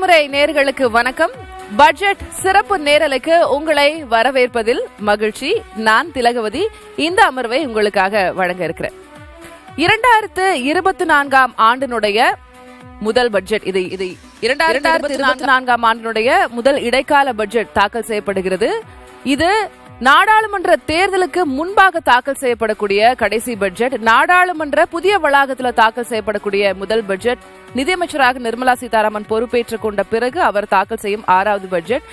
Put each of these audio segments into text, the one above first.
தலைமுறை நேர்களுக்கு வணக்கம் பட்ஜெட் சிறப்பு நேரலுக்கு உங்களை வரவேற்பதில் மகிழ்ச்சி நான் திலகவதி இந்த அமர்வை உங்களுக்காக வழங்க இருக்கிறேன் இரண்டாயிரத்து இருபத்தி நான்காம் ஆண்டினுடைய முதல் பட்ஜெட் இது இது இரண்டாயிரத்தி நான்காம் ஆண்டினுடைய முதல் இடைக்கால பட்ஜெட் தாக்கல் செய்யப்படுகிறது இது நாடாளுமன்ற தேர்தலுக்கு முன்பாக தாக்கல் செய்யப்படக்கூடிய கடைசி பட்ஜெட் நாடாளுமன்ற புதிய வளாகத்தில் தாக்கல் செய்யப்படக்கூடிய முதல் பட்ஜெட் நிதியமைச்சராக நிர்மலா சீதாராமன் பொறுப்பேற்றுக் கொண்ட பிறகு அவர் தாக்கல் செய்யும் ஆறாவது பட்ஜெட்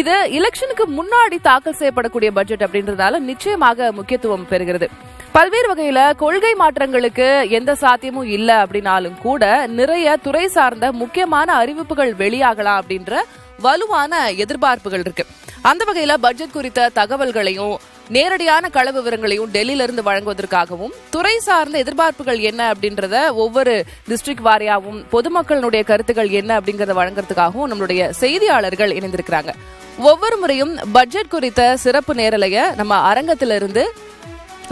இது எலெக்ஷனுக்கு முன்னாடி தாக்கல் செய்யப்படக்கூடிய பட்ஜெட் அப்படின்றதால நிச்சயமாக முக்கியத்துவம் பெறுகிறது பல்வேறு வகையில கொள்கை மாற்றங்களுக்கு எந்த சாத்தியமும் இல்லை அப்படின்னாலும் கூட நிறைய துறை சார்ந்த முக்கியமான அறிவிப்புகள் வெளியாகலாம் அப்படின்ற வலுவான எதிர்பார்ப்புகள் இருக்கு அந்த வகையில பட்ஜெட் குறித்த தகவல்களையும் நேரடியான கள விவரங்களையும் டெல்லியில இருந்து வழங்குவதற்காகவும் துறை சார்ந்த எதிர்பார்ப்புகள் என்ன அப்படின்றத ஒவ்வொரு டிஸ்ட்ரிக்ட் வாரியாகவும் பொதுமக்களுடைய கருத்துக்கள் என்ன அப்படிங்கறத வழங்குறதுக்காகவும் நம்மளுடைய செய்தியாளர்கள் இணைந்திருக்கிறாங்க ஒவ்வொரு முறையும் பட்ஜெட் குறித்த சிறப்பு நேரலைய நம்ம அரங்கத்திலிருந்து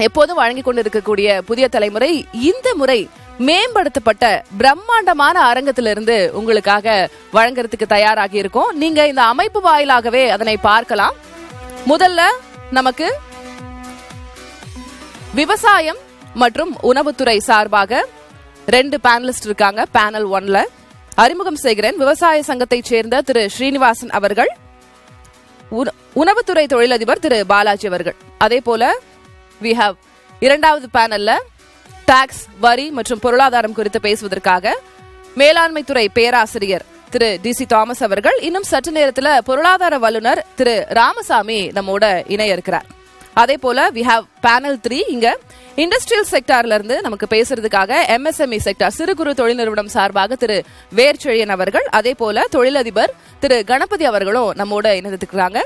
எப்போதும் வழங்கி கொண்டிருக்கக்கூடிய புதிய தலைமுறை இந்த முறை மேம்படுத்தப்பட்ட பிரம்மாண்டமான அரங்கத்திலிருந்து உங்களுக்காக வழங்குறதுக்கு தயாராகி இருக்கும் நீங்க இந்த அமைப்பு வாயிலாகவே அதனை பார்க்கலாம் முதல்ல நமக்கு விவசாயம் மற்றும் உணவுத்துறை சார்பாக ரெண்டு பேனலிஸ்ட் இருக்காங்க பேனல் ஒன்ல அறிமுகம் செய்கிறேன் விவசாய சங்கத்தை சேர்ந்த திரு ஸ்ரீனிவாசன் அவர்கள் உணவுத்துறை தொழிலதிபர் திரு பாலாஜி அவர்கள் அதே போல வி இரண்டாவது பேனல்ல டாக்ஸ் வரி மற்றும் பொருளாதாரம் குறித்து பேசுவதற்காக மேலாண்மைத்துறை பேராசிரியர் திரு டி சி தாமஸ் அவர்கள் இன்னும் சற்று நேரத்தில் பொருளாதார வல்லுநர் திரு ராமசாமி நம்மோட இணைய இருக்கிறார் அதே போல வி ஹாவ் பேனல் த்ரீ இங்க இண்டஸ்ட்ரியல் செக்டார்ல இருந்து நமக்கு பேசுறதுக்காக எம்எஸ்எம்இ செக்டார் e சிறு குறு தொழில் நிறுவனம் சார்பாக திரு வேர்ச்செழியன் அவர்கள் அதே போல தொழிலதிபர் திரு கணபதி அவர்களும் நம்மோட இணைந்திருக்கிறாங்க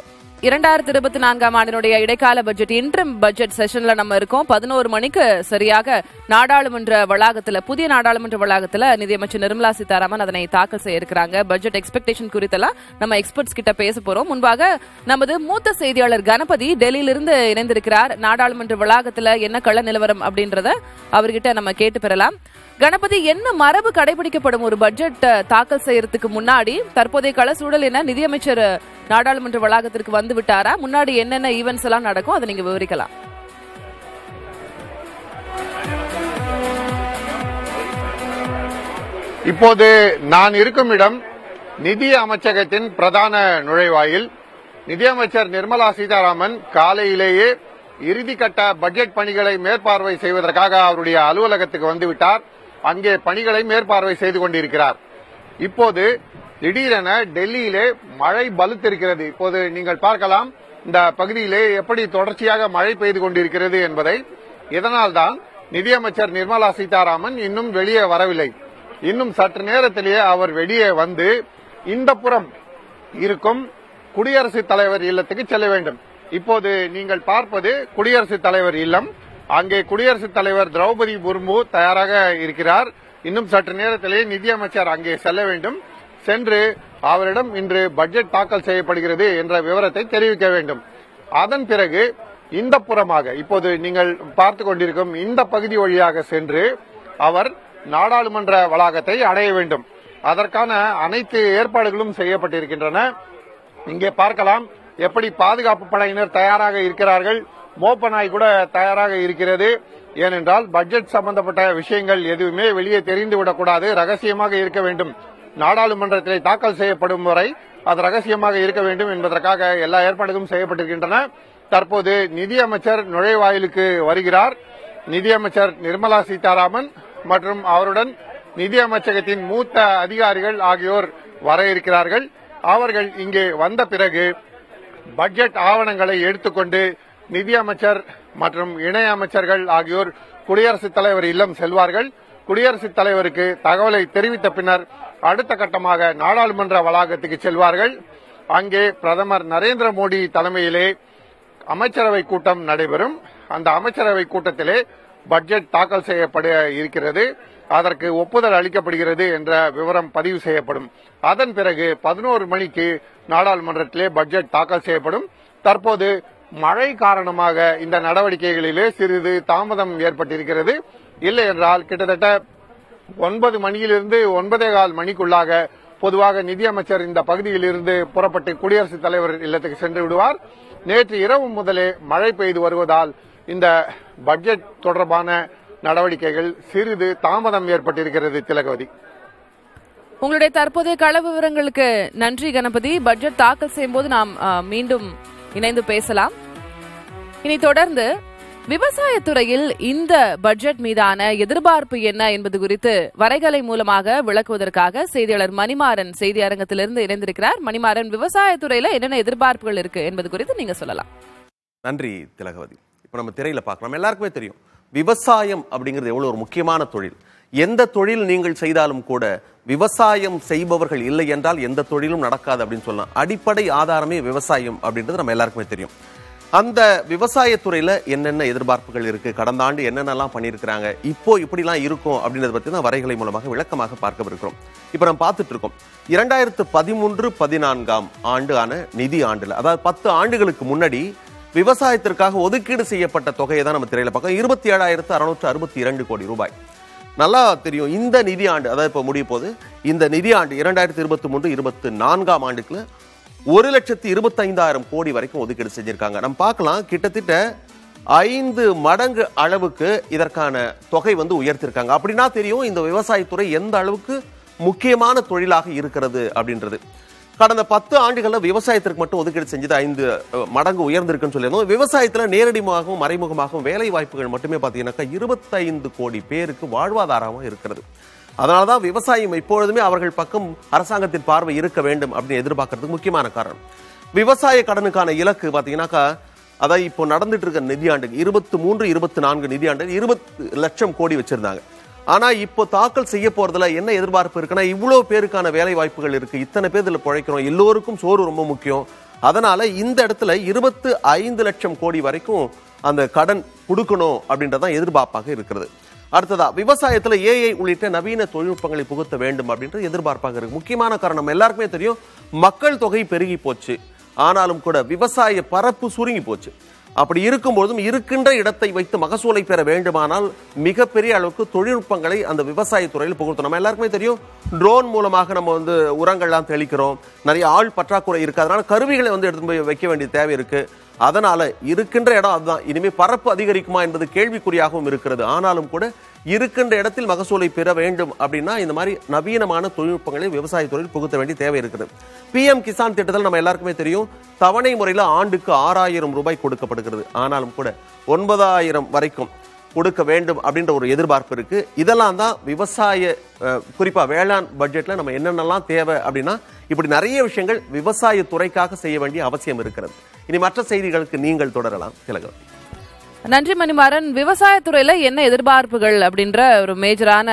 இரண்டாயிரத்தி இருபத்தி நான்காம் ஆண்டினுடைய இடைக்கால பட்ஜெட் இன்றும் பட்ஜெட் செஷன்ல நம்ம இருக்கோம் பதினோரு மணிக்கு சரியாக நாடாளுமன்ற வளாகத்தில் புதிய நாடாளுமன்ற வளாகத்தில் நிதியமைச்சர் நிர்மலா சீதாராமன் அதனை தாக்கல் செய்ய இருக்கிறாங்க பட்ஜெட் எக்ஸ்பெக்டேஷன் குறித்தெல்லாம் நம்ம எக்ஸ்பர்ட்ஸ் கிட்ட பேச போறோம் முன்பாக நமது மூத்த செய்தியாளர் கணபதி டெல்லியிலிருந்து இணைந்திருக்கிறார் நாடாளுமன்ற வளாகத்தில் என்ன கள நிலவரம் அப்படின்றத அவர்கிட்ட நம்ம கேட்டு பெறலாம் கணபதி என்ன மரபு கடைபிடிக்கப்படும் ஒரு பட்ஜெட் தாக்கல் செய்யறதுக்கு முன்னாடி தற்போதைய கள சூழல் என்ன நிதியமைச்சர் நாடாளுமன்ற வளாகத்திற்கு வந்து விட்டாரா முன்னாடி என்னென்ன ஈவெண்ட்ஸ் எல்லாம் நடக்கும் அதை நீங்க விவரிக்கலாம் இப்போது நான் இருக்கும் இடம் நிதி அமைச்சகத்தின் பிரதான நுழைவாயில் நிதியமைச்சர் நிர்மலா சீதாராமன் காலையிலேயே இறுதிக்கட்ட பட்ஜெட் பணிகளை மேற்பார்வை செய்வதற்காக அவருடைய அலுவலகத்துக்கு வந்துவிட்டார் அங்கே பணிகளை மேற்பார்வை செய்து கொண்டிருக்கிறார் இப்போது திடீரென டெல்லியிலே மழை பலுத்திருக்கிறது இப்போது நீங்கள் பார்க்கலாம் இந்த பகுதியிலே எப்படி தொடர்ச்சியாக மழை பெய்து கொண்டிருக்கிறது என்பதை இதனால்தான் நிதியமைச்சர் நிர்மலா சீதாராமன் இன்னும் வெளியே வரவில்லை இன்னும் சற்று நேரத்திலேயே அவர் வெளியே வந்து இந்த புறம் இருக்கும் குடியரசுத் தலைவர் இல்லத்துக்கு செல்ல வேண்டும் இப்போது நீங்கள் பார்ப்பது குடியரசுத் தலைவர் இல்லம் அங்கே குடியரசுத் தலைவர் திரௌபதி முர்மு தயாராக இருக்கிறார் இன்னும் சற்று நேரத்திலேயே நிதியமைச்சர் அங்கே செல்ல வேண்டும் சென்று அவரிடம் இன்று பட்ஜெட் தாக்கல் செய்யப்படுகிறது என்ற விவரத்தை தெரிவிக்க வேண்டும் அதன் பிறகு இந்த புறமாக இப்போது நீங்கள் பார்த்துக் கொண்டிருக்கும் இந்த பகுதி வழியாக சென்று அவர் நாடாளுமன்ற வளாகத்தை அடைய வேண்டும் அதற்கான அனைத்து ஏற்பாடுகளும் செய்யப்பட்டிருக்கின்றன இங்கே பார்க்கலாம் எப்படி பாதுகாப்பு படையினர் தயாராக இருக்கிறார்கள் மோப்ப நாய் கூட தயாராக இருக்கிறது ஏனென்றால் பட்ஜெட் சம்பந்தப்பட்ட விஷயங்கள் எதுவுமே வெளியே தெரிந்துவிடக்கூடாது ரகசியமாக இருக்க வேண்டும் நாடாளுமன்றத்தில் தாக்கல் செய்யப்படும் வரை அது ரகசியமாக இருக்க வேண்டும் என்பதற்காக எல்லா ஏற்பாடுகளும் செய்யப்பட்டிருக்கின்றன தற்போது நிதியமைச்சர் நுழைவாயிலுக்கு வருகிறார் நிதியமைச்சர் நிர்மலா சீதாராமன் மற்றும் அவருடன் நிதியமைச்சகத்தின் மூத்த அதிகாரிகள் ஆகியோர் வர இருக்கிறார்கள் அவர்கள் இங்கே வந்த பிறகு பட்ஜெட் ஆவணங்களை எடுத்துக்கொண்டு நிதி அமைச்சர் மற்றும் இணை அமைச்சர்கள் ஆகியோர் குடியரசுத் தலைவர் இல்லம் செல்வார்கள் குடியரசுத் தலைவருக்கு தகவலை தெரிவித்த பின்னர் அடுத்த கட்டமாக நாடாளுமன்ற வளாகத்துக்கு செல்வார்கள் அங்கே பிரதமர் நரேந்திர மோடி தலைமையிலே அமைச்சரவை கூட்டம் நடைபெறும் அந்த அமைச்சரவை கூட்டத்திலே பட்ஜெட் தாக்கல் செய்யப்பட இருக்கிறது அதற்கு ஒப்புதல் அளிக்கப்படுகிறது என்ற விவரம் பதிவு செய்யப்படும் அதன் பிறகு பதினோரு மணிக்கு நாடாளுமன்றத்திலே பட்ஜெட் தாக்கல் செய்யப்படும் தற்போது மழை காரணமாக இந்த நடவடிக்கைகளிலே சிறிது தாமதம் ஏற்பட்டிருக்கிறது இல்லை என்றால் கிட்டத்தட்ட ஒன்பது மணியிலிருந்து ஒன்பதே கால் மணிக்குள்ளாக பொதுவாக நிதியமைச்சர் இந்த பகுதியில் இருந்து புறப்பட்டு குடியரசுத் தலைவர் இல்லத்துக்கு சென்று விடுவார் நேற்று இரவு முதலே மழை பெய்து வருவதால் இந்த பட்ஜெட் தொடர்பான நடவடிக்கைகள் சிறிது தாமதம் ஏற்பட்டிருக்கிறது திலகவதி உங்களுடைய தற்போதைய கள விவரங்களுக்கு நன்றி கணபதி பட்ஜெட் தாக்கல் செய்யும் போது நாம் மீண்டும் இணைந்து பேசலாம் இனி தொடர்ந்து விவசாயத்துறையில் இந்த பட்ஜெட் மீதான எதிர்பார்ப்பு என்ன என்பது குறித்து வரைகலை மூலமாக விளக்குவதற்காக செய்தியாளர் மணிமாறன் செய்தி அரங்கத்திலிருந்து இணைந்திருக்கிறார் மணிமாறன் விவசாயத்துறையில என்னென்ன எதிர்பார்ப்புகள் இருக்கு என்பது குறித்து நீங்க சொல்லலாம் நன்றி திலகவதி இப்ப நம்ம திரையில பார்க்கலாம் எல்லாருக்குமே தெரியும் விவசாயம் அப்படிங்கிறது எவ்வளவு ஒரு முக்கியமான தொழில் எந்த தொழில் நீங்கள் செய்தாலும் கூட விவசாயம் செய்பவர்கள் இல்லை என்றால் எந்த தொழிலும் நடக்காது அப்படின்னு சொல்லலாம் அடிப்படை ஆதாரமே விவசாயம் அப்படின்றது நம்ம எல்லாருக்குமே தெரியும் அந்த விவசாயத்துறையில் என்னென்ன எதிர்பார்ப்புகள் இருக்கு கடந்த ஆண்டு என்னென்னலாம் பண்ணியிருக்கிறாங்க இப்போ இப்படிலாம் இருக்கும் அப்படின்றத பற்றி தான் வரைகளை மூலமாக விளக்கமாக பார்க்கவிருக்கிறோம் இப்போ நம்ம பார்த்துட்டு இருக்கோம் இரண்டாயிரத்து பதிமூன்று பதினான்காம் ஆண்டான நிதி ஆண்டில் அதாவது பத்து ஆண்டுகளுக்கு முன்னாடி விவசாயத்திற்காக ஒதுக்கீடு செய்யப்பட்ட தொகையை தான் நம்ம திரையில் பார்க்கலாம் இருபத்தி ஏழாயிரத்து அறுநூற்று அறுபத்தி இரண்டு கோடி ரூபாய் நல்லா தெரியும் இந்த நிதி ஆண்டு அதாவது இப்போ முடிய போது இந்த நிதி ஆண்டு இரண்டாயிரத்தி இருபத்தி மூன்று இருபத்தி நான்காம் ஆண்டுக்குள்ள ஒரு லட்சத்தி இருபத்தைந்தாயிரம் கோடி வரைக்கும் ஒதுக்கீடு செஞ்சுருக்காங்க நம்ம பார்க்கலாம் கிட்டத்தட்ட ஐந்து மடங்கு அளவுக்கு இதற்கான தொகை வந்து உயர்த்திருக்காங்க அப்படின்னா தெரியும் இந்த விவசாயத்துறை எந்த அளவுக்கு முக்கியமான தொழிலாக இருக்கிறது அப்படின்றது கடந்த பத்து ஆண்டுகளில் விவசாயத்திற்கு மட்டும் ஒதுக்கீடு செஞ்சது ஐந்து மடங்கு உயர்ந்திருக்குன்னு சொல்லியிருந்தோம் விவசாயத்தில் நேரடியாகவும் மறைமுகமாகவும் வேலை வாய்ப்புகள் மட்டுமே பார்த்தீங்கன்னாக்கா இருபத்தைந்து கோடி பேருக்கு வாழ்வாதாரமாக இருக்கிறது அதனால தான் விவசாயம் எப்பொழுதுமே அவர்கள் பக்கம் அரசாங்கத்தின் பார்வை இருக்க வேண்டும் அப்படின்னு எதிர்பார்க்கறதுக்கு முக்கியமான காரணம் விவசாய கடனுக்கான இலக்கு பார்த்தீங்கன்னாக்கா அதான் இப்போ நடந்துட்டு இருக்க நிதியாண்டு இருபத்தி மூன்று இருபத்தி நான்கு நிதியாண்டு இருபத்து லட்சம் கோடி வச்சிருந்தாங்க ஆனால் இப்போ தாக்கல் செய்ய போகிறதுல என்ன எதிர்பார்ப்பு இருக்குன்னா இவ்வளோ பேருக்கான வேலை வாய்ப்புகள் இருக்குது இத்தனை பேர் இதில் பிழைக்கிறோம் எல்லோருக்கும் சோறு ரொம்ப முக்கியம் அதனால் இந்த இடத்துல இருபத்து ஐந்து லட்சம் கோடி வரைக்கும் அந்த கடன் கொடுக்கணும் அப்படின்றதான் எதிர்பார்ப்பாக இருக்கிறது அடுத்ததா விவசாயத்தில் ஏஐ உள்ளிட்ட நவீன தொழில்நுட்பங்களை புகுத்த வேண்டும் அப்படின்றது எதிர்பார்ப்பாக இருக்குது முக்கியமான காரணம் எல்லாருக்குமே தெரியும் மக்கள் தொகை பெருகி போச்சு ஆனாலும் கூட விவசாய பரப்பு சுருங்கி போச்சு அப்படி இருக்கும்போதும் இருக்கின்ற இடத்தை வைத்து மகசூலை பெற வேண்டுமானால் மிகப்பெரிய அளவுக்கு தொழில்நுட்பங்களை அந்த விவசாய துறையில் புகுத்தணும் நம்ம எல்லாருக்குமே தெரியும் ட்ரோன் மூலமாக நம்ம வந்து உரங்கள்லாம் தெளிக்கிறோம் நிறைய ஆள் பற்றாக்குறை இருக்குது கருவிகளை வந்து எடுத்து போய் வைக்க வேண்டிய தேவை இருக்குது அதனால் இருக்கின்ற இடம் அதுதான் இனிமேல் பரப்பு அதிகரிக்குமா என்பது கேள்விக்குறியாகவும் இருக்கிறது ஆனாலும் கூட இருக்கின்ற இடத்தில் மகசூலை பெற வேண்டும் அப்படின்னா இந்த மாதிரி நவீனமான தொழில்நுட்பங்களை விவசாயத்துறையில் புகுத்த வேண்டிய தேவை இருக்குது பிஎம் கிசான் திட்டத்தில் நம்ம எல்லாருக்குமே தெரியும் தவணை முறையில் ஆண்டுக்கு ஆறாயிரம் ரூபாய் கொடுக்கப்படுகிறது ஆனாலும் கூட ஒன்பதாயிரம் வரைக்கும் கொடுக்க வேண்டும் அப்படின்ற ஒரு எதிர்பார்ப்பு இருக்கு இதெல்லாம் தான் விவசாய குறிப்பா வேளாண் பட்ஜெட்ல நம்ம என்னென்னலாம் தேவை அப்படின்னா இப்படி நிறைய விஷயங்கள் விவசாய துறைக்காக செய்ய வேண்டிய அவசியம் இருக்கிறது இனி மற்ற செய்திகளுக்கு நீங்கள் தொடரலாம் திலகம் நன்றி மணிமாறன் விவசாயத்துறையில என்ன எதிர்பார்ப்புகள் அப்படின்ற ஒரு மேஜரான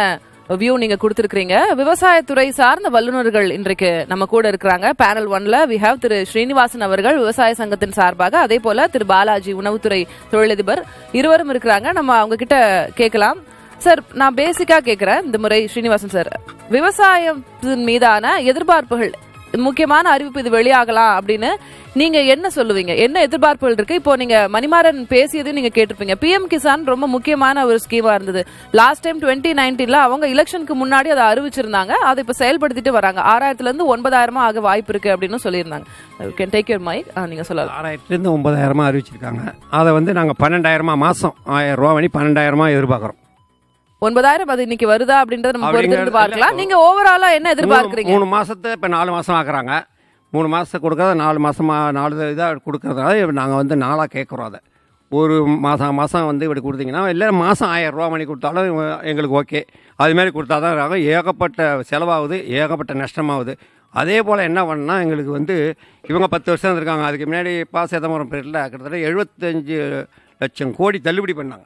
வியூ நீங்க கொடுத்துருக்கீங்க விவசாயத்துறை சார்ந்த வல்லுநர்கள் இன்றைக்கு நம்ம கூட இருக்கிறாங்க பேனல் ஒன்ல வி ஹாவ் திரு ஸ்ரீனிவாசன் அவர்கள் விவசாய சங்கத்தின் சார்பாக அதே போல திரு பாலாஜி உணவுத்துறை தொழிலதிபர் இருவரும் இருக்கிறாங்க நம்ம அவங்க கிட்ட கேட்கலாம் சார் நான் பேசிக்கா கேட்கிறேன் இந்த முறை ஸ்ரீனிவாசன் சார் விவசாயத்தின் மீதான எதிர்பார்ப்புகள் முக்கியமான அறிவிப்பு இது வெளியாகலாம் அப்படின்னு நீங்க என்ன சொல்லுவீங்க என்ன எதிர்பார்ப்புகள் இருக்கு இப்போ நீங்க மணிமாறன் பேசியதையும் நீங்க கேட்டிருப்பீங்க பிஎம் கிசான் ரொம்ப முக்கியமான ஒரு ஸ்கீமா இருந்தது லாஸ்ட் டைம் டுவெண்ட்டி நைன்டீன்ல அவங்க எலெக்ஷனுக்கு முன்னாடி அதை அறிவிச்சிருந்தாங்க அதை இப்போ செயல்படுத்திட்டு வராங்க ஆறாயிரத்துல இருந்து ஒன்பதாயிரமா ஆக வாய்ப்பு இருக்கு அப்படின்னு சொல்லியிருந்தாங்க கேன் டேக் யூர் மை நீங்க சொல்லலாம் ஆறாயிரத்துல இருந்து ஒன்பதாயிரமா அறிவிச்சிருக்காங்க அதை வந்து நாங்க பன்னெண்டாயிரமா மாசம் ஆயிரம் ரூபா வழி பன்னெண்டாயிரமா எதிர்பார்க்குறோம் ஒன்பதாயிரம் அது இன்னைக்கு வருதா அப்படின்றத நம்ம பொறுத்திருந்து பார்க்கலாம் நீங்க ஓவராலா என்ன எதிர்பார்க்குறீங்க மூணு மாசத்தை இப்போ நாலு மாசம் ஆக்குறாங்க மூணு மாதத்தை கொடுக்கறத நாலு மாதமாக நாலு இதாக கொடுக்கறதுனால நாங்கள் வந்து நாளாக கேட்குறோம் அதை ஒரு மாதம் மாதம் வந்து இப்படி கொடுத்தீங்கன்னா இல்லை மாதம் ஆயிரம் ரூபா மணி கொடுத்தாலும் எங்களுக்கு ஓகே அதுமாரி கொடுத்தா தான் ஆகும் ஏகப்பட்ட செலவாகுது ஏகப்பட்ட நஷ்டமாகுது அதே போல் என்ன பண்ணால் எங்களுக்கு வந்து இவங்க பத்து வருஷம் இருக்காங்க அதுக்கு முன்னாடி பா சிதம்பரம் பேரில் கிட்டத்தட்ட எழுபத்தஞ்சு லட்சம் கோடி தள்ளுபடி பண்ணாங்க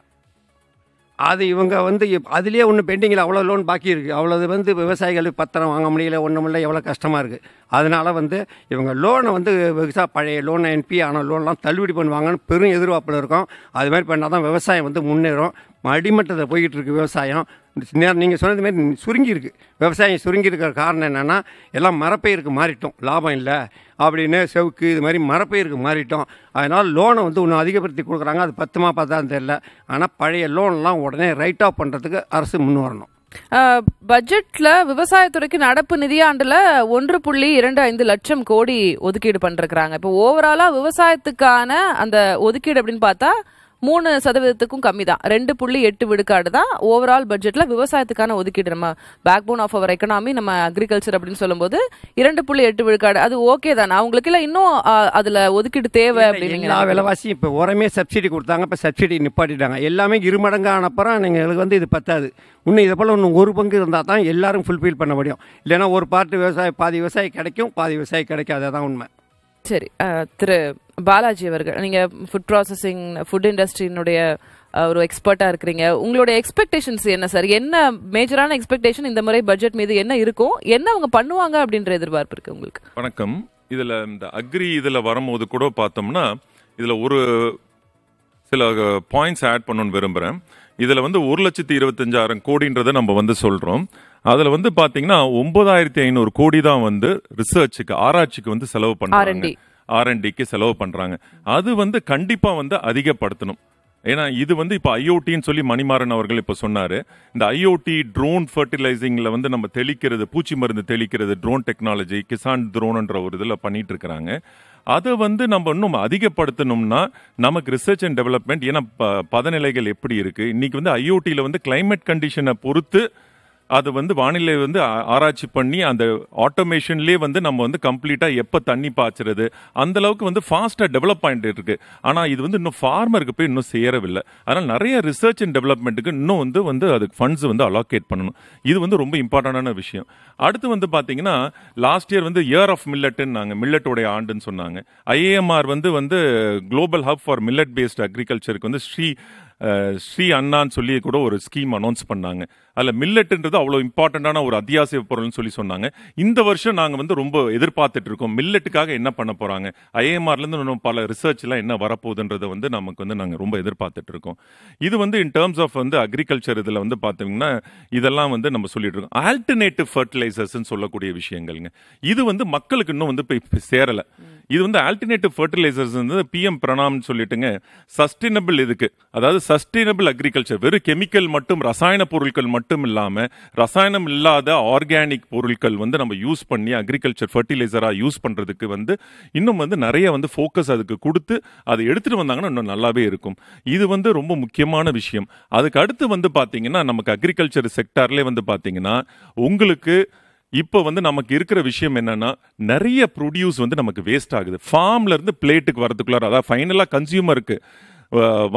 அது இவங்க வந்து அதுலேயே ஒன்று பெண்டிங்கில் அவ்வளோ லோன் பாக்கி இருக்குது அவ்வளோது வந்து விவசாயிகள் பத்திரம் வாங்க முடியல ஒன்றும் இல்லை எவ்வளோ கஷ்டமாக இருக்குது அதனால் வந்து இவங்க லோனை வந்து விவசாய பழைய லோன் என்பி ஆனால் லோன்லாம் தள்ளுபடி பண்ணுவாங்கன்னு பெரும் எதிர்பார்ப்பில் இருக்கும் அது மாதிரி பண்ணால் தான் விவசாயம் வந்து முன்னேறும் மடிமட்டத்தில் போய்கிட்டு இருக்குது விவசாயம் நீங்கள் சொன்னது மாதிரி சுருங்கியிருக்கு விவசாயம் சுருங்கியிருக்கிற காரணம் என்னென்னா எல்லாம் மரப்பயிருக்கு மாறிட்டோம் லாபம் இல்லை அப்படின்னு செவுக்கு இது மாதிரி மரப்பயிருக்கு மாறிட்டோம் அதனால் லோனை வந்து இன்னும் அதிகப்படுத்தி கொடுக்குறாங்க அது பத்துமா பார்த்தான்னு தெரில ஆனால் பழைய லோன்லாம் உடனே ரைட் ஆஃப் பண்ணுறதுக்கு அரசு முன் வரணும் பட்ஜெட்டில் விவசாயத்துறைக்கு நடப்பு நிதியாண்டில் ஒன்று புள்ளி இரண்டு ஐந்து லட்சம் கோடி ஒதுக்கீடு பண்றாங்க இப்போ ஓவராலாக விவசாயத்துக்கான அந்த ஒதுக்கீடு அப்படின்னு பார்த்தா மூணு சதவீதத்துக்கும் கம்மி தான் ரெண்டு புள்ளி எட்டு விடுக்காடு தான் ஓவரால் பட்ஜெட்டில் விவசாயத்துக்கான ஒதுக்கீடு நம்ம back phone of our economy நம்ம அக்ரிகல்ச்சர் அப்படின்னு சொல்லும்போது இரண்டு புள்ளி எட்டு விழுக்காடு அது ஓகே தானே அவங்களுக்கு இல்லை இன்னும் அதில் ஒதுக்கீடு தேவை அப்படின்னு விலைவாசி இப்போ உரமே சப்சிடி கொடுத்தாங்க இப்போ சப்சிடி நிப்பாட்டிட்டாங்க எல்லாமே இருமடங்கான அப்புறம் எங்களுக்கு வந்து இது பத்தாது இன்னும் இதை போல் இன்னும் ஒரு பங்கு இருந்தால் தான் எல்லாரும் ஃபுல்ஃபில் பண்ண முடியும் இல்லைன்னா ஒரு பார்ட்டு விவசாயி பாதி விவசாயி கிடைக்கும் பாதி விவசாயி கிடைக்காது அதான் உண்மை சரி திரு பாலாஜி அவர்கள் நீங்கள் ஃபுட் ப்ராசஸிங் ஃபுட் இண்டஸ்ட்ரியினுடைய ஒரு எக்ஸ்பர்ட்டாக இருக்கிறீங்க உங்களுடைய எக்ஸ்பெக்டேஷன்ஸ் என்ன சார் என்ன மேஜரான எக்ஸ்பெக்டேஷன் இந்த முறை பட்ஜெட் மீது என்ன இருக்கும் என்ன அவங்க பண்ணுவாங்க அப்படின்ற எதிர்பார்ப்பு இருக்கு உங்களுக்கு வணக்கம் இதில் இந்த அக்ரி இதில் வரும்போது கூட பார்த்தோம்னா இதில் ஒரு சில பாயிண்ட்ஸ் ஆட் பண்ணணும்னு விரும்புகிறேன் இதில் வந்து ஒரு லட்சத்தி இருபத்தஞ்சாயிரம் கோடின்றதை நம்ம வந்து சொல்கிறோம் அதில் வந்து பார்த்தீங்கன்னா ஒன்பதாயிரத்தி ஐநூறு கோடி தான் வந்து ரிசர்ச்சுக்கு ஆராய்ச்சிக்கு வந்து செலவு பண்ணுறாங்க ஆர்என்டிக்கு செலவு பண்ணுறாங்க அது வந்து கண்டிப்பாக வந்து அதிகப்படுத்தணும் ஏன்னா இது வந்து இப்போ ஐஓடின்னு சொல்லி மணிமாறன் அவர்கள் இப்போ சொன்னார் இந்த ஐஓடி ட்ரோன் ஃபர்டிலைசிங்கில் வந்து நம்ம தெளிக்கிறது பூச்சி மருந்து தெளிக்கிறது ட்ரோன் டெக்னாலஜி கிசான் ட்ரோனுன்ற ஒரு இதில் பண்ணிகிட்ருக்கிறாங்க அதை வந்து நம்ம இன்னும் அதிகப்படுத்தணும்னா நமக்கு ரிசர்ச் அண்ட் டெவலப்மெண்ட் ஏன்னா ப பதநிலைகள் எப்படி இருக்குது இன்றைக்கி வந்து ஐஓடியில் வந்து கிளைமேட் கண்டிஷனை பொறுத்து அது வந்து வானிலை வந்து ஆராய்ச்சி பண்ணி அந்த ஆட்டோமேஷன்லேயே வந்து நம்ம வந்து கம்ப்ளீட்டாக எப்போ தண்ணி பாய்ச்சுறது அந்த அளவுக்கு வந்து ஃபாஸ்ட்டாக டெவலப் ஆகிட்டு இருக்கு ஆனால் இது வந்து இன்னும் ஃபார்மருக்கு போய் இன்னும் சேரவில்லை அதனால் நிறைய ரிசர்ச் அண்ட் டெவலப்மெண்ட்டுக்கு இன்னும் வந்து வந்து அதுக்கு ஃபண்ட்ஸ் வந்து அலோகேட் பண்ணணும் இது வந்து ரொம்ப இம்பார்ட்டண்டான விஷயம் அடுத்து வந்து பார்த்தீங்கன்னா லாஸ்ட் இயர் வந்து இயர் ஆஃப் மில்லட்டுன்னு நாங்கள் மில்லட்டோடைய ஆண்டுன்னு சொன்னாங்க ஐஏஎம்ஆர் வந்து வந்து global hub for millet based அக்ரிகல்ச்சருக்கு வந்து ஸ்ரீ ஸ்ரீ அண்ணான்னு சொல்லி கூட ஒரு ஸ்கீம் அனௌன்ஸ் பண்ணாங்க அதில் மில்லட்டுன்றது அவ்வளோ இம்பார்ட்டண்ட்டான ஒரு அத்தியாவசிய பொருள்னு சொல்லி சொன்னாங்க இந்த வருஷம் நாங்கள் வந்து ரொம்ப எதிர்பார்த்துட்டு இருக்கோம் மில்லட்டுக்காக என்ன பண்ண போகிறாங்க ஐஎம்ஆர்லேருந்து இன்னும் பல ரிசர்ச்லாம் என்ன வரப்போகுதுன்றதை வந்து நமக்கு வந்து நாங்கள் ரொம்ப எதிர்பார்த்துட்டு இருக்கோம் இது வந்து இன் டேர்ம்ஸ் ஆஃப் வந்து அக்ரிகல்ச்சர் இதில் வந்து பார்த்தீங்கன்னா இதெல்லாம் வந்து நம்ம சொல்லிட்டு இருக்கோம் ஆல்டர்னேட்டிவ் ஃபர்டிலைசர்ஸ்ன்னு சொல்லக்கூடிய விஷயங்கள்ங்க இது வந்து மக்களுக்கு இன்னும் வந்து இப்போ சேரலை இது வந்து ஆல்டர்னேட்டிவ் ஃபர்டிலைசர்ஸ் வந்து பிஎம் பிரணாம்னு சொல்லிட்டுங்க சஸ்டைனபிள் இதுக்கு அதாவது சஸ்டைனபிள் அக்ரிகல்ச்சர் வெறும் கெமிக்கல் மட்டும் ரசாயன பொருட்கள் மட்டும் மட்டும் இல்லாமல் ரசாயனம் இல்லாத ஆர்கானிக் பொருட்கள் வந்து நம்ம யூஸ் பண்ணி அக்ரிகல்ச்சர் ஃபர்டிலைசராக யூஸ் பண்ணுறதுக்கு வந்து இன்னும் வந்து நிறைய வந்து ஃபோக்கஸ் அதுக்கு கொடுத்து அதை எடுத்துகிட்டு வந்தாங்கன்னா இன்னும் நல்லாவே இருக்கும் இது வந்து ரொம்ப முக்கியமான விஷயம் அதுக்கு அடுத்து வந்து பார்த்தீங்கன்னா நமக்கு அக்ரிகல்ச்சர் செக்டார்லேயே வந்து பார்த்தீங்கன்னா உங்களுக்கு இப்போ வந்து நமக்கு இருக்கிற விஷயம் என்னென்னா நிறைய ப்ரொடியூஸ் வந்து நமக்கு வேஸ்ட் ஆகுது ஃபார்ம்லேருந்து பிளேட்டுக்கு வரதுக்குள்ளார அதாவது ஃபைனலாக கன்சியூமருக்கு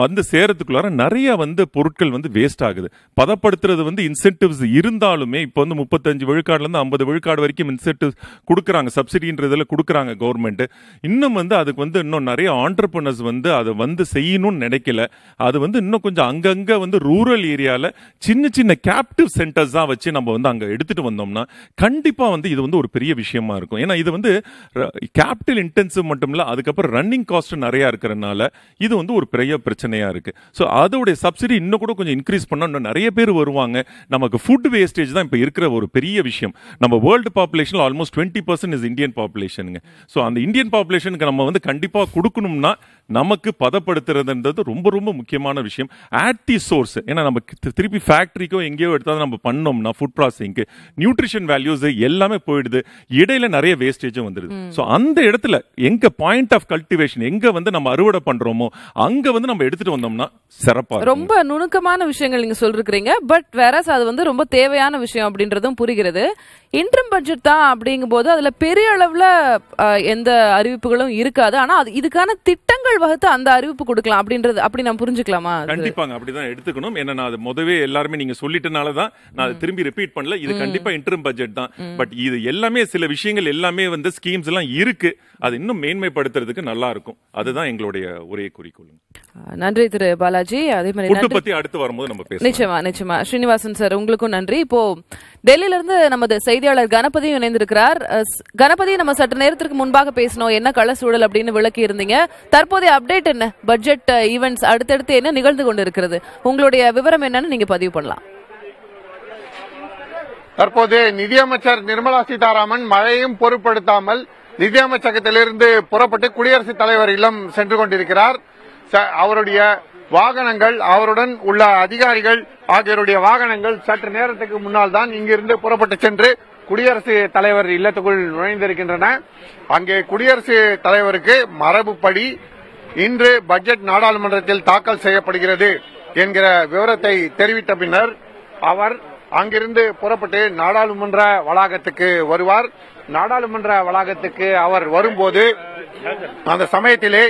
வந்து சேரத்துக்குள்ளார நிறைய வந்து பொருட்கள் வந்து வேஸ்ட் ஆகுது பதப்படுத்துறது வந்து இன்சென்டிவ்ஸ் இருந்தாலுமே இப்போ வந்து முப்பத்தஞ்சு விழுக்காடுலேருந்து ஐம்பது விழுக்காடு வரைக்கும் இன்சென்டிவ்ஸ் கொடுக்குறாங்க சப்சிடின்றதில் கொடுக்குறாங்க கவர்மெண்ட் இன்னும் வந்து அதுக்கு வந்து இன்னும் நிறைய ஆண்டர்பனர்ஸ் வந்து அதை வந்து செய்யணும்னு நினைக்கல அது வந்து இன்னும் கொஞ்சம் அங்கங்கே வந்து ரூரல் ஏரியாவில் சின்ன சின்ன கேப்டிவ் சென்டர்ஸ் தான் வச்சு நம்ம வந்து அங்கே எடுத்துகிட்டு வந்தோம்னா கண்டிப்பாக வந்து இது வந்து ஒரு பெரிய விஷயமா இருக்கும் ஏன்னா இது வந்து கேபிட்டல் இன்டென்சிவ் மட்டும் இல்லை அதுக்கப்புறம் ரன்னிங் காஸ்ட் நிறையா இருக்கிறனால இது வந்து ஒரு பெரிய நிறைய பிரச்சனையாக இருக்குது ஸோ அதோடைய சப்சிடி இன்னும் கூட கொஞ்சம் இன்க்ரீஸ் பண்ணால் இன்னும் நிறைய பேர் வருவாங்க நமக்கு ஃபுட் வேஸ்டேஜ் தான் இப்போ இருக்கிற ஒரு பெரிய விஷயம் நம்ம வேர்ல்டு பாப்புலேஷனில் almost twenty percent is Indian பாப்புலேஷனுங்க ஸோ அந்த இந்தியன் பாப்புலேஷனுக்கு நம்ம வந்து கண்டிப்பாக கொடுக்கணும்னா நமக்கு பதப்படுத்துறதுன்றது ரொம்ப ரொம்ப முக்கியமான விஷயம் ஆட் தி சோர்ஸ் ஏன்னா நம்ம திருப்பி ஃபேக்ட்ரிக்கோ எங்கேயோ எடுத்தால் நம்ம பண்ணோம்னா ஃபுட் ப்ராசஸிங்க்கு நியூட்ரிஷன் வேல்யூஸ் எல்லாமே போயிடுது இடையில நிறைய வேஸ்டேஜும் வந்துடுது ஸோ அந்த இடத்துல எங்கே பாயிண்ட் ஆஃப் கல்டிவேஷன் எங்கே வந்து நம்ம அறுவடை பண்ணுறோமோ அங்க அங்க வந்து நம்ம எடுத்துட்டு வந்தோம்னா சிறப்பா ரொம்ப நுணுக்கமான விஷயங்கள் நீங்க சொல்லிருக்கிறீங்க பட் வேற அது வந்து ரொம்ப தேவையான விஷயம் அப்படின்றதும் புரிகிறது இன்டர்ம் பட்ஜெட் தான் அப்படிங்கும் போது அதுல பெரிய அளவுல எந்த அறிவிப்புகளும் இருக்காது ஆனா அது இதுக்கான திட்டங்கள் வகுத்து அந்த அறிவிப்பு கொடுக்கலாம் அப்படின்றது அப்படி நான் புரிஞ்சுக்கலாமா கண்டிப்பாங்க அப்படிதான் எடுத்துக்கணும் ஏன்னா நான் அது முதவே எல்லாருமே நீங்க சொல்லிட்டனால தான் நான் திரும்பி ரிப்பீட் பண்ணல இது கண்டிப்பா இன்டர்ம் பட்ஜெட் தான் பட் இது எல்லாமே சில விஷயங்கள் எல்லாமே வந்து ஸ்கீம்ஸ் எல்லாம் இருக்கு அது இன்னும் மேன்மைப்படுத்துறதுக்கு நல்லா இருக்கும் அதுதான் எங்களுடைய ஒரே குறிக்கோள் நன்றி திரு பாலாஜி அதே மாதிரி பத்தி அடுத்து வரும்போது நம்ம பேசலாம் நிச்சயமா நிச்சயமா ஸ்ரீனிவாசன் சார் உங்களுக்கும் நன்றி இப்போ டெல்லியில இருந்து நமது செய்தியாளர் கணபதி இணைந்திருக்கிறார் கணபதி நம்ம சற்று நேரத்திற்கு முன்பாக பேசணும் என்ன கள சூழல் அப்படின்னு விளக்கி இருந்தீங்க தற்போதைய அப்டேட் என்ன பட்ஜெட் ஈவெண்ட்ஸ் அடுத்தடுத்து என்ன நிகழ்ந்து கொண்டு உங்களுடைய விவரம் என்னன்னு நீங்க பதிவு பண்ணலாம் தற்போது நிதியமைச்சர் நிர்மலா சீதாராமன் மழையும் பொருட்படுத்தாமல் நிதியமைச்சகத்திலிருந்து புறப்பட்டு குடியரசுத் தலைவர் இல்லம் சென்று கொண்டிருக்கிறார் அவருடைய வாகனங்கள் அவருடன் உள்ள அதிகாரிகள் ஆகியோருடைய வாகனங்கள் சற்று நேரத்துக்கு முன்னால் தான் இங்கிருந்து புறப்பட்டு சென்று குடியரசு தலைவர் இல்லத்துக்குள் நுழைந்திருக்கின்றன அங்கே குடியரசு தலைவருக்கு மரபுப்படி இன்று பட்ஜெட் நாடாளுமன்றத்தில் தாக்கல் செய்யப்படுகிறது என்கிற விவரத்தை தெரிவித்த பின்னர் அவர் அங்கிருந்து புறப்பட்டு நாடாளுமன்ற வளாகத்துக்கு வருவார் நாடாளுமன்ற வளாகத்துக்கு அவர் வரும்போது அந்த சமயத்திலே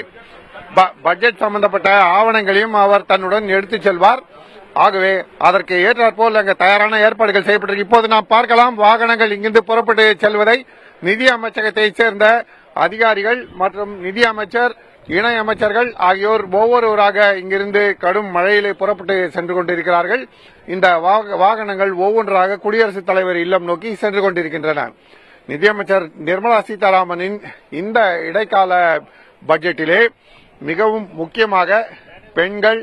பட்ஜெட் சம்பந்தப்பட்ட ஆவணங்களையும் அவர் தன்னுடன் எடுத்துச் செல்வார் ஆகவே அதற்கு ஏற்றாற்போல் அங்கு தயாரான ஏற்பாடுகள் செய்யப்பட்டிருக்கு இப்போது நாம் பார்க்கலாம் வாகனங்கள் இங்கிருந்து புறப்பட்டு செல்வதை நிதி அமைச்சகத்தைச் சேர்ந்த அதிகாரிகள் மற்றும் நிதி அமைச்சர் இணை அமைச்சர்கள் ஆகியோர் ஒவ்வொருவராக இங்கிருந்து கடும் மழையிலே புறப்பட்டு சென்று கொண்டிருக்கிறார்கள் இந்த வாகனங்கள் ஒவ்வொன்றாக குடியரசுத் தலைவர் இல்லம் நோக்கி சென்று கொண்டிருக்கின்றன நிதியமைச்சர் நிர்மலா சீதாராமனின் இந்த இடைக்கால பட்ஜெட்டிலே மிகவும் முக்கியமாக பெண்கள்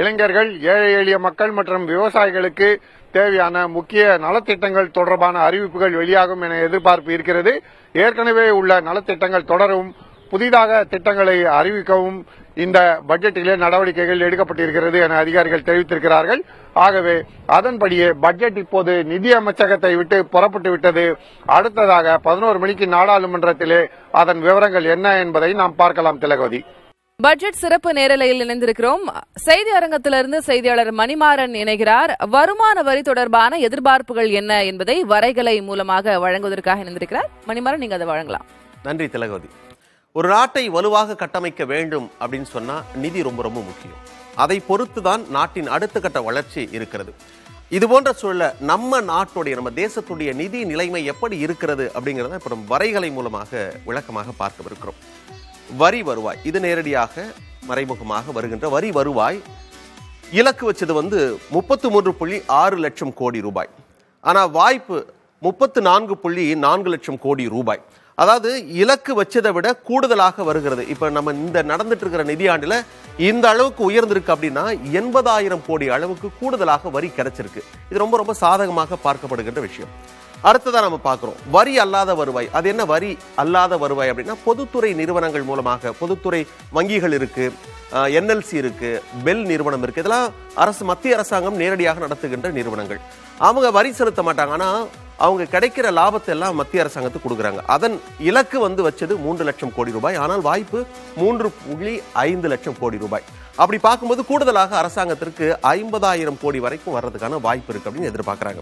இளைஞர்கள் ஏழை எளிய மக்கள் மற்றும் விவசாயிகளுக்கு தேவையான முக்கிய நலத்திட்டங்கள் தொடர்பான அறிவிப்புகள் வெளியாகும் என எதிர்பார்ப்பு இருக்கிறது ஏற்கனவே உள்ள நலத்திட்டங்கள் தொடரவும் புதிதாக திட்டங்களை அறிவிக்கவும் இந்த பட்ஜெட்டிலே நடவடிக்கைகள் எடுக்கப்பட்டிருக்கிறது என அதிகாரிகள் தெரிவித்திருக்கிறார்கள் ஆகவே அதன்படியே பட்ஜெட் இப்போது நிதி அமைச்சகத்தை விட்டு புறப்பட்டு விட்டது அடுத்ததாக பதினோரு மணிக்கு நாடாளுமன்றத்திலே அதன் விவரங்கள் என்ன என்பதை நாம் பார்க்கலாம் திலகவதி பட்ஜெட் சிறப்பு நேரலையில் இணைந்திருக்கிறோம் செய்தி அரங்கத்திலிருந்து செய்தியாளர் மணிமாறன் இணைகிறார் வருமான வரி தொடர்பான எதிர்பார்ப்புகள் என்ன என்பதை வரைகலை மூலமாக வழங்குவதற்காக இணைந்திருக்கிறார் மணிமாறன் நீங்க அதை வழங்கலாம் நன்றி திலகவதி ஒரு நாட்டை வலுவாக கட்டமைக்க வேண்டும் அப்படின்னு சொன்னா நிதி ரொம்ப ரொம்ப முக்கியம் அதை பொறுத்து தான் நாட்டின் அடுத்த கட்ட வளர்ச்சி இருக்கிறது இது போன்ற சூழல நம்ம நாட்டுடைய நம்ம தேசத்துடைய நிதி நிலைமை எப்படி இருக்கிறது அப்படிங்கிறத இப்போ வரைகலை மூலமாக விளக்கமாக பார்க்கவிருக்கிறோம் வரி வருவாய் இது நேரடியாக மறைமுகமாக வருகின்ற வரி வருவாய் இலக்கு வச்சது வந்து முப்பத்து மூன்று புள்ளி ஆறு லட்சம் கோடி ரூபாய் ஆனால் வாய்ப்பு முப்பத்து நான்கு புள்ளி நான்கு லட்சம் கோடி ரூபாய் அதாவது இலக்கு வச்சதை விட கூடுதலாக வருகிறது இப்போ நம்ம இந்த நடந்துட்டு இருக்கிற நிதியாண்டில் இந்த அளவுக்கு உயர்ந்திருக்கு அப்படின்னா எண்பதாயிரம் கோடி அளவுக்கு கூடுதலாக வரி கிடைச்சிருக்கு இது ரொம்ப ரொம்ப சாதகமாக பார்க்கப்படுகின்ற விஷயம் அடுத்ததாக நம்ம பார்க்குறோம் வரி அல்லாத வருவாய் அது என்ன வரி அல்லாத வருவாய் அப்படின்னா பொதுத்துறை நிறுவனங்கள் மூலமாக பொதுத்துறை வங்கிகள் இருக்குது என்எல்சி இருக்குது பெல் நிறுவனம் இருக்குது இதெல்லாம் அரசு மத்திய அரசாங்கம் நேரடியாக நடத்துகின்ற நிறுவனங்கள் அவங்க வரி செலுத்த மாட்டாங்க ஆனால் அவங்க கிடைக்கிற லாபத்தை எல்லாம் மத்திய அரசாங்கத்துக்கு கொடுக்குறாங்க அதன் இலக்கு வந்து வச்சது மூன்று லட்சம் கோடி ரூபாய் ஆனால் வாய்ப்பு மூன்று புள்ளி ஐந்து லட்சம் கோடி ரூபாய் அப்படி பார்க்கும்போது கூடுதலாக அரசாங்கத்திற்கு ஐம்பதாயிரம் கோடி வரைக்கும் வர்றதுக்கான வாய்ப்பு இருக்குது அப்படின்னு எதிர்பார்க்குறாங்க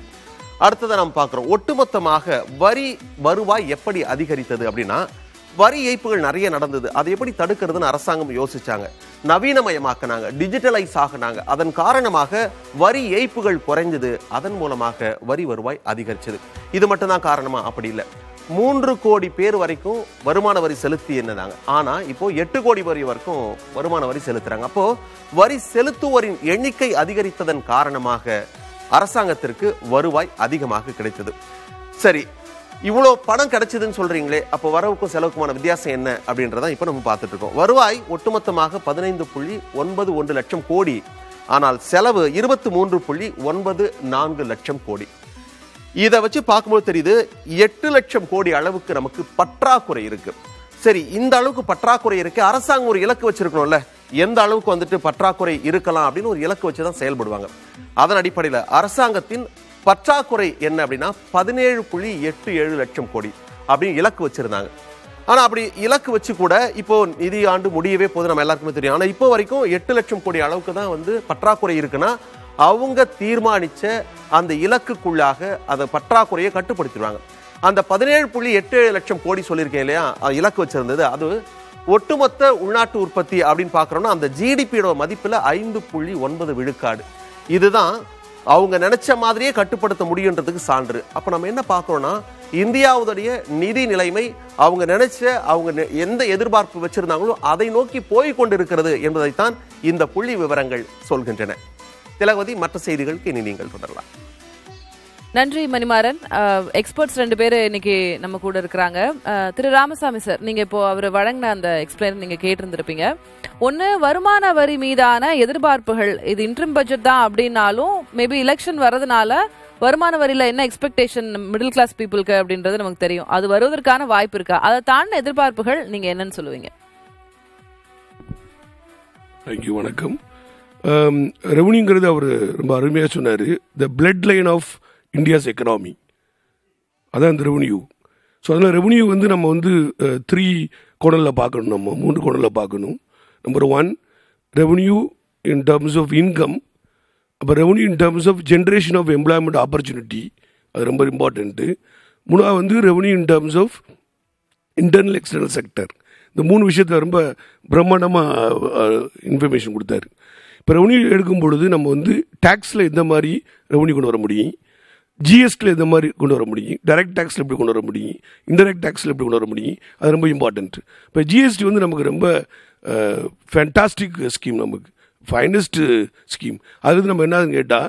அடுத்ததை நாம் பார்க்குறோம் ஒட்டுமொத்தமாக வரி வருவாய் எப்படி அதிகரித்தது அப்படின்னா வரி ஏய்ப்புகள் நிறைய நடந்தது அதை எப்படி தடுக்கிறதுன்னு அரசாங்கம் யோசிச்சாங்க நவீனமயமாக்கினாங்க டிஜிட்டலைஸ் ஆகினாங்க அதன் காரணமாக வரி ஏய்ப்புகள் குறைஞ்சது அதன் மூலமாக வரி வருவாய் அதிகரிச்சது இது மட்டும்தான் காரணமா அப்படி இல்லை மூன்று கோடி பேர் வரைக்கும் வருமான வரி செலுத்தி என்னதாங்க ஆனால் இப்போ எட்டு கோடி வரி வரைக்கும் வருமான வரி செலுத்துறாங்க அப்போ வரி செலுத்துவோரின் எண்ணிக்கை அதிகரித்ததன் காரணமாக அரசாங்கத்திற்கு வருவாய் அதிகமாக கிடைத்தது சரி இவ்வளோ பணம் கிடைச்சதுன்னு சொல்கிறீங்களே அப்போ வரவுக்கும் செலவுக்குமான வித்தியாசம் என்ன அப்படின்றதான் இப்போ நம்ம பார்த்துட்டு இருக்கோம் வருவாய் ஒட்டுமொத்தமாக பதினைந்து புள்ளி ஒன்பது ஒன்று லட்சம் கோடி ஆனால் செலவு இருபத்தி மூன்று புள்ளி ஒன்பது நான்கு லட்சம் கோடி இதை வச்சு பார்க்கும்போது தெரியுது எட்டு லட்சம் கோடி அளவுக்கு நமக்கு பற்றாக்குறை இருக்குது சரி இந்த அளவுக்கு பற்றாக்குறை இருக்கு அரசாங்கம் ஒரு இலக்கு வச்சிருக்கணும்ல எந்த அளவுக்கு வந்துட்டு பற்றாக்குறை இருக்கலாம் அப்படின்னு ஒரு இலக்கு வச்சு தான் செயல்படுவாங்க அதன் அடிப்படையில் அரசாங்கத்தின் பற்றாக்குறை என்ன அப்படின்னா பதினேழு புள்ளி எட்டு ஏழு லட்சம் கோடி அப்படின்னு இலக்கு வச்சிருந்தாங்க ஆனால் அப்படி இலக்கு வச்சு கூட இப்போ நிதி ஆண்டு முடியவே போது நம்ம எல்லாருக்குமே தெரியும் ஆனால் இப்போ வரைக்கும் எட்டு லட்சம் கோடி அளவுக்கு தான் வந்து பற்றாக்குறை இருக்குன்னா அவங்க தீர்மானித்த அந்த இலக்குக்குள்ளாக அந்த பற்றாக்குறையை கட்டுப்படுத்திடுவாங்க அந்த பதினேழு புள்ளி எட்டு லட்சம் கோடி சொல்லியிருக்கேன் இல்லையா இலக்கு வச்சிருந்தது அது ஒட்டுமொத்த உள்நாட்டு உற்பத்தி அப்படின்னு பார்க்குறோன்னா அந்த ஜிடிபியோட மதிப்பில் ஐந்து புள்ளி ஒன்பது விழுக்காடு இதுதான் அவங்க நினச்ச மாதிரியே கட்டுப்படுத்த முடியுன்றதுக்கு சான்று அப்போ நம்ம என்ன பார்க்குறோன்னா இந்தியாவுடைய நிதி நிலைமை அவங்க நினைச்ச அவங்க எந்த எதிர்பார்ப்பு வச்சிருந்தாங்களோ அதை நோக்கி போய் இருக்கிறது என்பதைத்தான் இந்த புள்ளி விவரங்கள் சொல்கின்றன திலகவதி மற்ற செய்திகளுக்கு இனி நீங்கள் தொடரலாம் நன்றி மணிமாறன் எக்ஸ்பர்ட்ஸ் ரெண்டு பேர் இன்னைக்கு நம்ம கூட இருக்கிறாங்க திரு ராமசாமி சார் நீங்க இப்போ அவர் வழங்கின அந்த எக்ஸ்பிளைன் நீங்க கேட்டிருந்திருப்பீங்க ஒன்று வருமான வரி மீதான எதிர்பார்ப்புகள் இது இன்ட்ரம் பட்ஜெட் தான் அப்படின்னாலும் மேபி எலெக்ஷன் வரதுனால வருமான வரியில என்ன எக்ஸ்பெக்டேஷன் மிடில் கிளாஸ் பீப்புளுக்கு அப்படின்றது நமக்கு தெரியும் அது வருவதற்கான வாய்ப்பு இருக்கா அதை தாண்டின எதிர்பார்ப்புகள் நீங்க என்னன்னு சொல்லுவீங்க தேங்க்யூ வணக்கம் ரெவன்யூங்கிறது அவர் ரொம்ப அருமையாக சொன்னார் the blood line of India's economy அதான் இந்த ரெவன்யூ ஸோ அதனால் ரெவன்யூ வந்து நம்ம வந்து த்ரீ கோணலில் பார்க்கணும் நம்ம மூன்று கோணலில் பார்க்கணும் number one revenue in terms of income அப்போ revenue in terms of generation of employment opportunity அது ரொம்ப இம்பார்ட்டண்ட்டு மூணாவது வந்து revenue in terms of internal external sector இந்த மூணு விஷயத்தை ரொம்ப பிரம்மாண்டமாக இன்ஃபர்மேஷன் கொடுத்தாரு இப்போ ரெவன்யூ எடுக்கும் பொழுது நம்ம வந்து டேக்ஸில் எந்த மாதிரி ரெவன்யூ கொண்டு வர முடியும் ஜிஎஸ்டியில் இந்த மாதிரி கொண்டு வர முடியும் டைரக்ட் டேக்ஸில் எப்படி கொண்டு வர முடியும் இன்டெரக்ட் டேக்ஸில் எப்படி கொண்டு வர முடியும் அது ரொம்ப இம்பார்ட்டன்ட்டு இப்போ ஜிஎஸ்டி வந்து நமக்கு ரொம்ப ஃபேண்டாஸ்டிக் ஸ்கீம் நமக்கு ஃபைனஸ்ட் ஸ்கீம் அது வந்து நம்ம என்ன கேட்டால்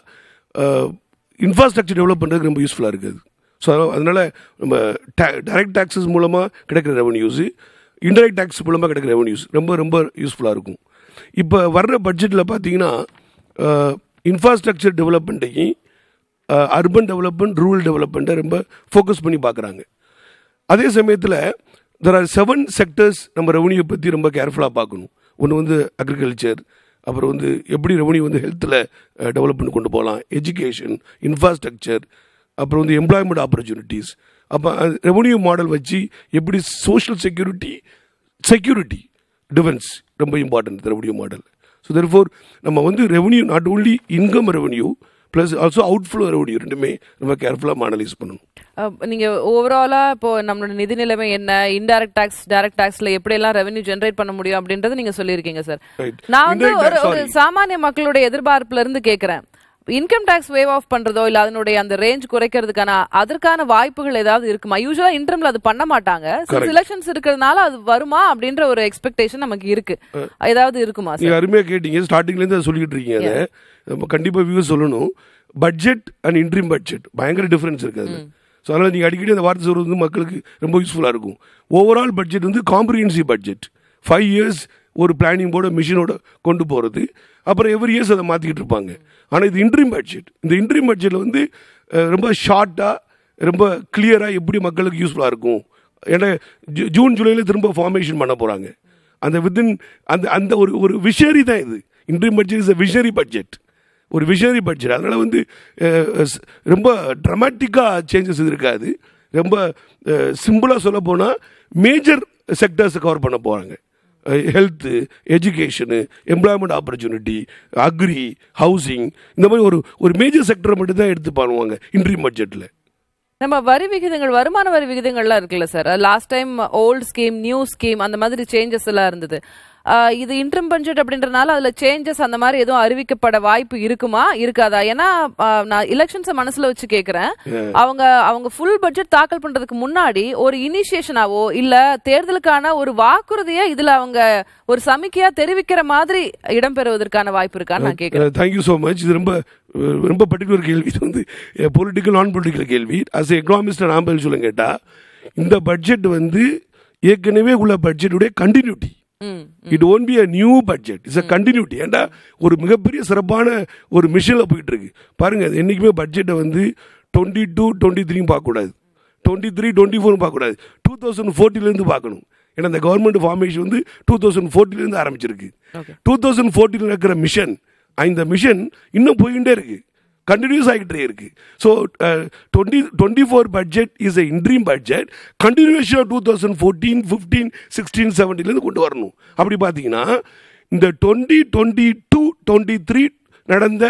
இன்ஃப்ராஸ்ட்ரக்சர் டெவலப் பண்ணுறதுக்கு ரொம்ப யூஸ்ஃபுல்லாக இருக்குது ஸோ அதனால் நம்ம டே டைரக்ட் டேக்ஸஸ் மூலமாக கிடைக்கிற ரெவன்யூஸு இன்டெரக்ட் டேக்ஸ் மூலமாக கிடைக்கிற ரெவன்யூஸ் ரொம்ப ரொம்ப யூஸ்ஃபுல்லாக இருக்கும் இப்போ வர்ற பட்ஜெட்டில் பார்த்தீங்கன்னா இன்ஃப்ராஸ்ட்ரக்சர் டெவலப்மெண்ட்டையும் அர்பன் டெவலப்மெண்ட் ரூரல் டெவலப்மெண்ட்டை ரொம்ப ஃபோக்கஸ் பண்ணி பார்க்குறாங்க அதே சமயத்தில் தெர் ஆர் செவன் செக்டர்ஸ் நம்ம ரெவன்யூ பற்றி ரொம்ப கேர்ஃபுல்லாக பார்க்கணும் ஒன்று வந்து அக்ரிகல்ச்சர் அப்புறம் வந்து எப்படி ரெவன்யூ வந்து ஹெல்த்தில் டெவலப்மெண்ட் கொண்டு போகலாம் எஜுகேஷன் இன்ஃப்ராஸ்ட்ரக்சர் அப்புறம் வந்து எம்ப்ளாய்மெண்ட் ஆப்பர்ச்சுனிட்டிஸ் அப்போ ரெவன்யூ மாடல் வச்சு எப்படி சோஷியல் செக்யூரிட்டி செக்யூரிட்டி டிஃபென்ஸ் ரொம்ப important revenue model so therefore நம்ம வந்து revenue not only income revenue plus also வர முடியும் ரெண்டுமே ரொம்ப கேர்ஃபுல்லாக அனலைஸ் பண்ணணும் நீங்கள் ஓவராலாக இப்போது நம்மளோட நிதி நிலைமை என்ன இன்டெரக்ட் டேக்ஸ் டைரக்ட் டேக்ஸில் எப்படியெல்லாம் ரெவன்யூ ஜென்ரேட் பண்ண முடியும் அப்படின்றத நீங்கள் சொல்லியிருக்கீங்க சார் நான் வந்து ஒரு சாமானிய மக்களுடைய எதிர்பார்ப்புல இருந்து கேட்குறேன் இன்கம் டேக்ஸ் வேவ் ஆஃப் பண்றதோ இல்ல அதனுடைய அந்த ரேஞ்ச் குறைக்கிறதுக்கான அதற்கான வாய்ப்புகள் ஏதாவது இருக்குமா யூஸ்வலா இன்டர்ம்ல அது பண்ண மாட்டாங்க செலக்ஷன்ஸ் இருக்கிறதுனால அது வருமா அப்படின்ற ஒரு எக்ஸ்பெக்டேஷன் நமக்கு இருக்கு ஏதாவது இருக்குமா நீங்க அருமையா கேட்டீங்க ஸ்டார்டிங்ல இருந்து சொல்லிட்டு இருக்கீங்க நம்ம கண்டிப்பா வியூ சொல்லணும் பட்ஜெட் அண்ட் இன்ட்ரீம் பட்ஜெட் பயங்கர டிஃபரன்ஸ் இருக்கு ஸோ அதனால் நீங்கள் அடிக்கடி அந்த வார்த்தை சொல்கிறது வந்து மக்களுக்கு ரொம்ப யூஸ்ஃபுல்லாக இருக்கும் ஓவரால் பட்ஜெட் வந்து காம்ப்ரிஹென்சிவ் பட்ஜெட் ஃபைவ் இயர்ஸ் ஒரு பிளானிங் போட மிஷினோட கொண்டு போகிறது அப்புறம் எவ்ரி இயர்ஸ் அதை மாற்றிக்கிட்டு இருப்பாங்க ஆனால் இது இன்ட்ரீம் பட்ஜெட் இந்த இன்ட்ரீம் பட்ஜெட்டில் வந்து ரொம்ப ஷார்ட்டாக ரொம்ப கிளியராக எப்படி மக்களுக்கு யூஸ்ஃபுல்லாக இருக்கும் ஏன்னா ஜூன் ஜூலையில் திரும்ப ஃபார்மேஷன் பண்ண போகிறாங்க அந்த வித்தின் அந்த அந்த ஒரு ஒரு விஷரி தான் இது interim budget is a visionary budget ஒரு விஷரி பட்ஜெட் அதனால் வந்து ரொம்ப ட்ரமாட்டிக்காக சேஞ்சஸ் இருக்காது ரொம்ப சிம்பிளாக சொல்ல போனால் மேஜர் செக்டர்ஸை கவர் பண்ண போகிறாங்க health education employment opportunity agri housing இந்த மாதிரி ஒரு ஒரு மேஜர் செக்டரை மட்டும் தான் எடுத்து பண்ணுவாங்க இன்ட்ரீம் பட்ஜெட்டில் நம்ம வரி விகிதங்கள் வருமான வரி விகிதங்கள்லாம் இருக்குல்ல sir last time old scheme new scheme அந்த மாதிரி சேஞ்சஸ் எல்லாம் இருந்தது இது இன்ட்ரம் பட்ஜெட் அப்படின்றனால அதில் சேஞ்சஸ் அந்த மாதிரி எதுவும் அறிவிக்கப்பட வாய்ப்பு இருக்குமா இருக்காதா ஏன்னா நான் எலெக்ஷன்ஸை மனசில் வச்சு கேட்குறேன் அவங்க அவங்க ஃபுல் பட்ஜெட் தாக்கல் பண்ணுறதுக்கு முன்னாடி ஒரு இனிஷியேஷனாவோ இல்லை தேர்தலுக்கான ஒரு வாக்குறுதியை இதில் அவங்க ஒரு சமிக்கையாக தெரிவிக்கிற மாதிரி இடம்பெறுவதற்கான வாய்ப்பு இருக்கான்னு நான் கேட்குறேன் தேங்க்யூ ஸோ மச் இது ரொம்ப uh, ரொம்ப பர்டிகுலர் கேள்வி இது வந்து பொலிட்டிக்கல் uh, நான் பொலிட்டிக்கல் கேள்வி அஸ் எக்கனாமிஸ்ட் நான் பதில் சொல்ல கேட்டால் இந்த பட்ஜெட் வந்து ஏற்கனவே உள்ள பட்ஜெட்டுடைய continuity it won't be a new budget it's a continuity ஏன்டா ஒரு மிகப்பெரிய சிறப்பான ஒரு மிஷினில் போயிட்டு இருக்கு பாருங்க என்றைக்குமே பட்ஜெட்டை வந்து டுவெண்ட்டி டூ டுவெண்ட்டி த்ரீ பார்க்கக்கூடாது டுவெண்ட்டி த்ரீ டுவெண்ட்டி ஃபோர் பார்க்கக்கூடாது டூ தௌசண்ட் ஃபோர்ட்டிலேருந்து பார்க்கணும் ஏன்னா இந்த கவர்மெண்ட் ஃபார்மேஷன் வந்து டூ தௌசண்ட் ஃபோர்ட்டிலேருந்து ஆரம்பிச்சிருக்கு டூ தௌசண்ட் ஃபோர்ட்டியில் நடக்கிற மிஷன் இந்த மிஷன் இன்னும் போயிட்டே இருக்குது கண்டினியூஸ் ஆகிட்டே இருக்குது so twenty twenty four budget is a interim budget continuation two thousand fourteen fifteen sixteen செவன்டீன்லேருந்து கொண்டு வரணும் அப்படி பார்த்தீங்கன்னா இந்த twenty twenty two twenty three நடந்த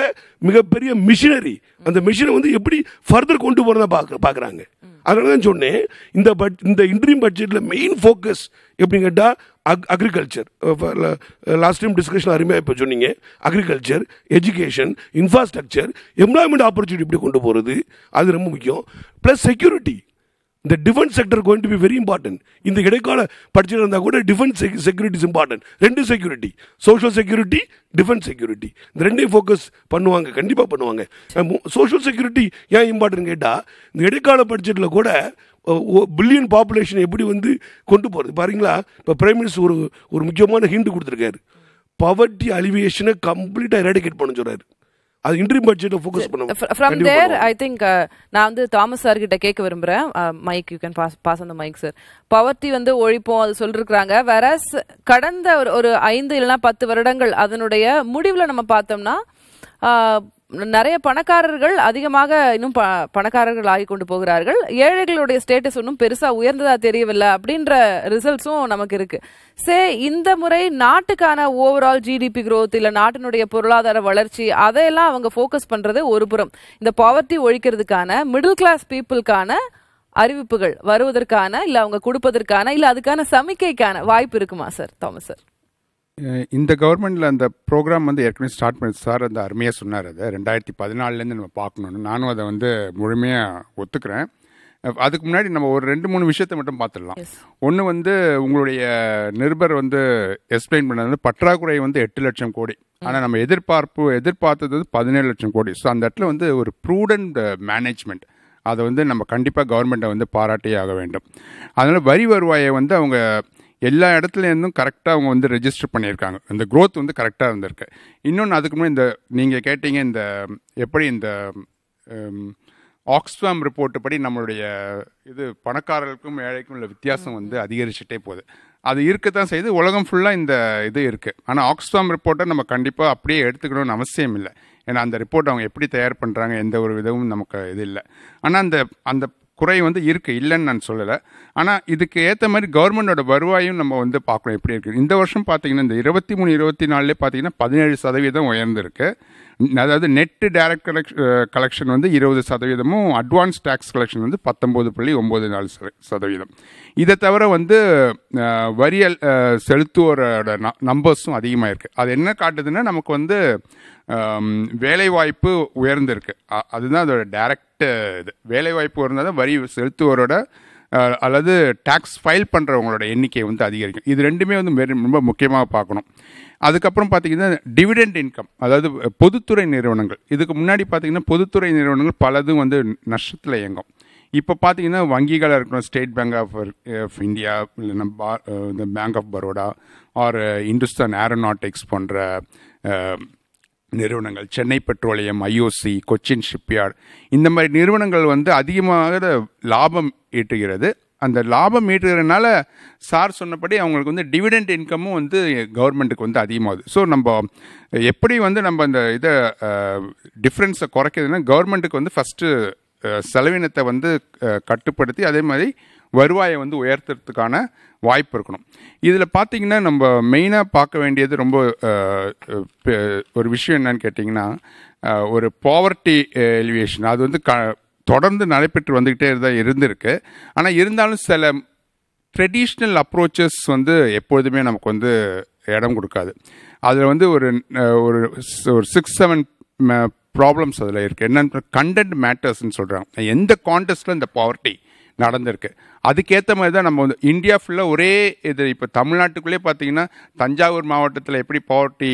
மிகப்பெரிய மிஷினரி அந்த மிஷினை வந்து எப்படி ஃபர்தர் கொண்டு போகிறத பார்க்க பார்க்குறாங்க அதனால தான் சொன்னேன் இந்த பட் இந்த இன்ட்ரீம் பட்ஜெட்டில் மெயின் ஃபோக்கஸ் எப்படின்னு கேட்டால் அக் அக்ரிகல்ச்சர் லாஸ்ட் டைம் டிஸ்கஷன் அருமையாக இப்போ சொன்னீங்க agriculture education infrastructure employment opportunity இப்படி கொண்டு போகிறது அது ரொம்ப முக்கியம் ப்ளஸ் செக்யூரிட்டி இந்த defence sector going to be very important இந்த இடைக்கால படிச்சுட்டு இருந்தால் கூட டிஃபென்ஸ் செக்யூரிட்டி இம்பார்ட்டன்ட் ரெண்டு security social security defence security இந்த ரெண்டையும் ஃபோக்கஸ் பண்ணுவாங்க கண்டிப்பாக பண்ணுவாங்க சோஷியல் செக்யூரிட்டி ஏன் இம்பார்ட்டன்ட் கேட்டால் இந்த இடைக்கால பட்ஜெட்டில் கூட பில்லியன் பாப்புலேஷன் எப்படி வந்து கொண்டு போகிறது பாருங்களா இப்போ பிரைம் மினிஸ்டர் ஒரு ஒரு முக்கியமான ஹிண்ட் கொடுத்துருக்காரு பவர்ட்டி அலிவியேஷனை கம்ப்ளீட்டாக எரடிகேட் பண்ண சொல்கிறார் அது இன்ட்ரீம் பட்ஜெட்ல ஃபோக்கஸ் பண்ணுவோம் ஃப்ரம் தேர் ஐ திங்க் நான் வந்து தாமஸ் சார் கிட்ட கேட்க விரும்புறேன் mike you can pass pass அந்த மைக் சார் பவர்ட்டி வந்து ஒழிப்போம் அது சொல்லிருக்கிறாங்க வேற கடந்த ஒரு ஒரு ஐந்து இல்லைன்னா பத்து வருடங்கள் அதனுடைய முடிவில் நம்ம பார்த்தோம்னா uh, நிறைய பணக்காரர்கள் அதிகமாக இன்னும் ப பணக்காரர்கள் ஆகி கொண்டு போகிறார்கள் ஏழைகளுடைய ஸ்டேட்டஸ் ஒன்றும் பெருசாக உயர்ந்ததாக தெரியவில்லை அப்படின்ற ரிசல்ட்ஸும் நமக்கு இருக்கு சே இந்த முறை நாட்டுக்கான ஓவரால் ஜிடிபி க்ரோத் இல்லை நாட்டினுடைய பொருளாதார வளர்ச்சி அதையெல்லாம் அவங்க ஃபோக்கஸ் பண்ணுறது ஒரு புறம் இந்த பாவர்ட்டி ஒழிக்கிறதுக்கான மிடில் கிளாஸ் பீப்புளுக்கான அறிவிப்புகள் வருவதற்கான இல்லை அவங்க கொடுப்பதற்கான இல்லை அதுக்கான சமிக்கைக்கான வாய்ப்பு இருக்குமா சார் தாமஸ் சார் இந்த கவர்மெண்ட்டில் அந்த ப்ரோக்ராம் வந்து ஏற்கனவே ஸ்டார்ட் பண்ணி சார் அந்த அருமையாக சொன்னார் அதை ரெண்டாயிரத்தி பதினாலேருந்து நம்ம பார்க்கணுன்னு நானும் அதை வந்து முழுமையாக ஒத்துக்கிறேன் அதுக்கு முன்னாடி நம்ம ஒரு ரெண்டு மூணு விஷயத்தை மட்டும் பார்த்துடலாம் ஒன்று வந்து உங்களுடைய நிருபர் வந்து எக்ஸ்பிளைன் பண்ணது வந்து பற்றாக்குறை வந்து எட்டு லட்சம் கோடி ஆனால் நம்ம எதிர்பார்ப்பு எதிர்பார்த்தது வந்து பதினேழு லட்சம் கோடி ஸோ அந்த இடத்துல வந்து ஒரு ப்ரூடண்ட் மேனேஜ்மெண்ட் அதை வந்து நம்ம கண்டிப்பாக கவர்மெண்ட்டை வந்து பாராட்டியே ஆக வேண்டும் அதனால் வரி வருவாயை வந்து அவங்க எல்லா இடத்துலேருந்தும் கரெக்டாக அவங்க வந்து ரெஜிஸ்டர் பண்ணியிருக்காங்க இந்த க்ரோத் வந்து கரெக்டாக இருந்திருக்கு இன்னொன்று அதுக்கு முன்னாடி இந்த நீங்கள் கேட்டீங்க இந்த எப்படி இந்த ஆக்ஸ்ஃபேம் ரிப்போர்ட்டு படி நம்மளுடைய இது பணக்காரர்களுக்கும் ஏழைக்கும் உள்ள வித்தியாசம் வந்து அதிகரிச்சுட்டே போகுது அது இருக்க தான் செய்யுது உலகம் ஃபுல்லாக இந்த இது இருக்குது ஆனால் ஆக்ஸ்ஃபேம் ரிப்போர்ட்டை நம்ம கண்டிப்பாக அப்படியே எடுத்துக்கணும்னு அவசியம் இல்லை ஏன்னா அந்த ரிப்போர்ட் அவங்க எப்படி தயார் பண்ணுறாங்க எந்த ஒரு விதமும் நமக்கு இது இல்லை ஆனால் அந்த அந்த குறை வந்து இருக்குது இல்லைன்னு நான் சொல்லலை ஆனால் இதுக்கு ஏற்ற மாதிரி கவர்மெண்டோட வருவாயும் நம்ம வந்து பார்க்கணும் எப்படி இருக்குது இந்த வருஷம் பார்த்திங்கன்னா இந்த இருபத்தி மூணு இருபத்தி நாலுலேயே பார்த்திங்கன்னா பதினேழு சதவீதம் உயர்ந்திருக்கு அதாவது நெட்டு டைரக்ட் கலெக்ஷன் கலெக்ஷன் வந்து இருபது சதவீதமும் அட்வான்ஸ் டேக்ஸ் கலெக்ஷன் வந்து பத்தொம்போது புள்ளி ஒம்பது நாலு சதவீதம் இதை தவிர வந்து வரியல் செலுத்துவோரோட நம்பர்ஸும் அதிகமாக இருக்குது அது என்ன காட்டுதுன்னா நமக்கு வந்து வேலைவாய்ப்பு உயர்ந்திருக்கு அதுதான் அதோட டைரக்ட் இது வேலைவாய்ப்பு இருந்தால் தான் வரி செலுத்துவரோட அல்லது டேக்ஸ் ஃபைல் பண்ணுறவங்களோட எண்ணிக்கை வந்து அதிகரிக்கும் இது ரெண்டுமே வந்து ரொம்ப முக்கியமாக பார்க்கணும் அதுக்கப்புறம் பார்த்திங்கன்னா டிவிடெண்ட் இன்கம் அதாவது பொதுத்துறை நிறுவனங்கள் இதுக்கு முன்னாடி பார்த்திங்கன்னா பொதுத்துறை நிறுவனங்கள் பலதும் வந்து நஷ்டத்தில் இயங்கும் இப்போ பார்த்திங்கன்னா வங்கிகளாக இருக்கணும் ஸ்டேட் பேங்க் ஆஃப் இந்தியா இல்லைன்னா பா இந்த bank of Baroda or Hindustan aeronautics போன்ற நிறுவனங்கள் Chennai petroleum IOC Cochin shipyard இந்த மாதிரி நிறுவனங்கள் வந்து அதிகமாக லாபம் ஈட்டுகிறது அந்த லாபம் ஈட்டுகிறதுனால சார் சொன்னபடி அவங்களுக்கு வந்து டிவிடெண்ட் இன்கமும் வந்து கவர்மெண்ட்டுக்கு வந்து அதிகமாகுது ஸோ நம்ம எப்படி வந்து நம்ம அந்த இதை டிஃப்ரென்ஸை குறைக்கிறதுனா கவர்மெண்ட்டுக்கு வந்து ஃபஸ்ட்டு செலவினத்தை வந்து கட்டுப்படுத்தி அதே மாதிரி வருவாயை வந்து உயர்த்துறதுக்கான வாய்ப்பு இருக்கணும் இதில் பார்த்தீங்கன்னா நம்ம மெயினாக பார்க்க வேண்டியது ரொம்ப ஒரு விஷயம் என்னன்னு கேட்டிங்கன்னா ஒரு பாவர்ட்டி எலிவேஷன் அது வந்து க தொடர்ந்து நடைபெற்று வந்துக்கிட்டே தான் இருந்திருக்கு ஆனால் இருந்தாலும் சில ட்ரெடிஷ்னல் அப்ரோச்சஸ் வந்து எப்பொழுதுமே நமக்கு வந்து இடம் கொடுக்காது அதில் வந்து ஒரு ஒரு ஒரு சிக்ஸ் செவன் ப்ராப்ளம்ஸ் அதில் இருக்குது என்னென்ன கண்டென்ட் மேட்டர்ஸ்ன்னு சொல்கிறாங்க எந்த கான்டெஸ்ட்டில் இந்த பாவர்ட்டி நடந்திருக்கு அதுக்கேற்ற மாதிரி தான் நம்ம வந்து இந்தியா ஃபுல்லாக ஒரே இது இப்போ தமிழ்நாட்டுக்குள்ளே பார்த்தீங்கன்னா தஞ்சாவூர் மாவட்டத்தில் எப்படி பாவர்ட்டி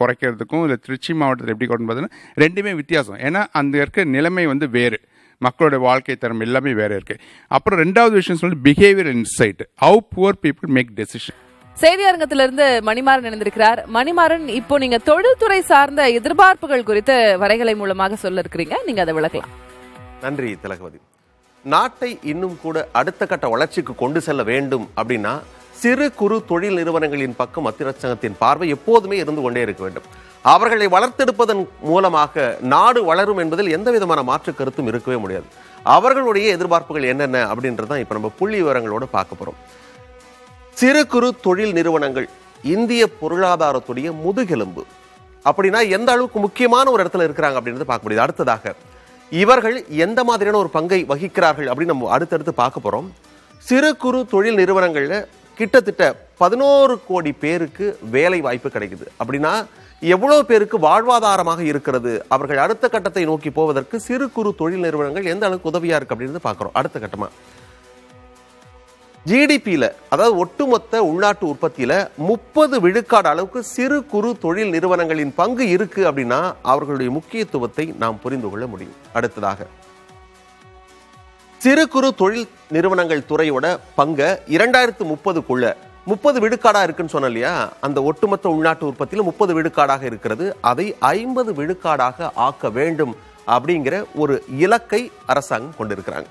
குறைக்கிறதுக்கும் இல்லை திருச்சி மாவட்டத்தில் எப்படி கொண்டு பார்த்தீங்கன்னா ரெண்டுமே வித்தியாசம் ஏன்னா அந்த இருக்க நிலைமை வந்து வேறு மக்களோட வாழ்க்கை தரம் எல்லாமே வேறு இருக்குது அப்புறம் ரெண்டாவது விஷயம் சொல்லி behaviour insight how poor people make decision அரங்கத்திலிருந்து மணிமாறன் இணைந்திருக்கிறார் மணிமாறன் இப்போ நீங்க தொழில்துறை சார்ந்த எதிர்பார்ப்புகள் குறித்து வரைகளை மூலமாக சொல்ல இருக்கிறீங்க நீங்க அதை விளக்கலாம் நன்றி திலகவதி நாட்டை இன்னும் கூட அடுத்த கட்ட வளர்ச்சிக்கு கொண்டு செல்ல வேண்டும் அப்படின்னா சிறு குறு தொழில் நிறுவனங்களின் பக்கம் மத்தியரசங்கத்தின் பார்வை எப்போதுமே இருந்து கொண்டே இருக்க வேண்டும் அவர்களை வளர்த்தெடுப்பதன் மூலமாக நாடு வளரும் என்பதில் எந்த விதமான மாற்று கருத்தும் இருக்கவே முடியாது அவர்களுடைய எதிர்பார்ப்புகள் என்னென்ன அப்படின்றது தான் இப்போ நம்ம புள்ளி விவரங்களோடு பார்க்க போகிறோம் சிறு குறு தொழில் நிறுவனங்கள் இந்திய பொருளாதாரத்துடைய முதுகெலும்பு அப்படின்னா எந்த அளவுக்கு முக்கியமான ஒரு இடத்துல இருக்கிறாங்க அப்படின்றத பார்க்க முடியுது அடுத்ததாக இவர்கள் எந்த மாதிரியான ஒரு பங்கை வகிக்கிறார்கள் அப்படின்னு நம்ம அடுத்தடுத்து பார்க்க போகிறோம் சிறு குறு தொழில் நிறுவனங்களில் கிட்டத்தட்ட பதினோரு கோடி பேருக்கு வேலை வாய்ப்பு கிடைக்குது அப்படின்னா எவ்வளோ பேருக்கு வாழ்வாதாரமாக இருக்கிறது அவர்கள் அடுத்த கட்டத்தை நோக்கி போவதற்கு சிறு குறு தொழில் நிறுவனங்கள் எந்த அளவுக்கு உதவியாக இருக்குது அப்படின்னு பார்க்குறோம் அடுத்த கட்டமாக ஜிடிபியில் அதாவது ஒட்டுமொத்த உள்நாட்டு உற்பத்தியில் முப்பது விழுக்காடு அளவுக்கு சிறு குறு தொழில் நிறுவனங்களின் பங்கு இருக்கு அப்படின்னா அவர்களுடைய முக்கியத்துவத்தை நாம் புரிந்து கொள்ள முடியும் அடுத்ததாக சிறு குறு தொழில் நிறுவனங்கள் துறையோட பங்கை இரண்டாயிரத்து முப்பதுக்குள்ள முப்பது விழுக்காடா இருக்குன்னு சொன்ன இல்லையா அந்த ஒட்டுமொத்த உள்நாட்டு உற்பத்தியில் முப்பது விழுக்காடாக இருக்கிறது அதை ஐம்பது விழுக்காடாக ஆக்க வேண்டும் அப்படிங்கிற ஒரு இலக்கை அரசாங்கம் கொண்டிருக்கிறாங்க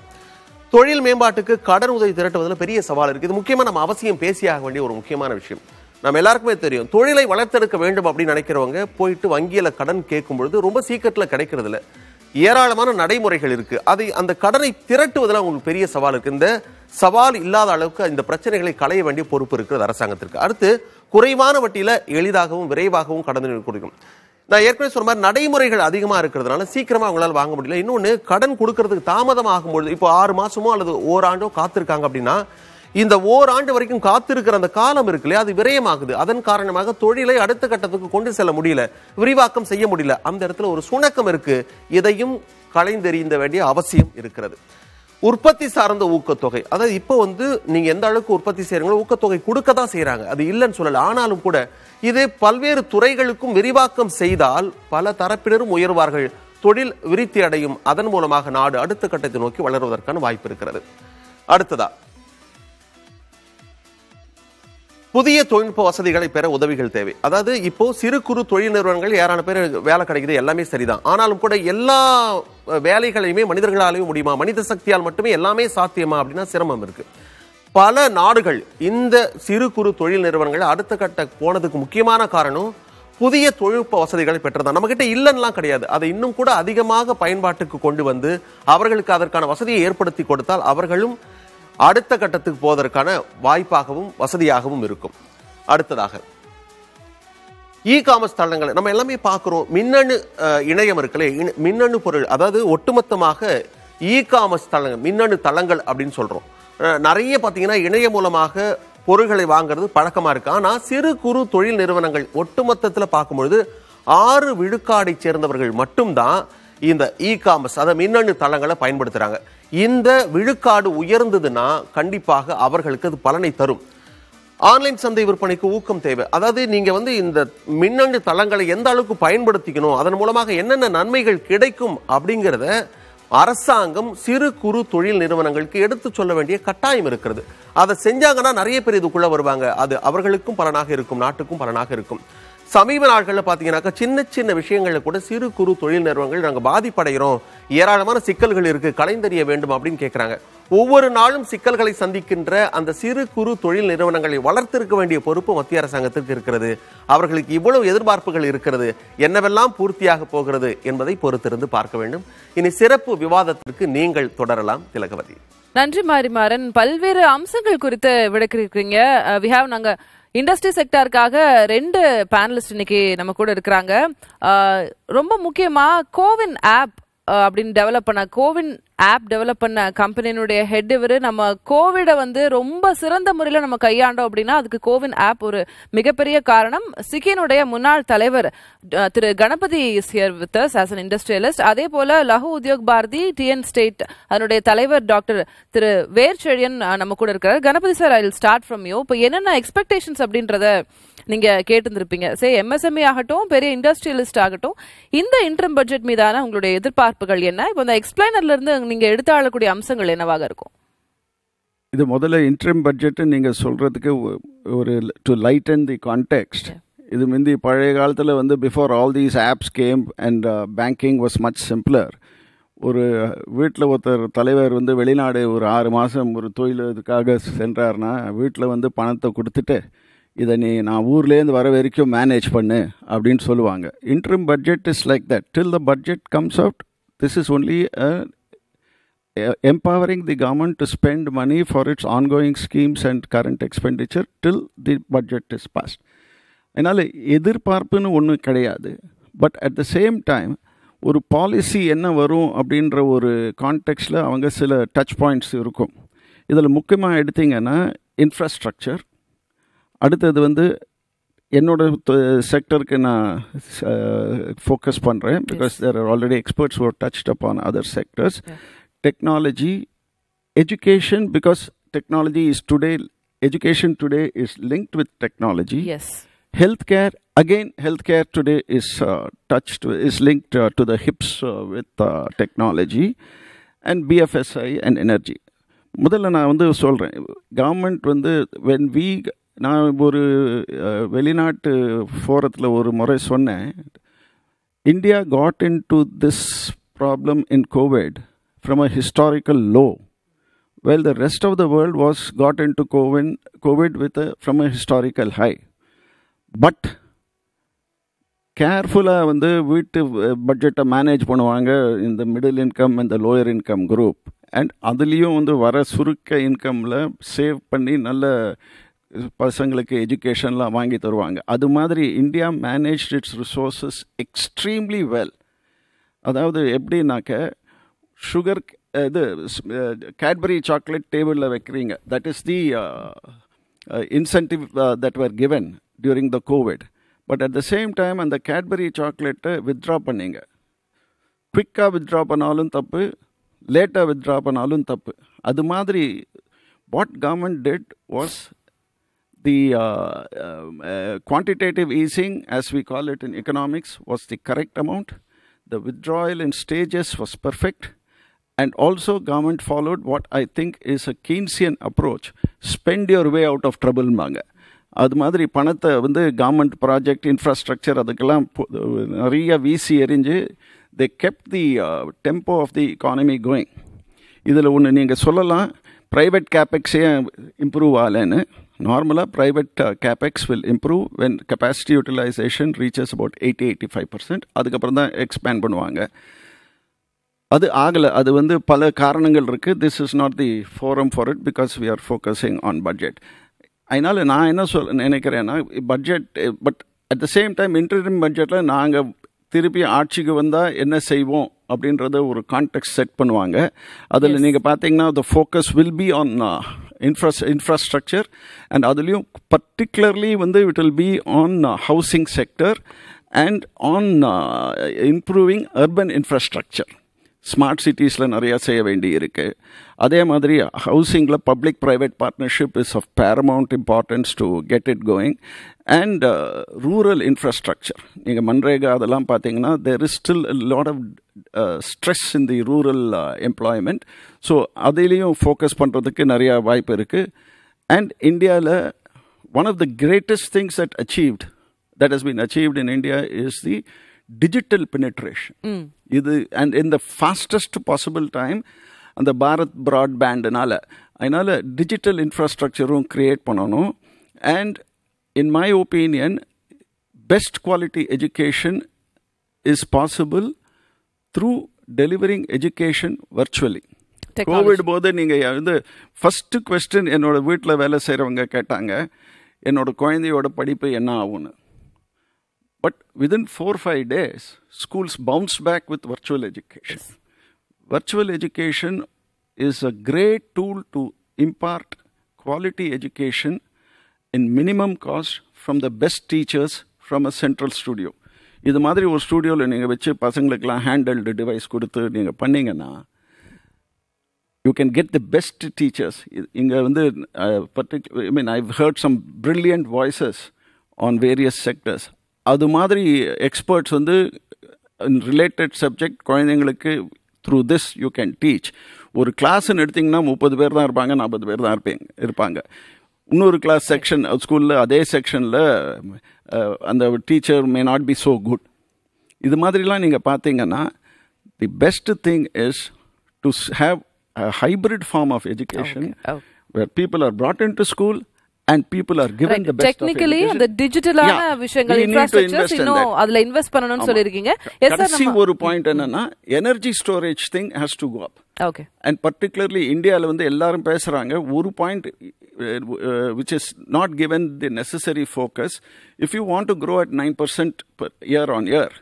தொழில் மேம்பாட்டுக்கு கடன் உதவி திரட்டுவதில் பெரிய சவால் இருக்குது இது முக்கியமாக நம்ம அவசியம் பேசியாக வேண்டிய ஒரு முக்கியமான விஷயம் நம்ம எல்லாருக்குமே தெரியும் தொழிலை வளர்த்தெடுக்க வேண்டும் அப்படின்னு நினைக்கிறவங்க போயிட்டு வங்கியில் கடன் கேட்கும் பொழுது ரொம்ப சீக்கிரத்தில் கிடைக்கிறது இல்லை ஏராளமான நடைமுறைகள் இருக்குது அதை அந்த கடனை திரட்டுவதில் அவங்களுக்கு பெரிய சவால் இருக்குது இந்த சவால் இல்லாத அளவுக்கு இந்த பிரச்சனைகளை களைய வேண்டிய பொறுப்பு இருக்கிறது அரசாங்கத்திற்கு அடுத்து குறைவான வட்டியில் எளிதாகவும் விரைவாகவும் கடன் கொடுக்கும் நான் ஏற்கனவே சொன்ன மாதிரி நடைமுறைகள் அதிகமாக இருக்கிறதுனால சீக்கிரமாக அவங்களால வாங்க முடியல இன்னொன்று கடன் கொடுக்கறதுக்கு தாமதம் ஆகும்பொழுது இப்போ ஆறு மாதமோ அல்லது ஓராண்டோ காத்திருக்காங்க அப்படின்னா இந்த ஓராண்டு வரைக்கும் காத்திருக்கிற அந்த காலம் இருக்கு இல்லையா அது விரயமாகுது அதன் காரணமாக தொழிலை அடுத்த கட்டத்துக்கு கொண்டு செல்ல முடியல விரிவாக்கம் செய்ய முடியல அந்த இடத்துல ஒரு சுணக்கம் இருக்கு இதையும் கலைந்தெறிந்த வேண்டிய அவசியம் இருக்கிறது உற்பத்தி சார்ந்த ஊக்கத்தொகை அதாவது இப்போ வந்து நீங்கள் எந்த அளவுக்கு உற்பத்தி செய்கிறீங்களோ ஊக்கத்தொகை கொடுக்க தான் செய்கிறாங்க அது இல்லைன்னு சொல்லலை ஆனாலும் கூட இது பல்வேறு துறைகளுக்கும் விரிவாக்கம் செய்தால் பல தரப்பினரும் உயர்வார்கள் தொழில் விருத்தி அடையும் அதன் மூலமாக நாடு அடுத்த கட்டத்தை நோக்கி வளர்வதற்கான வாய்ப்பு இருக்கிறது அடுத்ததா புதிய தொழில்நுட்ப வசதிகளை பெற உதவிகள் தேவை அதாவது இப்போ சிறு குறு தொழில் நிறுவனங்கள் ஏராளம் பேர் வேலை கிடைக்குது எல்லாமே சரிதான் ஆனாலும் கூட எல்லா வேலைகளையுமே மனிதர்களாலேயும் முடியுமா மனித சக்தியால் மட்டுமே எல்லாமே சாத்தியமா அப்படின்னா சிரமம் இருக்கு பல நாடுகள் இந்த சிறு குறு தொழில் நிறுவனங்கள் அடுத்த கட்ட போனதுக்கு முக்கியமான காரணம் புதிய தொழில்நுட்ப வசதிகளை பெற்றதான் நம்மக்கிட்ட இல்லைன்னா கிடையாது அதை இன்னும் கூட அதிகமாக பயன்பாட்டுக்கு கொண்டு வந்து அவர்களுக்கு அதற்கான வசதியை ஏற்படுத்தி கொடுத்தால் அவர்களும் அடுத்த கட்டத்துக்கு போவதற்கான வாய்ப்பாகவும் வசதியாகவும் இருக்கும் அடுத்ததாக இ காமர்ஸ் தளங்களை நம்ம எல்லாமே பார்க்குறோம் மின்னணு இணையம் இருக்கலே மின்னணு பொருள் அதாவது ஒட்டுமொத்தமாக இ காமர்ஸ் தளங்கள் மின்னணு தளங்கள் அப்படின்னு சொல்கிறோம் நிறைய பார்த்தீங்கன்னா இணையம் மூலமாக பொருள்களை வாங்குறது பழக்கமாக இருக்குது ஆனால் சிறு குறு தொழில் நிறுவனங்கள் ஒட்டுமொத்தத்தில் பார்க்கும்பொழுது ஆறு விழுக்காடை சேர்ந்தவர்கள் மட்டும்தான் இந்த இ காமர்ஸ் அதை மின்னணு தளங்களை பயன்படுத்துகிறாங்க இந்த விழுக்காடு உயர்ந்ததுன்னா கண்டிப்பாக அவர்களுக்கு அது பலனை தரும் ஆன்லைன் சந்தை விற்பனைக்கு ஊக்கம் தேவை அதாவது நீங்க வந்து இந்த மின்னணு தளங்களை எந்த அளவுக்கு பயன்படுத்திக்கணும் அதன் மூலமாக என்னென்ன நன்மைகள் கிடைக்கும் அப்படிங்கிறத அரசாங்கம் சிறு குறு தொழில் நிறுவனங்களுக்கு எடுத்து சொல்ல வேண்டிய கட்டாயம் இருக்கிறது அதை செஞ்சாங்கன்னா நிறைய பேர் இதுக்குள்ள வருவாங்க அது அவர்களுக்கும் பலனாக இருக்கும் நாட்டுக்கும் பலனாக இருக்கும் சமீப நாட்களில் பார்த்தீங்கன்னாக்கா சின்ன சின்ன விஷயங்களில் கூட சிறு குறு தொழில் நிறுவனங்கள் நாங்கள் பாதிப்படைகிறோம் ஏராளமான சிக்கல்கள் இருக்குது கலைந்தறிய வேண்டும் அப்படின்னு கேட்குறாங்க ஒவ்வொரு நாளும் சிக்கல்களை சந்திக்கின்ற அந்த சிறு குறு தொழில் நிறுவனங்களை வளர்த்திருக்க வேண்டிய பொறுப்பு மத்திய அரசாங்கத்திற்கு இருக்கிறது அவர்களுக்கு இவ்வளவு எதிர்பார்ப்புகள் இருக்கிறது என்னவெல்லாம் பூர்த்தியாக போகிறது என்பதை பொறுத்திருந்து பார்க்க வேண்டும் இனி சிறப்பு விவாதத்திற்கு நீங்கள் தொடரலாம் திலகவதி நன்றி மாரிமாறன் பல்வேறு அம்சங்கள் குறித்து விளக்கிருக்கீங்க வி ஹாவ் நாங்கள் இண்டஸ்ட்ரி செக்டாருக்காக ரெண்டு பேனலிஸ்ட் இன்னைக்கு நம்ம கூட இருக்கிறாங்க ரொம்ப முக்கியமாக கோவின் ஆப் அப்படின்னு டெவலப் பண்ண கோவின் ஆப் டெவலப் பண்ண கம்பெனியினுடைய ஹெட் இவர் நம்ம கோவிடை வந்து ரொம்ப சிறந்த முறையில் நம்ம கையாண்டோம் அப்படின்னா அதுக்கு கோவின் ஆப் ஒரு மிகப்பெரிய காரணம் சிக்கினுடைய முன்னாள் தலைவர் Thiru Ganapathi is with us an industrialist அதே போல லஹு உத்யோக் பாரதி டிஎன் ஸ்டேட் அதனுடைய தலைவர் டாக்டர் திரு வேர் செழியன் நம்ம கூட இருக்கிறார் Ganapathi sir I start from you இப்போ என்னென்ன எக்ஸ்பெக்டேஷன்ஸ் அப்படின்றத நீங்கள் கேட்டிருந்திருப்பீங்க சரி எம்எஸ்எம்இ e ஆகட்டும் பெரிய இண்டஸ்ட்ரியலிஸ்ட் ஆகட்டும் இந்த இன்ட்ரம் பட்ஜெட் மீதான உங்களுடைய எதிர்பார்ப்புகள் என்ன இப்போ அந்த எக்ஸ்பிளைனர்லேருந்து நீங்கள் எடுத்து ஆளக்கூடிய அம்சங்கள் என்னவாக இருக்கும் இது முதல்ல இன்ட்ரம் பட்ஜெட்டு நீங்கள் சொல்கிறதுக்கு ஒரு டு லைட்டன் தி கான்டெக்ட் இது முந்தி பழைய காலத்தில் வந்து before all these apps came and banking was much simpler ஒரு வீட்டில் ஒருத்தர் தலைவர் வந்து வெளிநாடு ஒரு ஆறு மாதம் ஒரு தொழிலுக்காக சென்றார்னா வீட்டில் வந்து பணத்தை கொடுத்துட்டு இதை நீ நான் ஊர்லேருந்து வர வரைக்கும் மேனேஜ் பண்ணு அப்படின்னு சொல்லுவாங்க interim budget is like that till the budget comes out this is only empowering the government to spend money for its ongoing schemes and current expenditure till the budget is passed அதனால் எதிர்பார்ப்புன்னு ஒன்றும் கிடையாது but at the same time ஒரு policy என்ன வரும் அப்படின்ற ஒரு கான்டெக்ஸ்டில் அவங்க சில டச் பாயிண்ட்ஸ் இருக்கும் இதில் முக்கியமாக எடுத்திங்கன்னா இன்ஃப்ராஸ்ட்ரக்சர் அடுத்தது வந்து என்னோட செக்டருக்கு நான் ஃபோக்கஸ் பண்ணுறேன் because there are already experts or touch up on other sectors technology education because technology is today education today is linked with technology health care again health care today is touch is linked to the hips with technology and BFSI and energy முதல்ல நான் வந்து சொல்கிறேன் government வந்து when வீ நான் ஒரு வெளிநாட்டு ஃபோரத்தில் ஒரு முறை சொன்னேன் India got in to this problem in Covid from a historical low well the rest of the world was got in to CoWIN Covid with from a historical high but கேர்ஃபுல்லாக வந்து வீட்டு பட்ஜெட்டை மேனேஜ் பண்ணுவாங்க இந்த மிடில் இன்கம் இந்த lower income group and அதுலேயும் வந்து வர சுருக்க இன்கமில் சேவ் பண்ணி நல்ல பசங்களுக்கு எஜுகேஷன்லாம் வாங்கி தருவாங்க அது மாதிரி India manage its resources extremely well அதாவது எப்படின்னாக்க சுகர் இது கேட்பரி சாக்லேட் டேபிளில் வைக்கிறீங்க that is the incentive that were given during the Covid but at the same time அந்த கேட்பரி சாக்லேட்டை வித்ட்ரா பண்ணிங்க குவிக்காக வித்ட்ரா பண்ணாலும் தப்பு லேட்டாக வித்ட்ரா பண்ணாலும் தப்பு அது மாதிரி what government did was the uh, uh, quantitative easing, as we call it in economics, was the correct amount. The withdrawal in stages was perfect and also government followed what i think is a keynesian approach spend your way out of trouble. Manga. அது மாதிரி பணத்தை வந்து government project infrastructure அதுக்கெல்லாம் நிறைய வீசி எரிஞ்சு they kept the tempo of the economy going இதில் ஒன்று நீங்கள் சொல்லலாம் ப்ரைவேட் கேபெக்ஸே இம்ப்ரூவ் ஆகலன்னு நார்மலாக private capex will improve when when capacity utilization reaches eighty eighty five percent அதுக்கப்புறம் தான் எக்ஸ்பேண்ட் பண்ணுவாங்க அது ஆகலை அது வந்து பல காரணங்கள் இருக்குது this is not the forum for it because we are focusing on budget அதனால் நான் என்ன சொல் நினைக்கிறேன்னா budget but at the same time interview பட்ஜெட்டில் நாங்கள் திருப்பி ஆட்சிக்கு வந்தால் என்ன செய்வோம் அப்படின்றத ஒரு கான்டெக்ட் செட் பண்ணுவாங்க அதில் நீங்கள் பார்த்தீங்கன்னா the focus will be on infra infrastructure and அதுலேயும் பர்டிகுலர்லி வந்து it will be on housing sector and on improving urban infrastructure smart சிட்டிஸில் நிறையா செய்ய வேண்டி இருக்குது அதே மாதிரி ஹவுசிங்கில் public private partnership is of paramount importance to get it going and rural infrastructure நீங்கள் மன்ரேகா அதெல்லாம் பார்த்தீங்கன்னா there is still lot of stress in the rural employment so அதிலையும் ஃபோக்கஸ் பண்ணுறதுக்கு நிறையா வாய்ப்பு இருக்குது அண்ட் இந்தியாவில் one of the greatest things at achieved that has been achieved in India is the digital penetration. இது and in the fastest possible time அந்த பாரத் ப்ராட்பேண்டுனால அதனால் டிஜிட்டல் இன்ஃப்ராஸ்ட்ரக்சரும் க்ரியேட் பண்ணணும் and in my opinion best quality education is possible through delivering education virtually Covid போது நீங்கள் வந்து first question என்னோடய வீட்டில் வேலை செய்கிறவங்க கேட்டாங்க என்னோடய குழந்தையோட படிப்பு என்ன ஆகும்னு but within four five days schools bounce back with virtual education virtual education is a great tool to impart quality education in minimum cost from the best teachers from a central studio இது மாதிரி ஒரு ஸ்டூடியோவில் நீங்கள் வச்சு பசங்களுக்கெல்லாம் handled device கொடுத்து நீங்கள் பண்ணிங்கன்னா you can get the best teachers இங்கே வந்து particular I mean I heard some brilliant voices on various sectors அது மாதிரி எக்ஸ்பர்ட்ஸ் வந்து ரிலேட்டட் சப்ஜெக்ட் குழந்தைங்களுக்கு through this you can teach ஒரு கிளாஸ்ன்னு எடுத்திங்கன்னா முப்பது பேர் தான் இருப்பாங்க நாற்பது பேர் தான் இருப்பேங்க இருப்பாங்க இன்னொரு கிளாஸ் செக்ஷன் ஸ்கூலில் அதே செக்ஷனில் அந்த teacher may not be so good இது மாதிரிலாம் நீங்கள் பார்த்தீங்கன்னா the best thing is to have hybrid form of education where people are brought to school and people are given the best technically அந்த டிஜிட்டலான விஷயங்கள் இன்ஃப்ராஸ்ட்ரக்சர்ஸ் இன்னும் அதுல இன்வெஸ்ட் பண்ணனும்னு சொல்லிருக்கீங்க எஸ் கடைசி ஒரு பாயிண்ட் என்னன்னா energy storage thing has to go up okay and particularly இந்தியாவில் வந்து எல்லாரும் பேசுறாங்க ஒரு point which is not given the necessary focus if you want to grow at nine percent year on year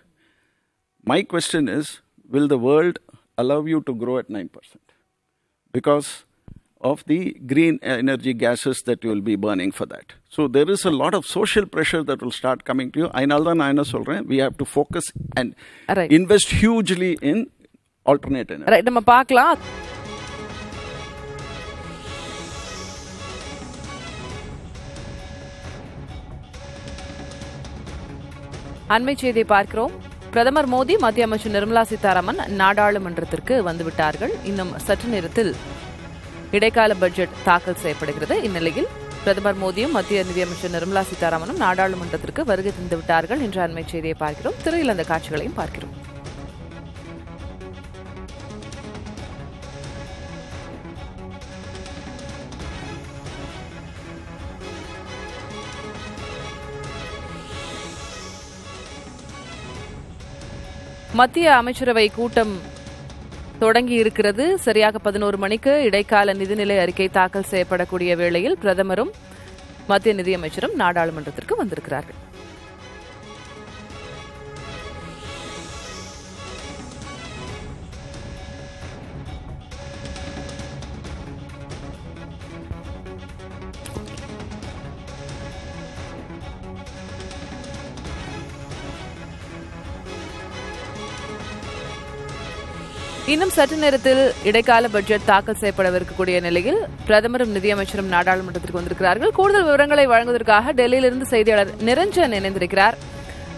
my question is will the world allow you to grow at nine percent because of the green energy gases that you will be burning for that. So there is a lot of social pressure that will start coming to you. அதனால தான் நான் என்ன சொல்கிறேன் we have to focus and right. invest hugely in alternate energy. Right, Nama paakla. அண்மை செய்தியை பார்க்கிறோம் பிரதமர் மோடி மத்திய அமைச்சர் நிர்மலா சீதாராமன் நாடாளுமன்றத்திற்கு வந்துவிட்டார்கள் இன்னும் சற்று நேரத்தில் இடைக்கால பட்ஜெட் தாக்கல் செய்யப்படுகிறது இந்நிலையில் பிரதமர் மோடியும் மத்திய நிதியமைச்சர் நிர்மலா சீதாராமனும் நாடாளுமன்றத்திற்கு வருகை தந்துவிட்டார்கள் என்ற அண்மை செய்தியை பார்க்கிறோம் திரையில் அந்த காட்சிகளையும் பார்க்கிறோம் மத்திய அமைச்சரவை கூட்டம் தொடங்கி இருக்கிறது சரியாக பதினோரு மணிக்கு இடைக்கால நிதிநிலை அறிக்கை தாக்கல் செய்யப்படக்கூடிய வேளையில் பிரதமரும் மத்திய நிதியமைச்சரும் நாடாளுமன்றத்திற்கு வந்திருக்கிறார்கள் இன்னும் சற்று நேரத்தில் இடைக்கால பட்ஜெட் தாக்கல் செய்யப்படவிருக்கக்கூடிய நிலையில் பிரதமரும் நிதியமைச்சரும் நாடாளுமன்றத்திற்கு வந்திருக்கிறார்கள் கூடுதல் விவரங்களை வழங்குவதற்காக டெல்லியிலிருந்து செய்தியாளர் நிரஞ்சன் இணைந்திருக்கிறார்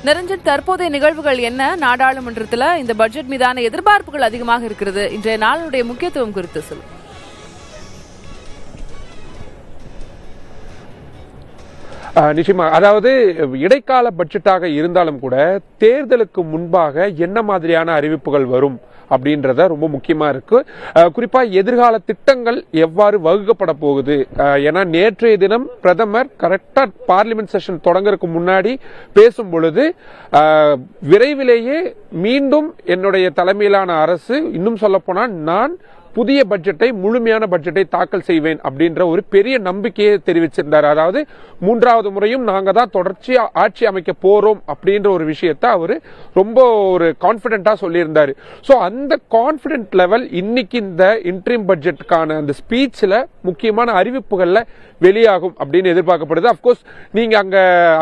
நிரஞ்சன் தற்போதைய நிகழ்வுகள் என்ன நாடாளுமன்றத்தில் இந்த பட்ஜெட் மீதான எதிர்பார்ப்புகள் அதிகமாக இருக்கிறது இன்றைய நாளுடைய முக்கியத்துவம் குறித்து சொல் நிச்சயமா அதாவது இடைக்கால பட்ஜெட்டாக இருந்தாலும் கூட தேர்தலுக்கு முன்பாக என்ன மாதிரியான அறிவிப்புகள் வரும் அப்படின்றத ரொம்ப முக்கியமாக இருக்குது குறிப்பாக எதிர்கால திட்டங்கள் எவ்வாறு வகுக்கப்பட போகுது ஏன்னா நேற்றைய தினம் பிரதமர் கரெக்டாக பார்லிமெண்ட் செஷன் தொடங்கறதுக்கு முன்னாடி பேசும் பொழுது விரைவிலேயே மீண்டும் என்னுடைய தலைமையிலான அரசு இன்னும் சொல்லப்போனால் நான் புதிய பட்ஜெட்டை முழுமையான பட்ஜெட்டை தாக்கல் செய்வேன் அப்படின்ற ஒரு பெரிய நம்பிக்கையை தெரிவிச்சிருந்தார் அதாவது மூன்றாவது முறையும் நாங்க தான் தொடர்ச்சியா ஆட்சி அமைக்க போறோம் அப்படின்ற ஒரு விஷயத்த அவர் ரொம்ப ஒரு கான்பிடென்டா சொல்லியிருந்தாரு ஸோ அந்த கான்பிடென்ட் லெவல் இன்னைக்கு இந்த இன்ட்ரீம் பட்ஜெட்டுக்கான அந்த ஸ்பீச்சில் முக்கியமான அறிவிப்புகள்ல வெளியாகும் அப்படின்னு எதிர்பார்க்கப்படுது அப்கோர்ஸ் நீங்க அங்க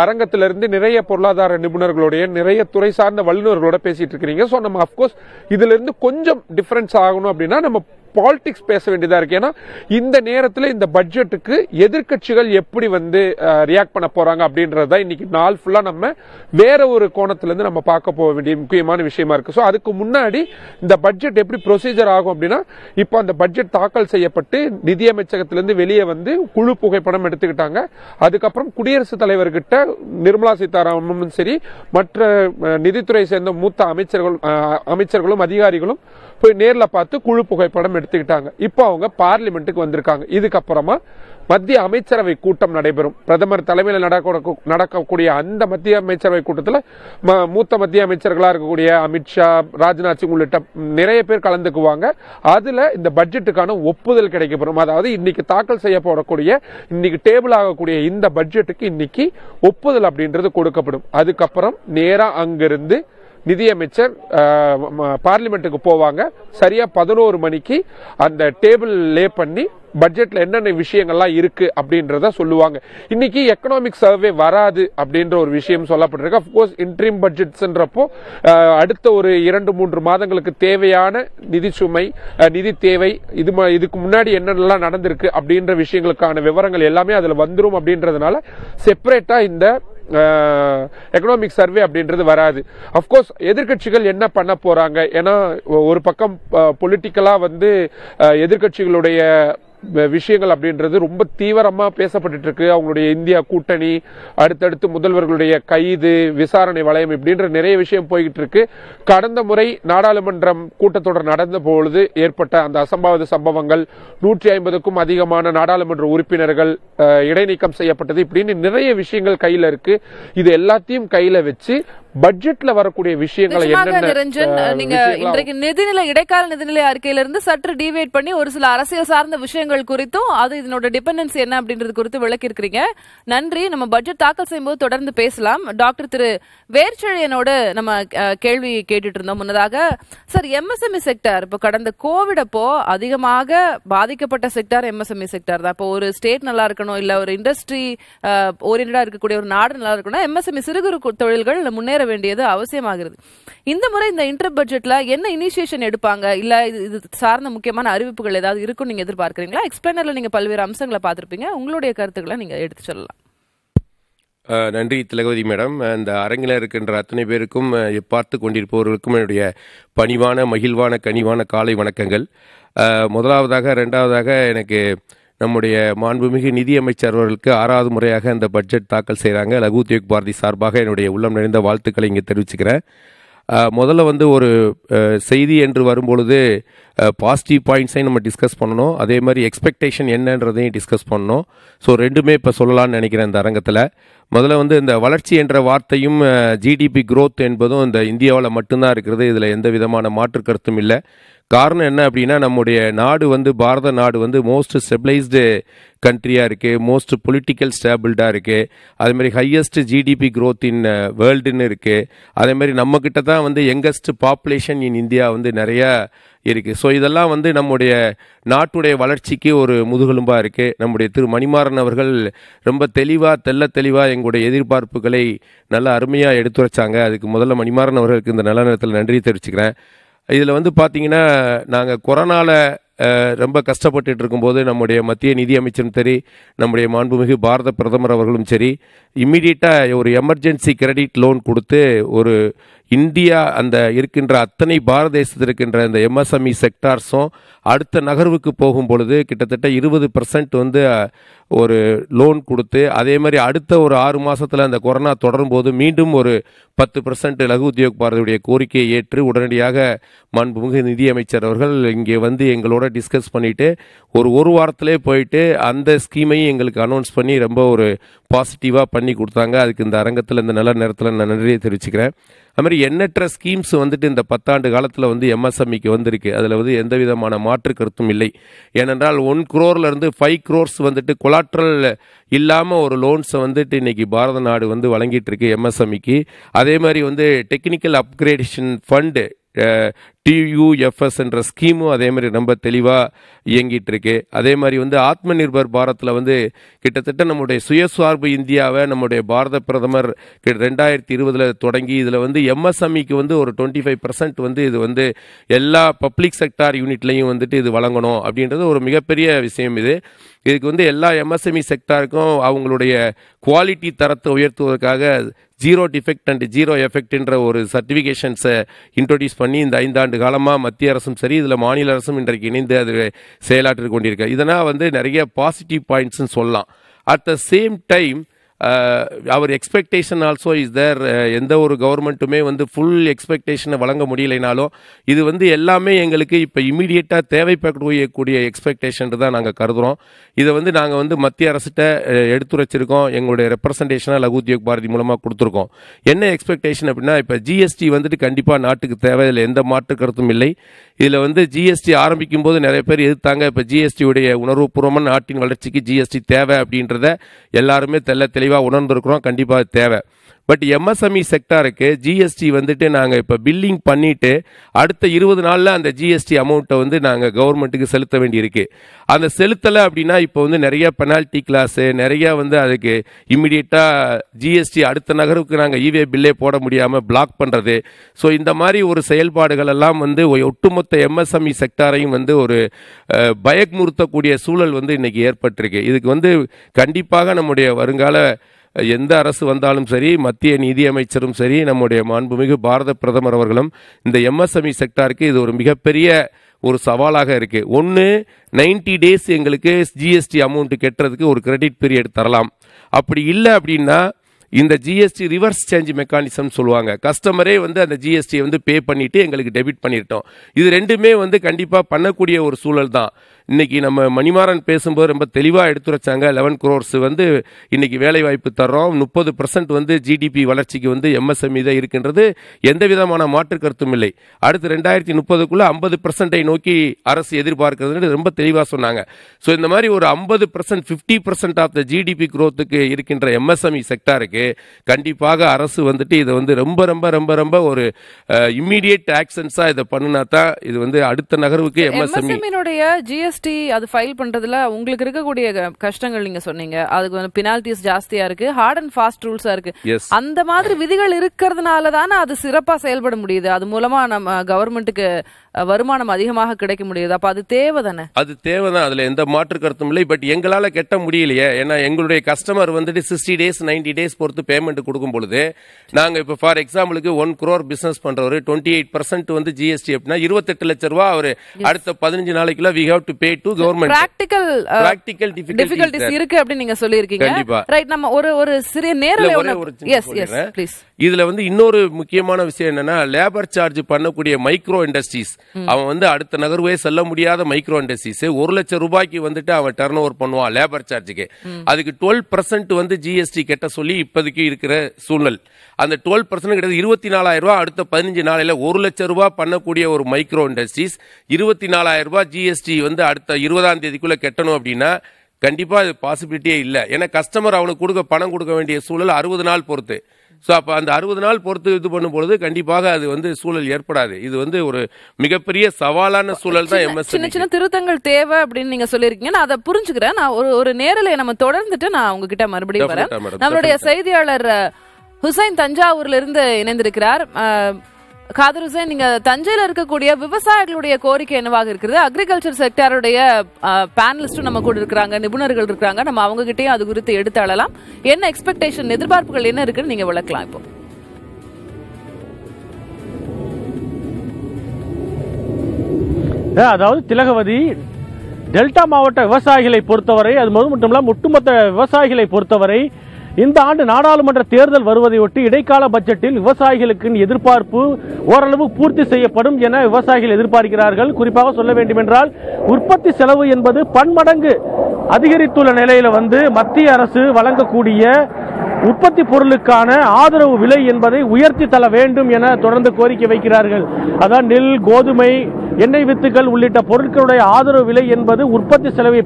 அரங்கத்திலிருந்து நிறைய பொருளாதார நிபுணர்களுடைய நிறைய துறை சார்ந்த வல்லுநர்களோட பேசிட்டு இருக்கிறீங்க ஸோ நம்ம அப்கோர்ஸ் இதுல இருந்து கொஞ்சம் டிஃபரன்ஸ் ஆகணும் அப்படின்னா நம்ம பாலிடிக்ஸ் பேச வேண்டியதாக இருக்கு ஏன்னா இந்த நேரத்தில் இந்த பட்ஜெட்டுக்கு எதிர்கட்சிகள் எப்படி வந்து ரியாக்ட் பண்ண போகிறாங்க அப்படின்றது தான் இன்னைக்கு நாள் ஃபுல்லாக நம்ம வேற ஒரு கோணத்துலேருந்து நம்ம பார்க்க போக வேண்டிய முக்கியமான விஷயமா இருக்கு ஸோ அதுக்கு முன்னாடி இந்த பட்ஜெட் எப்படி ப்ரொசீஜர் ஆகும் அப்படின்னா இப்போ அந்த பட்ஜெட் தாக்கல் செய்யப்பட்டு நிதியமைச்சகத்திலேருந்து வெளியே வந்து குழு புகைப்படம் எடுத்துக்கிட்டாங்க அதுக்கப்புறம் குடியரசுத் தலைவர்கிட்ட நிர்மலா சீதாராமனும் சரி மற்ற நிதித்துறை சேர்ந்த மூத்த அமைச்சர்கள் அமைச்சர்களும் அதிகாரிகளும் போய் நேரில் பார்த்து குழு புகைப்படம் எடுத்துக்கிட்டாங்க இப்போ அவங்க பார்லிமெண்ட்டுக்கு வந்திருக்காங்க இதுக்கப்புறமா மத்திய அமைச்சரவை கூட்டம் நடைபெறும் பிரதமர் தலைமையில் நடக்க நடக்கக்கூடிய அந்த மத்திய அமைச்சரவை கூட்டத்தில் மூத்த மத்திய அமைச்சர்களாக இருக்கக்கூடிய அமித்ஷா ராஜ்நாத் சிங் உள்ளிட்ட நிறைய பேர் கலந்துக்குவாங்க அதில் இந்த பட்ஜெட்டுக்கான ஒப்புதல் கிடைக்கப்படும் அதாவது இன்னைக்கு தாக்கல் செய்ய போடக்கூடிய இன்னைக்கு டேபிள் ஆகக்கூடிய இந்த பட்ஜெட்டுக்கு இன்னைக்கு ஒப்புதல் அப்படின்றது கொடுக்கப்படும் அதுக்கப்புறம் நேராக அங்கிருந்து நிதியமைச்சர் பார்லிமெண்ட்டுக்கு போவாங்க சரியா பதினோரு மணிக்கு அந்த டேபிள் லே பண்ணி பட்ஜெட்ல என்னென்ன விஷயங்கள்லாம் இருக்கு அப்படின்றத சொல்லுவாங்க இன்னைக்கு எக்கனாமிக் சர்வே வராது அப்படின்ற ஒரு விஷயம் சொல்லப்பட்டிருக்கு அப்கோர்ஸ் இன்ட்ரீம் பட்ஜெட்ஸ்ன்றப்போ அடுத்த ஒரு இரண்டு மூன்று மாதங்களுக்கு தேவையான நிதி சுமை நிதி தேவை இது இதுக்கு முன்னாடி என்னென்னலாம் நடந்திருக்கு அப்படின்ற விஷயங்களுக்கான விவரங்கள் எல்லாமே அதில் வந்துடும் அப்படின்றதுனால செப்பரேட்டா இந்த எக்கனாமிக் சர்வே அப்படின்றது வராது அஃப்கோர்ஸ் எதிர்கட்சிகள் என்ன பண்ண போகிறாங்க ஏன்னா ஒரு பக்கம் பொலிட்டிக்கலாக வந்து எதிர்கட்சிகளுடைய விஷயங்கள் அப்படின்றது ரொம்ப தீவிரமாக பேசப்பட்டு இருக்கு அவங்களுடைய இந்தியா கூட்டணி அடுத்தடுத்து முதல்வர்களுடைய கைது விசாரணை வளையம் இப்படின்ற நிறைய விஷயம் போய்கிட்டு இருக்கு கடந்த முறை நாடாளுமன்றம் கூட்டத்தொடர் நடந்த பொழுது ஏற்பட்ட அந்த அசம்பாவித சம்பவங்கள் நூற்றி ஐம்பதுக்கும் அதிகமான நாடாளுமன்ற உறுப்பினர்கள் இடைநீக்கம் செய்யப்பட்டது இப்படின்னு நிறைய விஷயங்கள் கையில் இருக்கு இது எல்லாத்தையும் கையில் வச்சு பட்ஜெட்ல வரக்கூடிய விஷயங்களை நீங்க இன்றைக்கு நிதிநிலை இடைக்கால நிதிநிலை அறிக்கையில இருந்து சற்று டிவைட் பண்ணி ஒரு சில அரசியல் சார்ந்த விஷயங்கள் குறித்தும் அது இதனோட டிபெண்டன்ஸ் என்ன அப்படின்றது குறித்து விளக்கி இருக்கிறீங்க நன்றி நம்ம பட்ஜெட் தாக்கல் செய்யும் போது தொடர்ந்து பேசலாம் டாக்டர் திரு வேர்ச்செழியனோட நம்ம கேள்வி கேட்டுட்டு இருந்தோம் முன்னதாக சார் எம்எஸ்எம்இ செக்டர் இப்போ கடந்த கோவிட் அப்போ அதிகமாக பாதிக்கப்பட்ட செக்டார் எம்எஸ்எம்இ செக்டார் தான் இப்போ ஒரு ஸ்டேட் நல்லா இருக்கணும் இல்ல ஒரு இண்டஸ்ட்ரி ஓரியன்டா இருக்கக்கூடிய ஒரு நாடு நல்லா இருக்கணும் எம்எஸ்எம்இ e சிறு குறு தொழில்கள் முன்னேற கையாள வேண்டியது அவசியமாகிறது இந்த முறை இந்த இன்டர் பட்ஜெட்ல என்ன இனிஷியேஷன் எடுப்பாங்க இல்ல இது சார்ந்த முக்கியமான அறிவிப்புகள் ஏதாவது இருக்கும் நீங்க எதிர்பார்க்குறீங்களா எக்ஸ்பிளைனர்ல நீங்க பல்வேறு அம்சங்களை பார்த்துருப்பீங்க உங்களுடைய கருத்துக்களை நீங்க எடுத்து சொல்லலாம் நன்றி திலகவதி மேடம் இந்த அரங்கில இருக்கின்ற அத்தனை பேருக்கும் பார்த்து கொண்டிருப்பவர்களுக்கும் என்னுடைய பணிவான மகிழ்வான கனிவான காலை வணக்கங்கள் முதலாவதாக ரெண்டாவதாக எனக்கு நம்முடைய மாண்புமிகு நிதியமைச்சர் அவர்களுக்கு ஆறாவது முறையாக இந்த பட்ஜெட் தாக்கல் செய்கிறாங்க லகு தியோக் பாரதி சார்பாக என்னுடைய உள்ளம் நிறைந்த வாழ்த்துக்களை இங்கே தெரிவிச்சுக்கிறேன் முதல்ல வந்து ஒரு செய்தி என்று வரும்பொழுது பாசிட்டிவ் பாயிண்ட்ஸையும் நம்ம டிஸ்கஸ் பண்ணணும் அதே மாதிரி எக்ஸ்பெக்டேஷன் என்னன்றதையும் டிஸ்கஸ் பண்ணணும் ஸோ ரெண்டுமே இப்போ சொல்லலாம்னு நினைக்கிறேன் இந்த அரங்கத்தில் முதல்ல வந்து இந்த வளர்ச்சி என்ற வார்த்தையும் ஜிடிபி க்ரோத் என்பதும் இந்த இந்தியாவில் மட்டும்தான் இருக்கிறது இதில் எந்த விதமான மாற்று கருத்தும் இல்லை காரணம் என்ன அப்படின்னா நம்முடைய நாடு வந்து பாரத நாடு வந்து மோஸ்ட் ஸ்டெபிளைஸ்டு கண்ட்ரியாக இருக்குது மோஸ்ட் பொலிட்டிக்கல் ஸ்டேபிள்டாக இருக்குது அதேமாதிரி ஹையஸ்ட் ஜிடிபி க்ரோத் இன் வேர்ல்டுன்னு uh, இருக்குது அதேமாதிரி நம்மக்கிட்ட தான் வந்து யங்கஸ்ட் பாப்புலேஷன் இன் இந்தியா வந்து நிறையா இருக்குது ஸோ இதெல்லாம் வந்து நம்முடைய நாட்டுடைய வளர்ச்சிக்கு ஒரு முதுகெலும்பாக இருக்குது நம்முடைய திரு மணிமாறன் அவர்கள் ரொம்ப தெளிவாக தெல்ல தெளிவாக எங்களுடைய எதிர்பார்ப்புகளை நல்லா அருமையாக எடுத்துரைச்சாங்க அதுக்கு முதல்ல மணிமாறன் அவர்களுக்கு இந்த நல்ல நேரத்தில் நன்றி தெரிவிச்சுக்கிறேன் இதில் வந்து பார்த்தீங்கன்னா நாங்கள் கொரோனாவில் ரொம்ப கஷ்டப்பட்டு இருக்கும்போது நம்முடைய மத்திய நிதியமைச்சரும் சரி நம்முடைய மாண்புமிகு பாரத பிரதமர் அவர்களும் சரி இம்மிடியட்டாக ஒரு எமர்ஜென்சி கிரெடிட் லோன் கொடுத்து ஒரு இந்தியா அந்த இருக்கின்ற அத்தனை பாரத தேசத்தில் இருக்கின்ற இந்த எம்எஸ்எம்இ செக்டார்ஸும் e அடுத்த நகர்வுக்கு போகும் பொழுது கிட்டத்தட்ட இருபது பர்சன்ட் வந்து ஒரு லோன் கொடுத்து அதே மாதிரி அடுத்த ஒரு ஆறு மாதத்தில் அந்த கொரோனா தொடரும் போது மீண்டும் ஒரு பத்து பர்சன்ட் லகு உத்தியோக பாரதியுடைய கோரிக்கையை ஏற்று உடனடியாக மண்புமிகு நிதியமைச்சர் அவர்கள் இங்கே வந்து எங்களோட டிஸ்கஸ் பண்ணிவிட்டு ஒரு ஒரு வாரத்திலே போயிட்டு அந்த ஸ்கீமையும் எங்களுக்கு அனௌன்ஸ் பண்ணி ரொம்ப ஒரு பாசிட்டிவாக பண்ணி கொடுத்தாங்க அதுக்கு இந்த அரங்கத்தில் இந்த நல்ல நேரத்தில் நான் நன்றியை தெரிவிச்சுக்கிறேன் அதுமாதிரி எண்ணற்ற ஸ்கீம்ஸ் வந்துட்டு இந்த பத்தாண்டு காலத்தில் வந்து எம்எஸ்எம்இக்கு e வந்திருக்கு அதில் வந்து எந்த விதமான மாற்று கருத்தும் இல்லை ஏனென்றால் ஒன் குரோர்லேருந்து ஃபைவ் குரோர்ஸ் வந்துட்டு கொலாட்ரல் இல்லாமல் ஒரு லோன்ஸை வந்துட்டு இன்றைக்கி பாரத நாடு வந்து வழங்கிட்டு இருக்கு எம்எஸ்எம்இக்கு e அதே மாதிரி வந்து டெக்னிக்கல் அப்கிரேடேஷன் ஃபண்டு டியூஎஃப்எஸ் என்ற ஸ்கீமும் அதே மாதிரி ரொம்ப தெளிவாக இயங்கிட்டு இருக்கு அதே மாதிரி வந்து ஆத்ம நிர்பர் பாரத்தில் வந்து கிட்டத்தட்ட நம்முடைய சுயசார்பு இந்தியாவை நம்முடைய பாரத பிரதமர் ரெண்டாயிரத்தி இருபதில் தொடங்கி இதில் வந்து எம்எஸ்எம்இக்கு e வந்து ஒரு டுவெண்ட்டி ஃபைவ் பர்சன்ட் வந்து இது வந்து எல்லா பப்ளிக் செக்டார் யூனிட்லையும் வந்துட்டு இது வழங்கணும் அப்படின்றது ஒரு மிகப்பெரிய விஷயம் இது இதுக்கு வந்து எல்லா எம்எஸ்எம்இ e செக்டாருக்கும் அவங்களுடைய குவாலிட்டி தரத்தை உயர்த்துவதற்காக ஜீரோ டிஃபெக்ட் அண்ட் ஜீரோ எஃபெக்ட்ன்ற ஒரு சர்டிஃபிகேஷன்ஸை இன்ட்ரொடியூஸ் பண்ணி இந்த ஐந்தாண்டு ஆண்டு காலமாக மத்திய அரசும் சரி இதில் மாநில அரசும் இன்றைக்கு இணைந்து அது செயலாற்றி கொண்டிருக்கு இதனால் வந்து நிறைய பாசிட்டிவ் பாயிண்ட்ஸ்ன்னு சொல்லலாம் at the same time our expectation also is there எந்த ஒரு கவர்மெண்ட்டுமே வந்து ஃபுல் எக்ஸ்பெக்டேஷனை வழங்க முடியலைனாலும் இது வந்து எல்லாமே எங்களுக்கு இப்போ இமீடியட்டாக தேவைப்படக்கூடிய எக்ஸ்பெக்டேஷன் தான் நாங்கள் கருதுகிறோம் இதை வந்து நாங்கள் வந்து மத்திய அரசிட்ட எடுத்துரைச்சிருக்கோம் எங்களுடைய ரெப்ரசன்டேஷனாக லகு உத்தியோக் பாரதி மூலமாக கொடுத்துருக்கோம் என்ன எக்ஸ்பெக்டேஷன் அப்படின்னா இப்போ ஜிஎஸ்டி வந்துட்டு கண்டிப்பாக நாட்டுக்கு தேவை இல்லை எந்த மாற்று கருத்தும் இல்லை இதில் வந்து ஜிஎஸ்டி ஆரம்பிக்கும் போது நிறைய பேர் எதிர்த்தாங்க இப்போ ஜிஎஸ்டியுடைய உணர்வுபூர்வமான நாட்டின் வளர்ச்சிக்கு ஜிஎஸ்டி தேவை அப்படின்றத எல்லாருமே தெல்ல தெளிவாக தெளிவாக உணர்ந்திருக்கிறோம் கண்டிப்பாக தேவை பட் எம்எஸ்எம்இ செக்டாருக்கு ஜிஎஸ்டி வந்துட்டு நாங்கள் இப்போ பில்லிங் பண்ணிவிட்டு அடுத்த இருபது நாளில் அந்த ஜிஎஸ்டி அமௌண்ட்டை வந்து நாங்கள் கவர்மெண்ட்டுக்கு செலுத்த வேண்டியிருக்கு அந்த செலுத்தலை அப்படின்னா இப்போ வந்து நிறையா பெனால்ட்டி கிளாஸு நிறையா வந்து அதுக்கு இம்மிடியட்டாக ஜிஎஸ்டி அடுத்த நகருக்கு நாங்கள் இவே e பில்லே போட முடியாமல் பிளாக் பண்ணுறது ஸோ இந்த மாதிரி ஒரு செயல்பாடுகள் எல்லாம் வந்து ஒட்டுமொத்த எம்எஸ்எம்இ செக்டாரையும் e வந்து ஒரு பயக்முறுத்தக்கூடிய சூழல் வந்து இன்றைக்கி ஏற்பட்டிருக்கு இதுக்கு வந்து கண்டிப்பாக நம்முடைய வருங்கால எந்த அரசு வந்தாலும் சரி மத்திய நிதியமைச்சரும் சரி நம்முடைய மாண்புமிகு பாரத பிரதமர் அவர்களும் இந்த எம்எஸ்எம்இ செக்டாருக்கு e இது ஒரு மிகப்பெரிய ஒரு சவாலாக இருக்குது ஒன்று நைன்டி டேஸ் எங்களுக்கு ஜிஎஸ்டி அமௌண்ட்டு கெட்டுறதுக்கு ஒரு கிரெடிட் பீரியட் தரலாம் அப்படி இல்லை அப்படின்னா இந்த ஜிஎஸ்டி ரிவர்ஸ் சேஞ்ச் மெக்கானிசம் சொல்லுவாங்க கஸ்டமரே வந்து அந்த ஜிஎஸ்டியை வந்து பே பண்ணிவிட்டு எங்களுக்கு டெபிட் பண்ணிட்டோம் இது ரெண்டுமே வந்து கண்டிப்பாக பண்ணக்கூடிய ஒரு சூழல் தான் இன்றைக்கி நம்ம மணிமாறன் பேசும்போது ரொம்ப தெளிவாக எடுத்துரைச்சாங்க லெவன் குரோர்ஸ் வந்து இன்றைக்கி வேலைவாய்ப்பு தர்றோம் முப்பது பர்சன்ட் வந்து ஜிடிபி வளர்ச்சிக்கு வந்து எம்எஸ்எம்இ e தான் இருக்கின்றது எந்த விதமான மாற்று கருத்தும் இல்லை அடுத்து ரெண்டாயிரத்தி முப்பதுக்குள்ளே ஐம்பது பர்சன்டை நோக்கி அரசு எதிர்பார்க்கிறதுன்னு ரொம்ப தெளிவாக சொன்னாங்க ஸோ இந்த மாதிரி ஒரு ஐம்பது percent fifty percent of the GDP குரோத்துக்கு இருக்கின்ற எம்எஸ்எம்இ செக்டாருக்கு e கண்டிப்பாக அரசு வந்துட்டு இதை வந்து ரொம்ப ரொம்ப ரொம்ப ரொம்ப ஒரு இம்மிடியேட் ஆக்ஷன்ஸாக இதை பண்ணினா தான் இது வந்து அடுத்த நகர்வுக்கு எம்எஸ்எம்இ ஜிஎஸ் ஜிஎஸ்டி அது ஃபைல் பண்ணுறதுல உங்களுக்கு இருக்கக்கூடிய கஷ்டங்கள் நீங்கள் சொன்னீங்க அதுக்கு வந்து பினால்டிஸ் ஜாஸ்தியாக இருக்குது ஹார்ட் அண்ட் ஃபாஸ்ட் ரூல்ஸாக இருக்குது அந்த மாதிரி விதிகள் இருக்கிறதுனால தானே அது சிறப்பாக செயல்பட முடியுது அது மூலமாக நம்ம கவர்மெண்ட்டுக்கு வருமானம் அதிகமாக கிடைக்க முடியுது அப்போ அது தேவைதானே அது தேவைதான் அதுல எந்த மாற்று கருத்தும் இல்லை பட் எங்களால கெட்ட முடியலையே ஏன்னா எங்களுடைய கஸ்டமர் வந்துட்டு சிக்ஸ்டி டேஸ் நைன்டி டேஸ் பொறுத்து பேமெண்ட் கொடுக்கும் பொழுது நாங்க இப்ப ஃபார் எக்ஸாம்பிளுக்கு ஒன் குரோர் பிசினஸ் பண்ணுறவர் டுவெண்ட்டி எயிட் பர்சன்ட் வந்து ஜிஎஸ்டி அப்படின்னா இருபத்தெட்டு லட்ச ரூபா அவர் அடுத்த பதினஞ்சு நாளைக்குள்ள we have to pay to government practical practical difficulties இருக்கு அப்படின்னு நீங்க சொல்லியிருக்கீங்க ரைட் நம்ம ஒரு ஒரு சிறிய நேரம் எஸ் எஸ் ப்ளீஸ் இதுல வந்து இன்னொரு முக்கியமான விஷயம் என்னன்னா லேபர் சார்ஜ் பண்ணக்கூடிய மைக்ரோ இண்டஸ்ட்ரீஸ் அவன் வந்து அடுத்த நகர்வே செல்ல முடியாத மைக்ரோ இண்டஸ்ட்ரீஸ் ஒரு லட்சம் ரூபாய்க்கு வந்துட்டு அவன் டர்ன் ஓவர் பண்ணுவான் லேபர் சார்ஜுக்கு அதுக்கு டுவெல் பர்சன்ட் வந்து ஜிஎஸ்டி கெட்ட சொல்லி இப்போதைக்கு இருக்கிற சூழ்நிலை அந்த டுவெல் பர்சன்ட் கிட்ட இருபத்தி நாலாயிரம் ரூபாய் அடுத்த பதினஞ்சு நாளையில் ஒரு லட்சம் ரூபாய் பண்ணக்கூடிய ஒரு மைக்ரோ இண்டஸ்ட்ரீஸ் இருபத்தி நாலாயிரம் ரூபாய் ஜிஎஸ்டி வந்து அடுத்த இருபதாம் தேதிக்குள்ள கெட்டணும் அப்படின்னா கண்டிப்பாக அது பாசிபிலிட்டியே இல்லை ஏன்னா கஸ்டமர் அவனுக்கு கொடுக்க பணம் கொடுக்க வேண்டிய சூழல் அறுபது நாள் பொறுத்து ஸோ அப்போ அந்த அறுபது நாள் பொறுத்து இது பண்ணும்பொழுது கண்டிப்பாக அது வந்து சூழல் ஏற்படாது இது வந்து ஒரு மிகப்பெரிய சவாலான சூழல் தான் எம்எஸ் சின்ன சின்ன திருத்தங்கள் தேவை அப்படின்னு நீங்க சொல்லியிருக்கீங்க நான் அதை புரிஞ்சுக்கிறேன் நான் ஒரு ஒரு நேரில் நம்ம தொடர்ந்துட்டு நான் உங்ககிட்ட மறுபடியும் வரேன் நம்மளுடைய செய்தியாளர் ஹுசைன் தஞ்சாவூர்ல இருந்து இணைந்திருக்கிறார் காதர் ஹுசைன் நீங்க தஞ்சையில இருக்கக்கூடிய விவசாயிகளுடைய கோரிக்கை என்னவாக இருக்கிறது அக்ரிகல்ச்சர் செக்டாருடைய பேனலிஸ்டும் நம்ம கூட இருக்கிறாங்க நிபுணர்கள் இருக்கிறாங்க நம்ம அவங்க கிட்டேயும் அது குறித்து எடுத்து அழலாம் என்ன எக்ஸ்பெக்டேஷன் எதிர்பார்ப்புகள் என்ன இருக்குன்னு நீங்க விளக்கலாம் இப்போ அதாவது திலகவதி டெல்டா மாவட்ட விவசாயிகளை பொறுத்தவரை அது மட்டும் இல்லாமல் ஒட்டுமொத்த விவசாயிகளை பொறுத்தவரை இந்த ஆண்டு நாடாளுமன்ற தேர்தல் வருவதையொட்டி இடைக்கால பட்ஜெட்டில் விவசாயிகளுக்கு எதிர்பார்ப்பு ஓரளவு பூர்த்தி செய்யப்படும் என விவசாயிகள் எதிர்பார்க்கிறார்கள் குறிப்பாக சொல்ல வேண்டும் என்றால் உற்பத்தி செலவு என்பது பன்மடங்கு அதிகரித்துள்ள நிலையில வந்து மத்திய அரசு வழங்கக்கூடிய உற்பத்தி பொருளுக்கான ஆதரவு விலை என்பதை உயர்த்தி தள வேண்டும் என தொடர்ந்து கோரிக்கை வைக்கிறார்கள் அதான் நெல் கோதுமை எண்ணெய் வித்துக்கள் உள்ளிட்ட பொருட்களுடைய ஆதரவு விலை என்பது உற்பத்தி செலவை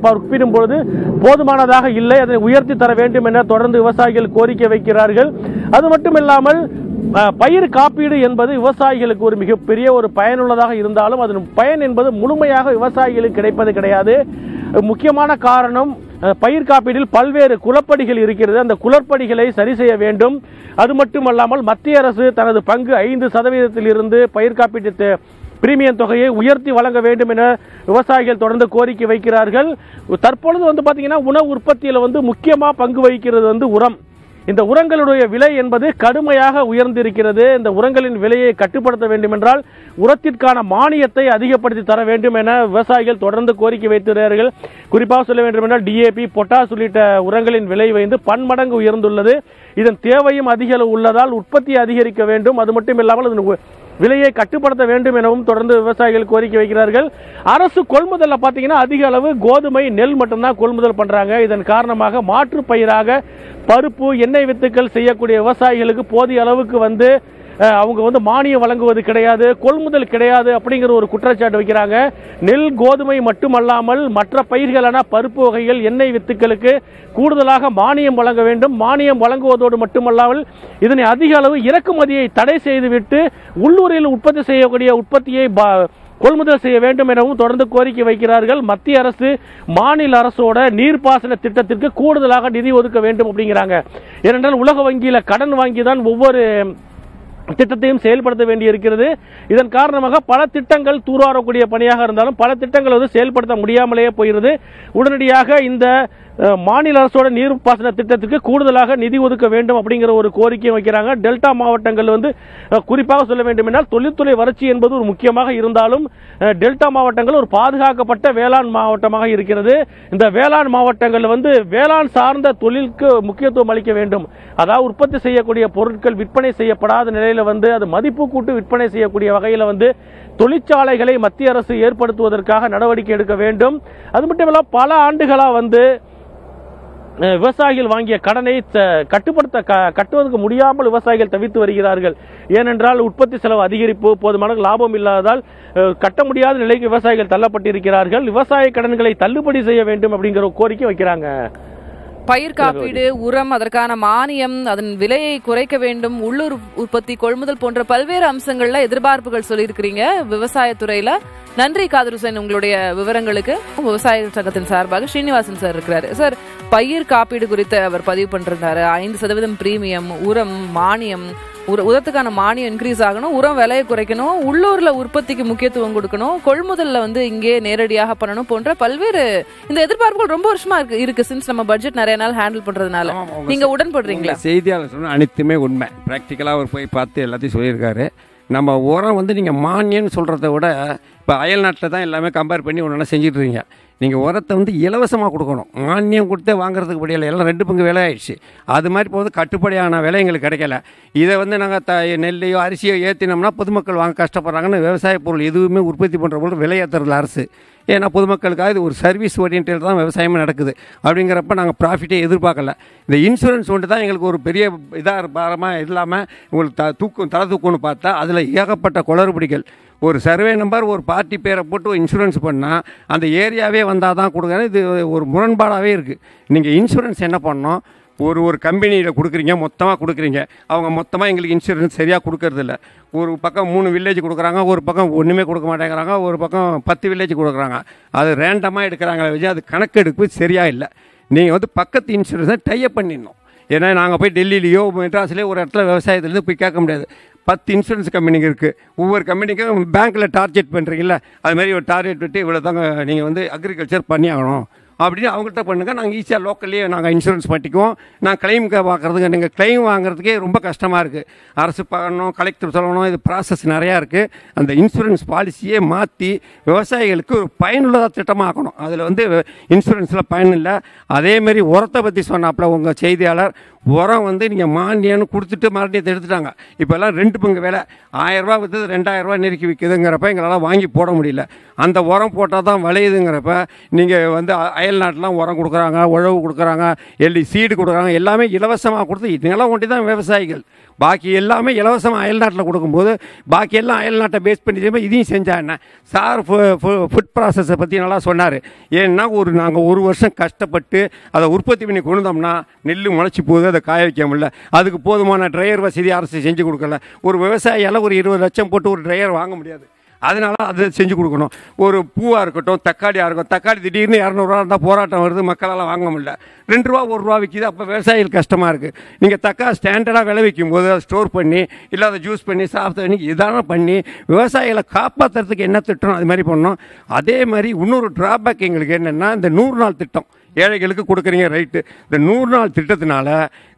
பொழுது போதுமானதாக இல்லை அதனை உயர்த்தி தர வேண்டும் என தொடர்ந்து விவசாயிகள் கோரிக்கை வைக்கிறார்கள் அது மட்டுமில்லாமல் பயிர் காப்பீடு என்பது விவசாயிகளுக்கு ஒரு மிகப்பெரிய ஒரு பயனுள்ளதாக இருந்தாலும் அதன் பயன் என்பது முழுமையாக விவசாயிகளுக்கு கிடைப்பது கிடையாது முக்கியமான காரணம் பயிர் காப்பீடில் பல்வேறு குலப்படிகள் இருக்கிறது அந்த குலப்படிகளை சரி செய்ய வேண்டும் அது மட்டுமல்லாமல் மத்திய அரசு தனது பங்கு ஐந்து சதவீதத்தில் இருந்து பயிர் காப்பீட்டு பிரீமியம் தொகையை உயர்த்தி வழங்க வேண்டும் என விவசாயிகள் தொடர்ந்து கோரிக்கை வைக்கிறார்கள் தற்பொழுது வந்து பார்த்தீங்கன்னா உணவு உற்பத்தியில் வந்து முக்கியமாக பங்கு வகிக்கிறது வந்து உரம் இந்த உரங்களுடைய விலை என்பது கடுமையாக உயர்ந்திருக்கிறது இந்த உரங்களின் விலையை கட்டுப்படுத்த வேண்டும் என்றால் உரத்திற்கான மானியத்தை அதிகப்படுத்தி தர வேண்டும் என விவசாயிகள் தொடர்ந்து கோரிக்கை வைத்துள்ளார்கள் குறிப்பாக சொல்ல வேண்டும் என்றால் டிஏபி பொட்டாஸ் உள்ளிட்ட உரங்களின் விலை வைந்து பன்மடங்கு உயர்ந்துள்ளது இதன் தேவையும் அதிக உள்ளதால் உற்பத்தி அதிகரிக்க வேண்டும் அது மட்டும் இல்லாமல் விலையை கட்டுப்படுத்த வேண்டும் எனவும் தொடர்ந்து விவசாயிகள் கோரிக்கை வைக்கிறார்கள் அரசு கொள்முதல் பார்த்தீங்கன்னா அதிக அளவு கோதுமை நெல் மட்டும்தான் கொள்முதல் பண்றாங்க இதன் காரணமாக மாற்று பயிராக பருப்பு எண்ணெய் வித்துக்கள் செய்யக்கூடிய விவசாயிகளுக்கு போதிய அளவுக்கு வந்து அவங்க வந்து மானியம் வழங்குவது கிடையாது கொள்முதல் கிடையாது அப்படிங்கிற ஒரு குற்றச்சாட்டு வைக்கிறாங்க நெல் கோதுமை மட்டுமல்லாமல் மற்ற பயிர்களான பருப்பு வகைகள் எண்ணெய் வித்துக்களுக்கு கூடுதலாக மானியம் வழங்க வேண்டும் மானியம் வழங்குவதோடு மட்டுமல்லாமல் இதனை அதிக அளவு இறக்குமதியை தடை செய்துவிட்டு உள்ளூரில் உற்பத்தி செய்யக்கூடிய உற்பத்தியை கொள்முதல் செய்ய வேண்டும் எனவும் தொடர்ந்து கோரிக்கை வைக்கிறார்கள் மத்திய அரசு மாநில அரசோட நீர்ப்பாசன திட்டத்திற்கு கூடுதலாக நிதி ஒதுக்க வேண்டும் அப்படிங்கிறாங்க ஏனென்றால் உலக வங்கியில் கடன் வாங்கி தான் ஒவ்வொரு திட்டத்தையும் செயல்படுத்த வேண்டியிருக்கிறது இதன் காரணமாக பல திட்டங்கள் தூர்வாரக்கூடிய பணியாக இருந்தாலும் பல திட்டங்கள் வந்து செயல்படுத்த முடியாமலேயே போயிருது உடனடியாக இந்த மாநில அரசோட நீர்ப்பாசன திட்டத்திற்கு கூடுதலாக நிதி ஒதுக்க வேண்டும் அப்படிங்கிற ஒரு கோரிக்கையும் வைக்கிறாங்க டெல்டா மாவட்டங்கள் வந்து குறிப்பாக சொல்ல வேண்டும் என்றால் தொழில்துறை வறட்சி என்பது ஒரு முக்கியமாக இருந்தாலும் டெல்டா மாவட்டங்கள் ஒரு பாதுகாக்கப்பட்ட வேளாண் மாவட்டமாக இருக்கிறது இந்த வேளாண் மாவட்டங்கள் வந்து வேளாண் சார்ந்த தொழிலுக்கு முக்கியத்துவம் அளிக்க வேண்டும் அதாவது உற்பத்தி செய்யக்கூடிய பொருட்கள் விற்பனை செய்யப்படாத நிலையில் வந்து அது மதிப்பு கூட்டு விற்பனை செய்யக்கூடிய வகையில் வந்து தொழிற்சாலைகளை மத்திய அரசு ஏற்படுத்துவதற்காக நடவடிக்கை எடுக்க வேண்டும் அது மட்டும் இல்லாமல் பல ஆண்டுகளாக வந்து விவசாயிகள் வாங்கிய கடனை கட்டுப்படுத்த கட்டுவதற்கு முடியாமல் விவசாயிகள் தவித்து வருகிறார்கள் ஏனென்றால் உற்பத்தி செலவு அதிகரிப்பு போதுமான லாபம் இல்லாததால் கட்ட முடியாத நிலைக்கு விவசாயிகள் தள்ளப்பட்டிருக்கிறார்கள் விவசாய கடன்களை தள்ளுபடி செய்ய வேண்டும் அப்படிங்கிற கோரிக்கை வைக்கிறாங்க பயிர் காப்பீடு உரம் அதற்கான மானியம் அதன் விலையை குறைக்க வேண்டும் உள்ளூர் உற்பத்தி கொள்முதல் போன்ற பல்வேறு அம்சங்கள்ல எதிர்பார்ப்புகள் சொல்லியிருக்கிறீங்க விவசாயத்துறையில நன்றி காதருசன் உங்களுடைய விவரங்களுக்கு விவசாய சங்கத்தின் சார்பாக ஸ்ரீனிவாசன் சார் இருக்கிறாரு சார் பயிர் காப்பீடு குறித்து அவர் பதிவு பண்றாரு ஐந்து சதவீதம் பிரீமியம் உரம் மானியம் உர உரத்துக்கான மானியம் இன்க்ரீஸ் ஆகணும் உரம் விலையை குறைக்கணும் உள்ளூரில் உற்பத்திக்கு முக்கியத்துவம் கொடுக்கணும் கொள்முதலில் வந்து இங்கே நேரடியாக பண்ணணும் போன்ற பல்வேறு இந்த எதிர்பார்ப்புகள் ரொம்ப வருஷமா இருக்கு இருக்கு சின்ஸ் நம்ம பட்ஜெட் நிறைய நாள் ஹேண்டில் பண்றதுனால நீங்க உடன்படுறீங்களா செய்தியாளர் அனைத்துமே உண்மை ப்ராக்டிக்கலாக அவர் போய் பார்த்து எல்லாத்தையும் சொல்லியிருக்காரு நம்ம உரம் வந்து நீங்கள் மானியம்னு சொல்கிறத விட இப்போ அயல்நாட்டில் தான் எல்லாமே கம்பேர் பண்ணி செஞ்சுட்டு இருக்கீங்க நீங்கள் உரத்தை வந்து இலவசமாக கொடுக்கணும் மானியம் கொடுத்தே வாங்குறதுக்கு முடியலை எல்லாம் ரெண்டு பங்கு விலை ஆயிடுச்சு அது மாதிரி போது கட்டுப்படியான விலை எங்களுக்கு கிடைக்கல இதை வந்து நாங்கள் த நெல்லையோ அரிசியோ ஏற்றினோம்னா பொதுமக்கள் வாங்க கஷ்டப்படுறாங்கன்னு விவசாய பொருள் எதுவுமே உற்பத்தி பண்ணுற பொருள் விலை அரசு ஏன்னா பொதுமக்களுக்காக இது ஒரு சர்வீஸ் ஓரியன்டில் தான் விவசாயமே நடக்குது அப்படிங்கிறப்ப நாங்கள் ப்ராஃபிட்டே எதிர்பார்க்கல இந்த இன்சூரன்ஸ் ஒன்று தான் எங்களுக்கு ஒரு பெரிய இதாக பாரமாக இல்லாமல் உங்களுக்கு த தூக்கும் தலை தூக்கம்னு பார்த்தா அதில் ஏகப்பட்ட குளறுபடிகள் ஒரு சர்வே நம்பர் ஒரு பார்ட்டி பேரை போட்டு இன்சூரன்ஸ் பண்ணால் அந்த ஏரியாவே வந்தால் தான் கொடுக்குறது இது ஒரு முரண்பாடாகவே இருக்குது நீங்கள் இன்சூரன்ஸ் என்ன பண்ணோம் ஒரு ஒரு கம்பெனியில் கொடுக்குறீங்க மொத்தமாக கொடுக்குறீங்க அவங்க மொத்தமாக எங்களுக்கு இன்சூரன்ஸ் சரியாக கொடுக்கறதில்ல ஒரு பக்கம் மூணு வில்லேஜ் கொடுக்குறாங்க ஒரு பக்கம் ஒன்றுமே கொடுக்க மாட்டேங்கிறாங்க ஒரு பக்கம் பத்து வில்லேஜ் கொடுக்குறாங்க அது ரேண்டமாக எடுக்கிறாங்களே வச்சு அது கணக்கெடுப்பு சரியாக இல்லை நீங்கள் வந்து பக்கத்து இன்சூரன்ஸை டைப் பண்ணிடணும் ஏன்னா நாங்கள் போய் டெல்லியிலையோ மெட்ராஸ்லேயோ ஒரு இடத்துல விவசாயத்துலேருந்து போய் கேட்க முடியாது பத்து இன்சூரன்ஸ் கம்பெனிங்க இருக்குது ஒவ்வொரு கம்பெனிக்கும் பேங்க்கில் டார்கெட் பண்ணுறீங்களே அது மாதிரி ஒரு டார்கெட் விட்டு இவ்வளோ தாங்க நீங்கள் வந்து அக்ரிகல்ச்சர் பண்ணி ஆகணும் அப்படின்னு அவங்கள்ட்ட பண்ணுங்கள் நாங்கள் ஈஸியாக லோக்கல்லே நாங்கள் இன்சூரன்ஸ் பண்ணிக்குவோம் நான் கிளைம் பார்க்குறதுக்கு நீங்கள் கிளைம் வாங்குறதுக்கே ரொம்ப கஷ்டமாக இருக்குது அரசு பண்ணணும் கலெக்டர் சொல்லணும் இது ப்ராசஸ் நிறையா இருக்குது அந்த இன்சூரன்ஸ் பாலிசியே மாற்றி விவசாயிகளுக்கு ஒரு பயனுள்ளதாக திட்டமாக்கணும் அதில் வந்து இன்சூரன்ஸில் பயன் இல்லை அதேமாரி உரத்தை பற்றி சொன்னாப்புல உங்கள் செய்தியாளர் உரம் வந்து நீங்கள் மானியம்னு கொடுத்துட்டு மறுபடியும் எடுத்துட்டாங்க இப்போல்லாம் ரெண்டு பங்கு வேலை ஆயிரரூபா விற்றது ரெண்டாயிரரூபா நெருக்கி விற்குதுங்கிறப்ப எங்களால் வாங்கி போட முடியல அந்த உரம் போட்டால் தான் விளையுதுங்கிறப்ப நீங்கள் வந்து வயல் நாட்டெலாம் உரம் கொடுக்குறாங்க உழவு கொடுக்குறாங்க எல்லி சீடு கொடுக்குறாங்க எல்லாமே இலவசமாக கொடுத்து இதெல்லாம் ஒன்றி தான் விவசாயிகள் பாக்கி எல்லாமே இலவசமாக அயல் நாட்டில் கொடுக்கும்போது பாக்கி எல்லாம் அயல் நாட்டை பேஸ் பண்ணி இதையும் செஞ்சா என்ன சார் ஃபுட் ப்ராசஸை பற்றி நல்லா சொன்னார் ஏன்னா ஒரு நாங்கள் ஒரு வருஷம் கஷ்டப்பட்டு அதை உற்பத்தி பண்ணி கொண்டுந்தோம்னா நெல் முளைச்சி போகுது அதை காய வைக்க முடியல அதுக்கு போதுமான ட்ரையர் வசதி அரசு செஞ்சு கொடுக்கல ஒரு விவசாயியால் ஒரு இருபது லட்சம் போட்டு ஒரு ட்ரையர் வாங்க முடியாது அதனால அதை செஞ்சு கொடுக்கணும் ஒரு பூவாக இருக்கட்டும் தக்காளியாக இருக்கும் தக்காளி திடீர்னு இரநூறுவா இருந்தால் போராட்டம் வருது மக்களால் வாங்க முடியல ரெண்டு ரூபா ஒரு ரூபா விற்கிது அப்போ விவசாயிகள் கஷ்டமாக இருக்குது நீங்கள் தக்காளி ஸ்டாண்டர்டாக விளை விற்கும் போது அதை ஸ்டோர் பண்ணி இல்லை அதை ஜூஸ் பண்ணி சாப்பிட்டு பண்ணி இதெல்லாம் பண்ணி விவசாயிகளை காப்பாற்றுறதுக்கு என்ன திட்டம் அது மாதிரி பண்ணணும் அதே மாதிரி இன்னொரு ட்ராபேக் எங்களுக்கு என்னென்னா இந்த நூறு நாள் திட்டம் ஏழைகளுக்கு கொடுக்குறீங்க ரைட்டு இந்த நூறு நாள் திட்டத்தினால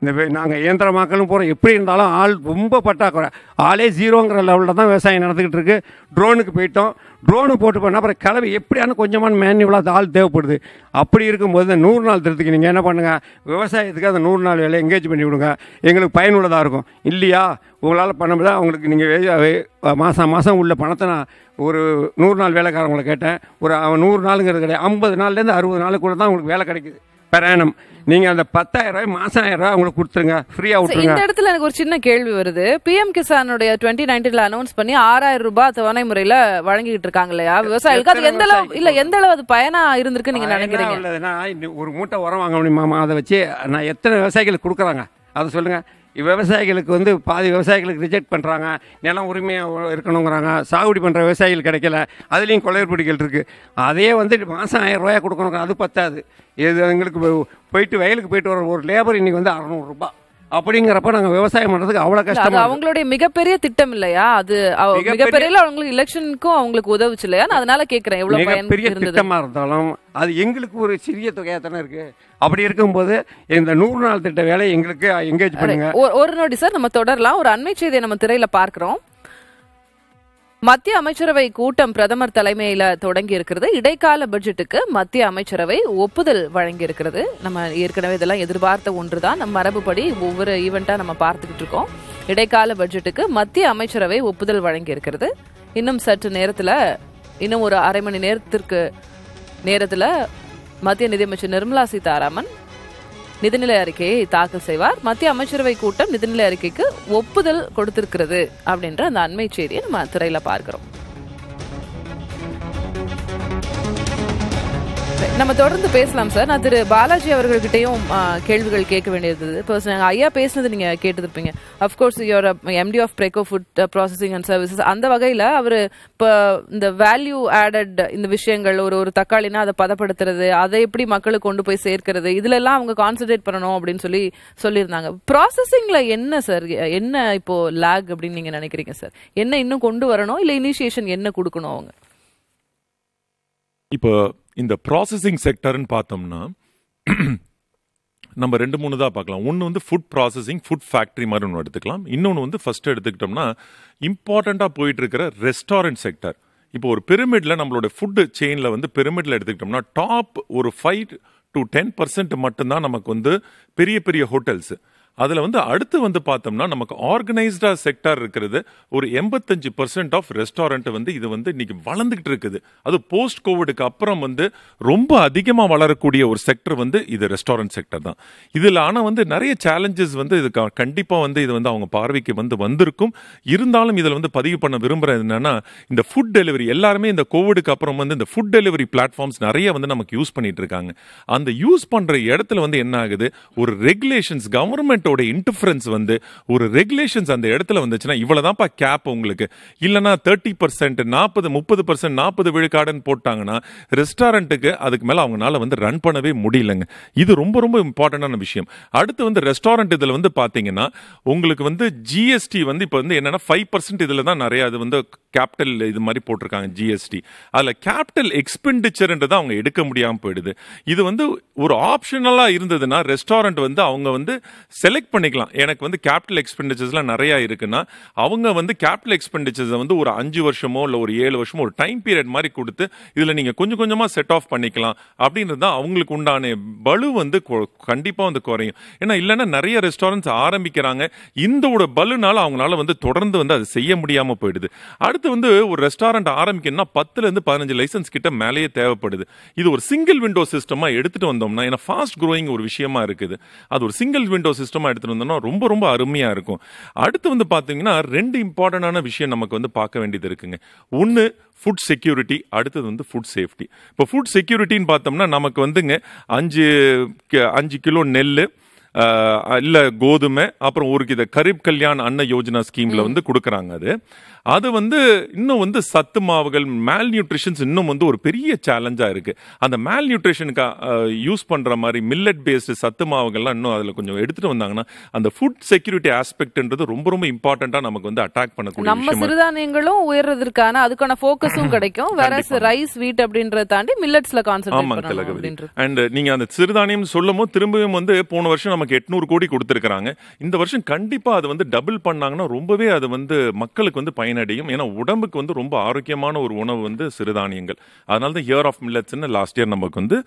இந்த நாங்கள் இயந்திரமாக்கலும் போகிறோம் எப்படி இருந்தாலும் ஆள் ரொம்ப பட்டாக்குறை ஆளே ஜீரோங்கிற லெவலில் தான் விவசாயம் நடந்துக்கிட்டு இருக்கு ட்ரோனுக்கு போயிட்டோம் ட்ரோனு போட்டு போனால் அப்புறம் கிளவி எப்படியான கொஞ்சமான மேன்யூவலாக ஆள் தேவைப்படுது அப்படி இருக்கும்போது இந்த நூறு நாள் திட்டத்துக்கு நீங்கள் என்ன பண்ணுங்கள் விவசாயத்துக்கு அந்த நூறு நாள் வேலையை எங்கேஜ் பண்ணி விடுங்க எங்களுக்கு பயனுள்ளதாக இருக்கும் இல்லையா உங்களால் பண்ண முடியாது அவங்களுக்கு நீங்கள் மாதம் மாதம் உள்ள பணத்தை நான் ஒரு நூறு நாள் வேலைக்காரங்களை கேட்டேன் ஒரு அவன் நூறு நாளுங்கிறது கிடையாது ஐம்பது நாள்லேருந்து அறுபது நாளுக்குள்ளே தான் உங்களுக்கு வேலை கிடைக்குது பிரயாணம் நீங்கள் நீங்க அந்த பத்தாயிரம் ரூபாய் மாசாயிரம் ரூபாய் உங்களுக்கு கொடுத்துருங்க ஃப்ரீயா விட்டுருங்க இந்த இடத்துல எனக்கு ஒரு சின்ன கேள்வி வருது பிஎம் கிசானுடைய டுவெண்ட்டி நைன்டீன்ல அனௌன்ஸ் பண்ணி ஆறாயிரம் ரூபாய் தவணை முறையில வழங்கிட்டு இருக்காங்க இல்லையா விவசாயிகளுக்கு அது எந்த அளவு இல்ல எந்த அளவு அது பயனா இருந்திருக்கு நீங்க நினைக்கிறீங்க ஒரு மூட்டை உரம் வாங்க முடியுமா அதை வச்சு நான் எத்தனை விவசாயிகளுக்கு கொடுக்குறாங்க அதை சொல்லுங்க விவசாயிகளுக்கு வந்து பாதி விவசாயிகளுக்கு ரிஜெக்ட் பண்ணுறாங்க நிலம் உரிமையாக இருக்கணுங்கிறாங்க சாகுபடி பண்ணுற விவசாயிகள் கிடைக்கல அதுலேயும் கொலையற்படிகள் இருக்குது அதே வந்து மாதம் ஆயிரம் ரூபாய் கொடுக்கணுங்க அது பத்தாது இது எங்களுக்கு போயிட்டு வயலுக்கு போயிட்டு வர ஒரு லேபர் இன்றைக்கி வந்து அறநூறுரூபா அப்படிங்கிறப்ப நாங்க விவசாயம் பண்றதுக்கு அவ்வளவு கஷ்டம் அவங்களுடைய மிகப்பெரிய திட்டம் இல்லையா அது மிகப்பெரிய அவங்களுக்கு எலெக்ஷனுக்கும் அவங்களுக்கு உதவுச்சு இல்லையா நான் அதனால கேட்கிறேன் எவ்வளவு பெரிய திட்டமா இருந்தாலும் அது எங்களுக்கு ஒரு சிறிய தொகையா தானே இருக்கு அப்படி இருக்கும்போது இந்த நூறு நாள் திட்ட வேலை எங்களுக்கு என்கேஜ் பண்ணுங்க ஒரு நோடி சார் நம்ம தொடரலாம் ஒரு அண்மை செய்தியை நம்ம திரையில பார்க்குறோம் மத்திய அமைச்சரவை கூட்டம் பிரதமர் தலைமையில் தொடங்கி இருக்கிறது இடைக்கால பட்ஜெட்டுக்கு மத்திய அமைச்சரவை ஒப்புதல் வழங்கியிருக்கிறது நம்ம ஏற்கனவே இதெல்லாம் எதிர்பார்த்த ஒன்று தான் நம்ம மரபுப்படி ஒவ்வொரு ஈவெண்ட்டாக நம்ம பார்த்துக்கிட்டு இருக்கோம் இடைக்கால பட்ஜெட்டுக்கு மத்திய அமைச்சரவை ஒப்புதல் வழங்கியிருக்கிறது இன்னும் சற்று நேரத்தில் இன்னும் ஒரு அரை மணி நேரத்திற்கு நேரத்தில் மத்திய நிதியமைச்சர் நிர்மலா சீதாராமன் நிதிநிலை அறிக்கையை தாக்கல் செய்வார் மத்திய அமைச்சரவை கூட்டம் நிதிநிலை அறிக்கைக்கு ஒப்புதல் கொடுத்திருக்கிறது அப்படின்ற அந்த அண்மை செய்தியை நம்ம திரையில பார்க்கிறோம் நம்ம தொடர்ந்து பேசலாம் சார் நான் திரு பாலாஜி அவர்கள்கிட்டையும் கேள்விகள் கேட்க வேண்டியது இப்போ ஐயா பேசுனது நீங்கள் கேட்டுருப்பீங்க அஃப்கோர்ஸ் யோர் எம்டி ஆஃப் பிரேக்கோ ஃபுட் ப்ராசஸிங் அண்ட் சர்வீசஸ் அந்த வகையில் அவர் இப்போ இந்த வேல்யூ ஆடட் இந்த விஷயங்கள் ஒரு ஒரு தக்காளினா அதை பதப்படுத்துறது அதை எப்படி மக்களுக்கு கொண்டு போய் சேர்க்கிறது எல்லாம் அவங்க கான்சன்ட்ரேட் பண்ணணும் அப்படின்னு சொல்லி சொல்லியிருந்தாங்க ப்ராசஸிங்கில் என்ன சார் என்ன இப்போ லேக் அப்படின்னு நீங்கள் நினைக்கிறீங்க சார் என்ன இன்னும் கொண்டு வரணும் இல்லை இனிஷியேஷன் என்ன கொடுக்கணும் அவங்க இப்போ இந்த ப்ராசஸிங் செக்டர்னு பார்த்தோம்னா நம்ம ரெண்டு மூணு தான் பார்க்கலாம் ஒன்று வந்து ஃபுட் ப்ராசஸிங் ஃபுட் ஃபேக்ட்ரி மாதிரி ஒன்று எடுத்துக்கலாம் இன்னொன்று வந்து ஃபஸ்ட்டு எடுத்துக்கிட்டோம்னா இம்பார்ட்டண்ட்டாக போயிட்டு இருக்கிற ரெஸ்டாரண்ட் செக்டர் இப்போ ஒரு பிரமிடில் நம்மளோட ஃபுட்டு செயினில் வந்து பிரமிடில் எடுத்துக்கிட்டோம்னா டாப் ஒரு ஃபைவ் டு டென் பர்சன்ட் மட்டும்தான் நமக்கு வந்து பெரிய பெரிய ஹோட்டல்ஸு அதில் வந்து அடுத்து வந்து பார்த்தோம்னா நமக்கு ஆர்கனைஸ்டாக செக்டார் இருக்கிறது ஒரு எண்பத்தஞ்சு பர்சன்ட் ஆஃப் ரெஸ்டாரண்ட் வந்து இது வந்து இன்னைக்கு வளர்ந்துக்கிட்டு இருக்குது அது போஸ்ட் கோவிடுக்கு அப்புறம் வந்து ரொம்ப அதிகமாக வளரக்கூடிய ஒரு செக்டர் வந்து இது ரெஸ்டாரண்ட் செக்டர் தான் இதில் ஆனால் வந்து நிறைய சேலஞ்சஸ் வந்து இது கண்டிப்பாக வந்து இது வந்து அவங்க பார்வைக்கு வந்து வந்திருக்கும் இருந்தாலும் இதில் வந்து பதிவு பண்ண விரும்புகிறது என்னென்னா இந்த ஃபுட் டெலிவரி எல்லாருமே இந்த கோவிடுக்கு அப்புறம் வந்து இந்த ஃபுட் டெலிவரி பிளாட்ஃபார்ம்ஸ் நிறைய வந்து நமக்கு யூஸ் பண்ணிட்டு இருக்காங்க அந்த யூஸ் பண்ணுற இடத்துல வந்து என்ன ஆகுது ஒரு ரெகுலேஷன்ஸ் கவர்மெண்ட் கவர்மெண்ட்டோட இன்டர்ஃபரன்ஸ் வந்து ஒரு ரெகுலேஷன்ஸ் அந்த இடத்துல வந்துச்சுன்னா இவ்வளோதான்ப்பா கேப் உங்களுக்கு இல்லைனா தேர்ட்டி பர்சன்ட் நாற்பது முப்பது பர்சன்ட் நாற்பது விழுக்காடுன்னு போட்டாங்கன்னா ரெஸ்டாரண்ட்டுக்கு அதுக்கு மேலே அவங்களால வந்து ரன் பண்ணவே முடியலங்க இது ரொம்ப ரொம்ப இம்பார்ட்டண்டான விஷயம் அடுத்து வந்து ரெஸ்டாரண்ட் இதில் வந்து பார்த்தீங்கன்னா உங்களுக்கு வந்து ஜிஎஸ்டி வந்து இப்போ வந்து என்னென்னா ஃபைவ் பர்சன்ட் இதில் தான் நிறையா அது வந்து கேபிட்டல் இது மாதிரி போட்டிருக்காங்க ஜிஎஸ்டி அதில் கேபிட்டல் எக்ஸ்பெண்டிச்சர்ன்றதை அவங்க எடுக்க முடியாமல் போயிடுது இது வந்து ஒரு ஆப்ஷனலாக இருந்ததுன்னா ரெஸ்டாரண்ட் வந்து அவங்க வந்து செல் செலக்ட் பண்ணிக்கலாம் எனக்கு வந்து கேபிட்டல் எக்ஸ்பெண்டிச்சர்ஸ்லாம் நிறையா இருக்குன்னா அவங்க வந்து கேபிட்டல் எக்ஸ்பெண்டிச்சர்ஸை வந்து ஒரு அஞ்சு வருஷமோ இல்லை ஒரு ஏழு வருஷமோ ஒரு டைம் பீரியட் மாதிரி கொடுத்து இதில் நீங்கள் கொஞ்சம் கொஞ்சமாக செட் ஆஃப் பண்ணிக்கலாம் அப்படின்றது தான் அவங்களுக்கு உண்டான பலு வந்து கண்டிப்பாக வந்து குறையும் ஏன்னா இல்லைன்னா நிறைய ரெஸ்டாரண்ட்ஸ் ஆரம்பிக்கிறாங்க இந்த ஒரு பலுனால அவங்களால வந்து தொடர்ந்து வந்து அதை செய்ய முடியாமல் போயிடுது அடுத்து வந்து ஒரு ரெஸ்டாரண்ட் ஆரம்பிக்கணும்னா பத்துலேருந்து பதினஞ்சு லைசன்ஸ் கிட்ட மேலேயே தேவைப்படுது இது ஒரு சிங்கிள் விண்டோ சிஸ்டமாக எடுத்துகிட்டு வந்தோம்னா ஏன்னா ஃபாஸ்ட் க்ரோயிங் ஒரு விஷயமா இருக்குது அது ஒரு சிங்கிள் விண்டோ சிஸ்டம் சீக்கிரமாக எடுத்துகிட்டு வந்தோம்னா ரொம்ப ரொம்ப அருமையாக இருக்கும் அடுத்து வந்து பார்த்தீங்கன்னா ரெண்டு இம்பார்ட்டண்டான விஷயம் நமக்கு வந்து பார்க்க வேண்டியது இருக்குங்க ஒன்று ஃபுட் செக்யூரிட்டி அடுத்தது வந்து ஃபுட் சேஃப்டி இப்போ ஃபுட் செக்யூரிட்டின்னு பார்த்தோம்னா நமக்கு வந்துங்க அஞ்சு அஞ்சு கிலோ நெல் இல்லை கோதுமை அப்புறம் ஒரு கித கரீப் கல்யாண் அன்ன யோஜனா ஸ்கீமில் வந்து கொடுக்குறாங்க அது அது வந்து இன்னும் வந்து சத்து மாவுகள் மேல் நியூட்ரிஷன்ஸ் இன்னும் வந்து ஒரு பெரிய சேலஞ்சாக இருக்குது அந்த மேல் நியூட்ரிஷனுக்கு யூஸ் பண்ணுற மாதிரி மில்லட் பேஸ்டு சத்து மாவுகள்லாம் இன்னும் அதில் கொஞ்சம் எடுத்துகிட்டு வந்தாங்கன்னா அந்த ஃபுட் செக்யூரிட்டி ஆஸ்பெக்ட்ன்றது ரொம்ப ரொம்ப இம்பார்ட்டண்ட்டாக நமக்கு வந்து அட்டாக் பண்ணக்கூடிய நம்ம சிறுதானியங்களும் உயர்றதுக்கான அதுக்கான ஃபோக்கஸும் கிடைக்கும் வேற ரைஸ் வீட் அப்படின்றத தாண்டி மில்லட்ஸில் கான்சென்ட் அண்ட் நீங்கள் அந்த சிறுதானியம் சொல்லும் போது வந்து போன வருஷம் நமக்கு எட்நூறு கோடி கொடுத்துருக்காங்க இந்த வருஷம் கண்டிப்பாக அது வந்து டபுள் பண்ணாங்கன்னா ரொம்பவே அது வந்து மக்களுக்கு வந்து பயன் பயனடையும் ஏன்னா உடம்புக்கு வந்து ரொம்ப ஆரோக்கியமான ஒரு உணவு வந்து சிறுதானியங்கள் அதனால தான் இயர் ஆஃப் மில்லட்ஸ்னு லாஸ்ட் இயர் நமக்கு வந்து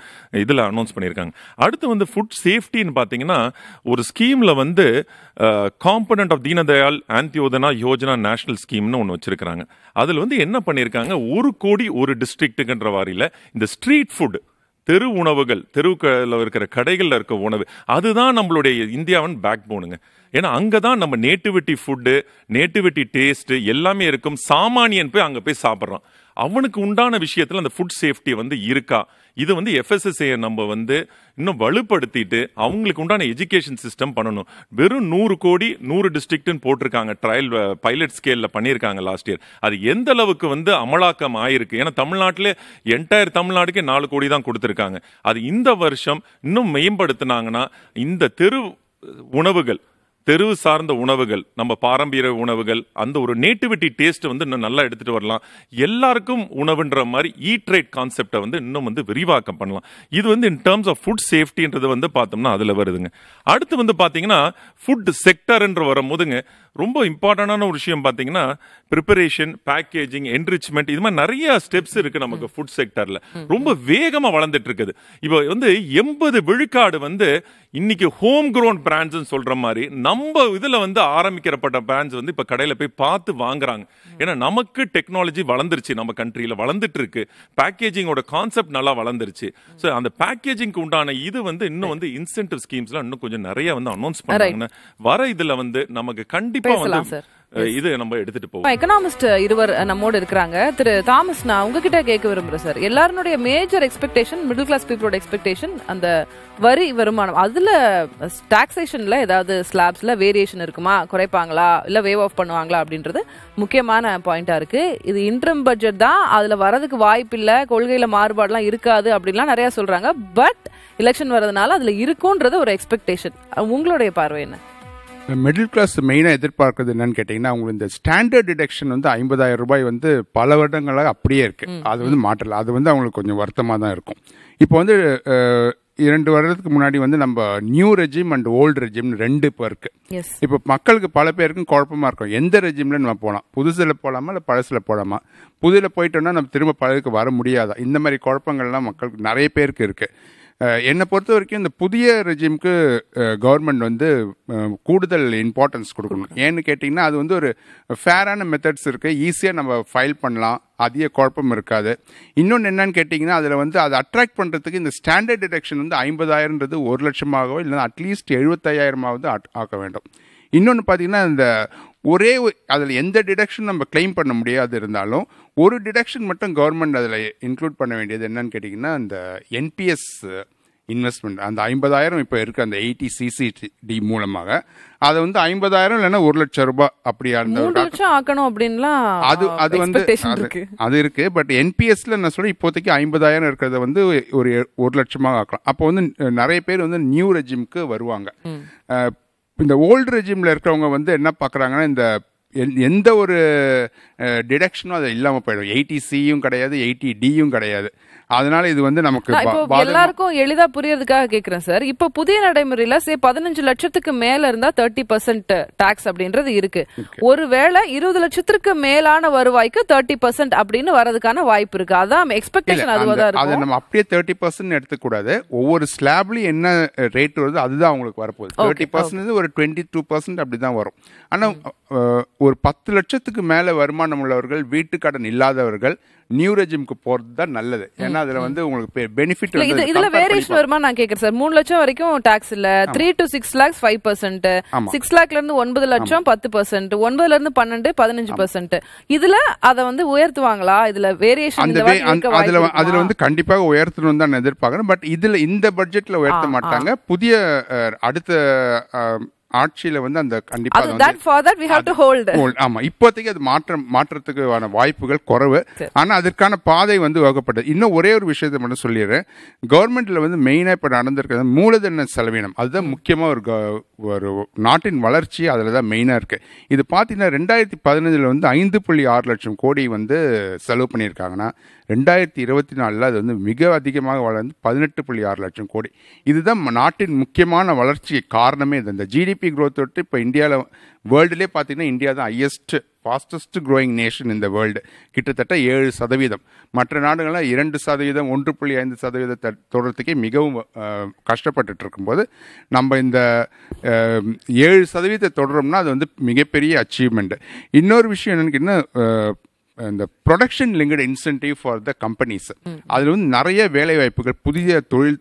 இதில் அனௌன்ஸ் பண்ணியிருக்காங்க அடுத்து வந்து ஃபுட் சேஃப்டின்னு பார்த்தீங்கன்னா ஒரு ஸ்கீமில் வந்து component of Deendayal Antyodaya Yojana national ஸ்கீம்னு ஒன்று வச்சுருக்கிறாங்க அதில் வந்து என்ன பண்ணியிருக்காங்க ஒரு கோடி ஒரு டிஸ்ட்ரிக்ட்டுன்ற வாரியில் இந்த ஸ்ட்ரீட் ஃபுட் தெரு உணவுகள் தெருக்களில் இருக்கிற கடைகளில் இருக்க உணவு அதுதான் நம்மளுடைய இந்தியாவின் பேக் போனுங்க ஏன்னா அங்கே தான் நம்ம நேட்டிவிட்டி ஃபுட்டு நேட்டிவிட்டி டேஸ்ட்டு எல்லாமே இருக்கும் சாமானியன் போய் அங்கே போய் சாப்பிட்றான் அவனுக்கு உண்டான விஷயத்தில் அந்த ஃபுட் சேஃப்டி வந்து இருக்கா இது வந்து எஃப்எஸ்எஸ்ஏ நம்ம வந்து இன்னும் வலுப்படுத்திட்டு அவங்களுக்கு உண்டான எஜுகேஷன் சிஸ்டம் பண்ணணும் வெறும் நூறு கோடி நூறு டிஸ்ட்ரிக்ட்னு போட்டிருக்காங்க ட்ரையல் பைலட் ஸ்கேலில் பண்ணியிருக்காங்க லாஸ்ட் இயர் அது எந்த அளவுக்கு வந்து அமலாக்கம் ஆயிருக்கு ஏன்னா தமிழ்நாட்டில் என்டையர் தமிழ்நாடுக்கே நாலு கோடி தான் கொடுத்துருக்காங்க அது இந்த வருஷம் இன்னும் மேம்படுத்தினாங்கன்னா இந்த தெரு உணவுகள் தெருவு சார்ந்த உணவுகள் நம்ம பாரம்பரிய உணவுகள் அந்த ஒரு நேட்டிவிட்டி டேஸ்ட் வந்து இன்னும் நல்லா எடுத்துகிட்டு வரலாம் எல்லாருக்கும் உணவுன்ற மாதிரி ஈட் ரைட் கான்செப்டை வந்து இன்னும் வந்து விரிவாக்கம் பண்ணலாம் இது வந்து இன் டேர்ம்ஸ் ஆஃப் ஃபுட் சேஃப்டின்றது வந்து பார்த்தோம்னா அதில் வருதுங்க அடுத்து வந்து பார்த்தீங்கன்னா ஃபுட் செக்டர்ன்ற வரும்போதுங்க ரொம்ப இம்பார்ட்டண்டான ஒரு விஷயம் பார்த்தீங்கன்னா ப்ரிப்பரேஷன் பேக்கேஜிங் என்ரிச்மெண்ட் இது மாதிரி நிறைய ஸ்டெப்ஸ் இருக்கு நமக்கு ஃபுட் செக்டரில் ரொம்ப வேகமாக வளர்ந்துட்டு இருக்குது இப்போ வந்து எண்பது விழுக்காடு வந்து இன்னைக்கு ஹோம் க்ரோன் பிராண்ட்ஸ்னு சொல்கிற மாதிரி நம்ம இதில் வந்து ஆரம்பிக்கிறப்பட்ட பிராண்ட்ஸ் வந்து இப்போ கடையில் போய் பார்த்து வாங்குறாங்க ஏன்னா நமக்கு டெக்னாலஜி வளர்ந்துருச்சு நம்ம கண்ட்ரியில் வளர்ந்துட்டு இருக்கு பேக்கேஜிங்கோட கான்செப்ட் நல்லா வளர்ந்துருச்சு ஸோ அந்த பேக்கேஜிங்க்கு உண்டான இது வந்து இன்னும் வந்து இன்சென்டிவ் ஸ்கீம்ஸ்லாம் இன்னும் கொஞ்சம் நிறைய வந்து அனௌன்ஸ் பண்ணுறாங்க வர இதில் வந்து நமக்கு கண்டிப்பாக பேசலாம் சார் இது நம்ம எடுத்துட்டு போவோம் எக்கனாமிஸ்ட் இருவர் நம்மோடு இருக்கிறாங்க திரு தாமஸ் நான் உங்ககிட்ட கேட்க விரும்புறேன் சார் எல்லாருடைய மேஜர் எக்ஸ்பெக்டேஷன் மிடில் கிளாஸ் பீப்புளோட எக்ஸ்பெக்டேஷன் அந்த வரி வருமானம் அதுல டாக்ஸேஷன்ல ஏதாவது ஸ்லாப்ஸ்ல வேரியேஷன் இருக்குமா குறைப்பாங்களா இல்ல வேவ் ஆஃப் பண்ணுவாங்களா அப்படின்றது முக்கியமான பாயிண்டா இருக்கு இது இன்ட்ரம் பட்ஜெட் தான் அதுல வரதுக்கு வாய்ப்பு இல்ல கொள்கையில மாறுபாடுலாம் இருக்காது அப்படின்லாம் நிறைய சொல்றாங்க பட் எலெக்ஷன் வர்றதுனால அதுல இருக்கும்ன்றது ஒரு எக்ஸ்பெக்டேஷன் உங்களுடைய பார்வை என்ன மிடில் கிளாஸ் மெயினாக எதிர்பார்க்கறது என்னன்னு கேட்டிங்கன்னா அவங்களுக்கு இந்த ஸ்டாண்டர்ட் டிடெக்ஷன் வந்து ஐம்பதாயிரம் ரூபாய் வந்து பல வருடங்களாக அப்படியே இருக்குது அது வந்து மாற்றலை அது வந்து அவங்களுக்கு கொஞ்சம் வருத்தமாக தான் இருக்கும் இப்போ வந்து இரண்டு வருடத்துக்கு முன்னாடி வந்து நம்ம நியூ ரெஜிம் அண்ட் ஓல்டு ரெஜிம்னு ரெண்டு இப்போ இருக்கு இப்போ மக்களுக்கு பல பேருக்கும் குழப்பமா இருக்கும் எந்த ரெஜிம்ல நம்ம போகலாம் புதுசில் போகலாமா இல்லை பழசில் போகலாமா புதுல போயிட்டோம்னா நம்ம திரும்ப பழகுக்கு வர முடியாதா இந்த மாதிரி குழப்பங்கள்லாம் மக்களுக்கு நிறைய பேருக்கு இருக்குது என்னை பொறுத்த வரைக்கும் இந்த புதிய ரெஜிம்க்கு கவர்மெண்ட் வந்து கூடுதல் இம்பார்ட்டன்ஸ் கொடுக்கணும் ஏன்னு கேட்டிங்கன்னா அது வந்து ஒரு ஃபேரான மெத்தட்ஸ் இருக்குது ஈஸியாக நம்ம ஃபைல் பண்ணலாம் அதிக குழப்பம் இருக்காது இன்னொன்று என்னன்னு கேட்டிங்கன்னா அதில் வந்து அதை அட்ராக்ட் பண்ணுறதுக்கு இந்த ஸ்டாண்டர்ட் டிடெக்ஷன் வந்து ஐம்பதாயிரன்றது ஒரு லட்சமாகவோ இல்லைன்னா அட்லீஸ்ட் எழுபத்தையாயிரமாவது ஆக்க வேண்டும் இன்னொன்று பார்த்தீங்கன்னா இந்த ஒரே அதில் எந்த டிடக்ஷன் நம்ம கிளைம் பண்ண முடியாது இருந்தாலும் ஒரு டிடக்ஷன் மட்டும் கவர்மெண்ட் அதில் இன்க்ளூட் பண்ண வேண்டியது என்னன்னு கேட்டிங்கன்னா அந்த என்பிஎஸ் இன்வெஸ்ட்மெண்ட் அந்த ஐம்பதாயிரம் இப்போ இருக்குது அந்த எயிட்டி சிசிடி மூலமாக அது வந்து ஐம்பதாயிரம் இல்லைன்னா ஒரு லட்சம் ரூபாய் அப்படியா இருந்தாலும் அப்படின்லாம் அது அது வந்து அது இருக்கு பட் என்பிஎஸ்ல என்ன சொல்ல இப்போதைக்கு ஐம்பதாயிரம் இருக்கிறத வந்து ஒரு ஒரு லட்சமாக ஆக்கலாம் அப்போ வந்து நிறைய பேர் வந்து நியூ ரெஜிம்க்கு வருவாங்க இந்த ஓல்டு ரெஜிமில் இருக்கிறவங்க வந்து என்ன பார்க்குறாங்கன்னா இந்த எந்த ஒரு டிடக்ஷனும் அது இல்லாமல் போயிடும் எயிட்டி சியும் கிடையாது எயிட்டி டியும் கிடையாது அதனால இது வந்து நமக்கு எல்லாருக்கும் எளிதா புரியறதுக்காக கேக்குறேன் சார் இப்ப புதிய நடைமுறையில சே பதினஞ்சு லட்சத்துக்கு மேல இருந்தா தேர்ட்டி பர்சன்ட் டாக்ஸ் அப்படின்றது இருக்கு ஒருவேளை இருபது லட்சத்திற்கு மேலான வருவாய்க்கு தேர்ட்டி பர்சன்ட் அப்படின்னு வரதுக்கான வாய்ப்பு இருக்கு அதான் எக்ஸ்பெக்டேஷன் அதுவா இருக்கு அதை நம்ம அப்படியே தேர்ட்டி பர்சன்ட் எடுத்துக்கூடாது ஒவ்வொரு ஸ்லாப்லயும் என்ன ரேட் வருது அதுதான் அவங்களுக்கு வரப்போகுது தேர்ட்டி பர்சன்ட் ஒரு டுவெண்ட்டி டூ பர்சன்ட் அப்படிதான் வரும் ஆனால் ஒரு பத்து லட்சத்துக்கு மேலே வருமானம் உள்ளவர்கள் வீட்டுக்கடன் இல்லாதவர்கள் நியூ ரெஜிம்க்கு போகிறது தான் நல்லது ஏன்னா அதில் வந்து உங்களுக்கு பெனிஃபிட் இது இதில் வேரியேஷன் வருமா நான் கேட்குறேன் சார் மூணு லட்சம் வரைக்கும் டாக்ஸ் இல்லை three to six lakhs five percent six லேக்லேருந்து ஒன்பது லட்சம் பத்து பர்சன்ட் ஒன்பதுலேருந்து பன்னெண்டு பதினஞ்சு பர்சன்ட் இதில் அதை வந்து உயர்த்துவாங்களா இதில் வேரியேஷன் அதில் அதில் வந்து கண்டிப்பாக உயர்த்தணும் தான் எதிர்பார்க்குறேன் பட் இதில் இந்த பட்ஜெட்டில் உயர்த்த மாட்டாங்க புதிய அடுத்த ஆட்சியில வந்து அந்த கண்டிப்பா ஆமா இப்போதைக்கு அது மாற்றம் மாற்றத்துக்கான வாய்ப்புகள் குறைவு ஆனா அதற்கான பாதை வந்து வகுப்பட்டது இன்னும் ஒரே ஒரு விஷயத்தை மட்டும் சொல்லிடுறேன் கவர்மெண்ட்ல வந்து மெயினா இப்ப நடந்திருக்கிறது மூலதன செலவினம் அதுதான் முக்கியமா ஒரு ஒரு நாட்டின் வளர்ச்சி அதுலதான் தான் மெயினாக இருக்கு இது பாத்தீங்கன்னா ரெண்டாயிரத்தி பதினஞ்சில் வந்து ஐந்து புள்ளி ஆறு லட்சம் கோடி வந்து செலவு பண்ணியிருக்காங்கன்னா ரெண்டாயிரத்தி இருபத்தி நாலில் அது வந்து மிக அதிகமாக வளர்ந்து பதினெட்டு புள்ளி ஆறு லட்சம் கோடி இதுதான் நாட்டின் முக்கியமான வளர்ச்சிக்கு காரணமே இது இந்த ஜிடிபி க்ரோத் தொட்டு இப்போ இந்தியாவில் வேர்ல்டுலேயே பார்த்தீங்கன்னா இந்தியா தான் ஹையஸ்ட் ஃபாஸ்டஸ்ட் க்ரோயிங் நேஷன் இந்த வேர்ல்டு கிட்டத்தட்ட ஏழு சதவீதம் மற்ற நாடுகள்லாம் இரண்டு சதவீதம் ஒன்று புள்ளி ஐந்து சதவீதத்தை தொடர்றதுக்கே மிகவும் கஷ்டப்பட்டுட்டு இருக்கும்போது நம்ம இந்த ஏழு சதவீதத்தை தொடரோம்னா அது வந்து மிகப்பெரிய அச்சீவ்மெண்ட்டு இன்னொரு விஷயம் என்னென்னு இந்த production linked incentive for the companies அதில் வந்து நிறைய வேலை வாய்ப்புகள் புதிய தொழில்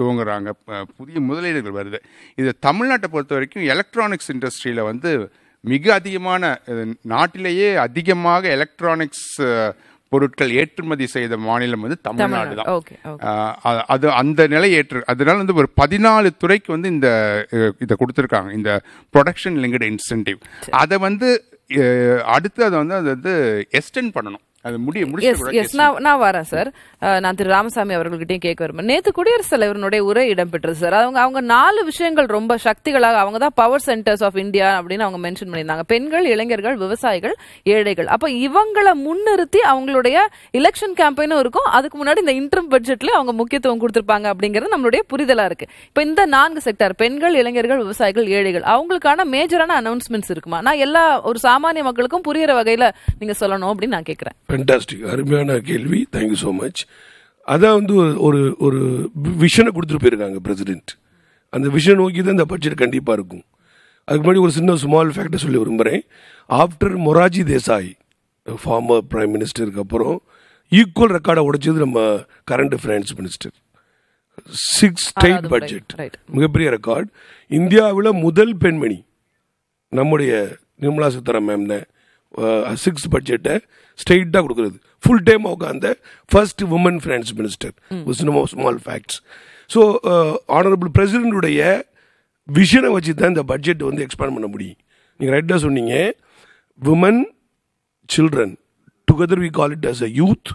துவங்குறாங்க புதிய முதலீடுகள் வருது இது தமிழ்நாட்டை பொறுத்த வரைக்கும் எலக்ட்ரானிக்ஸ் இண்டஸ்ட்ரியில் வந்து மிக அதிகமான நாட்டிலேயே அதிகமாக எலக்ட்ரானிக்ஸ் பொருட்கள் ஏற்றுமதி செய்த மாநிலம் வந்து தமிழ்நாடு தான் அது அந்த நிலை ஏற்று அதனால வந்து ஒரு பதினாலு துறைக்கு வந்து இந்த இதை கொடுத்துருக்காங்க இந்த ப்ரொடக்ஷன் லிங்கட் இன்சென்டிவ் அதை வந்து அடுத்து அதை வந்து அது வந்து எக்ஸ்டெண்ட் பண்ணணும் நான் வரேன் சார் நான் திரு ராமசாமி அவர்கள்கிட்டயும் கேட்க விரும்புறேன் நேத்து குடியரசுத் தலைவருடைய உரை இடம்பெற்றது சார் அவங்க அவங்க நாலு விஷயங்கள் ரொம்ப சக்திகளாக அவங்க தான் பவர் சென்டர்ஸ் ஆஃப் இந்தியா அப்படின்னு அவங்க மென்ஷன் பண்ணியிருந்தாங்க பெண்கள் இளைஞர்கள் விவசாயிகள் ஏழைகள் அப்ப இவங்களை முன்னிறுத்தி அவங்களுடைய எலெக்ஷன் கேம்பெயினும் இருக்கும் அதுக்கு முன்னாடி இந்த இன்டர்ம் பட்ஜெட்ல அவங்க முக்கியத்துவம் கொடுத்திருப்பாங்க அப்படிங்கறது நம்மளுடைய புரிதலா இருக்கு இப்ப இந்த நான்கு செக்டர் பெண்கள் இளைஞர்கள் விவசாயிகள் ஏழைகள் அவங்களுக்கான மேஜரான அனௌன்ஸ்மெண்ட்ஸ் இருக்குமா நான் எல்லா ஒரு சாமானிய மக்களுக்கும் புரியற வகையில நீங்க சொல்லணும் அப்படின்னு நான் கேட்கிறேன் ஃபென்டாஸ்டிக் அருமையான கேள்வி தேங்க்யூ ஸோ மச் அதான் வந்து ஒரு ஒரு விஷனை கொடுத்துட்டு போயிருக்காங்க பிரசிடென்ட் அந்த விஷன் நோக்கி தான் இந்த பட்ஜெட் கண்டிப்பாக இருக்கும் அதுக்கு முன்னாடி ஒரு சின்ன ஸ்மால் ஃபேக்டை சொல்லி விரும்புகிறேன் after Morarji Desai former prime மினிஸ்டருக்கு அப்புறம் ஈக்குவல் ரெக்கார்டை உடைச்சது நம்ம current finance minister six state budget மிகப்பெரிய ரெக்கார்ட் இந்தியாவில் முதல் பெண்மணி நம்முடைய நிர்மலா சீதாராம் மேம்ன சிக்ஸ் பட்ஜெட்டை ஸ்ட்ரெயிட்டாக கொடுக்குறது ஃபுல் டைம் உட்காந்த first woman finance minister no small facts so honourable பிரசிடென்ட்டுடைய விஷனை வச்சு தான் இந்த பட்ஜெட் வந்து எக்ஸ்பேண்ட் பண்ண முடியும் நீங்கள் ரைட்டாக சொன்னீங்க woman children together we call it as a youth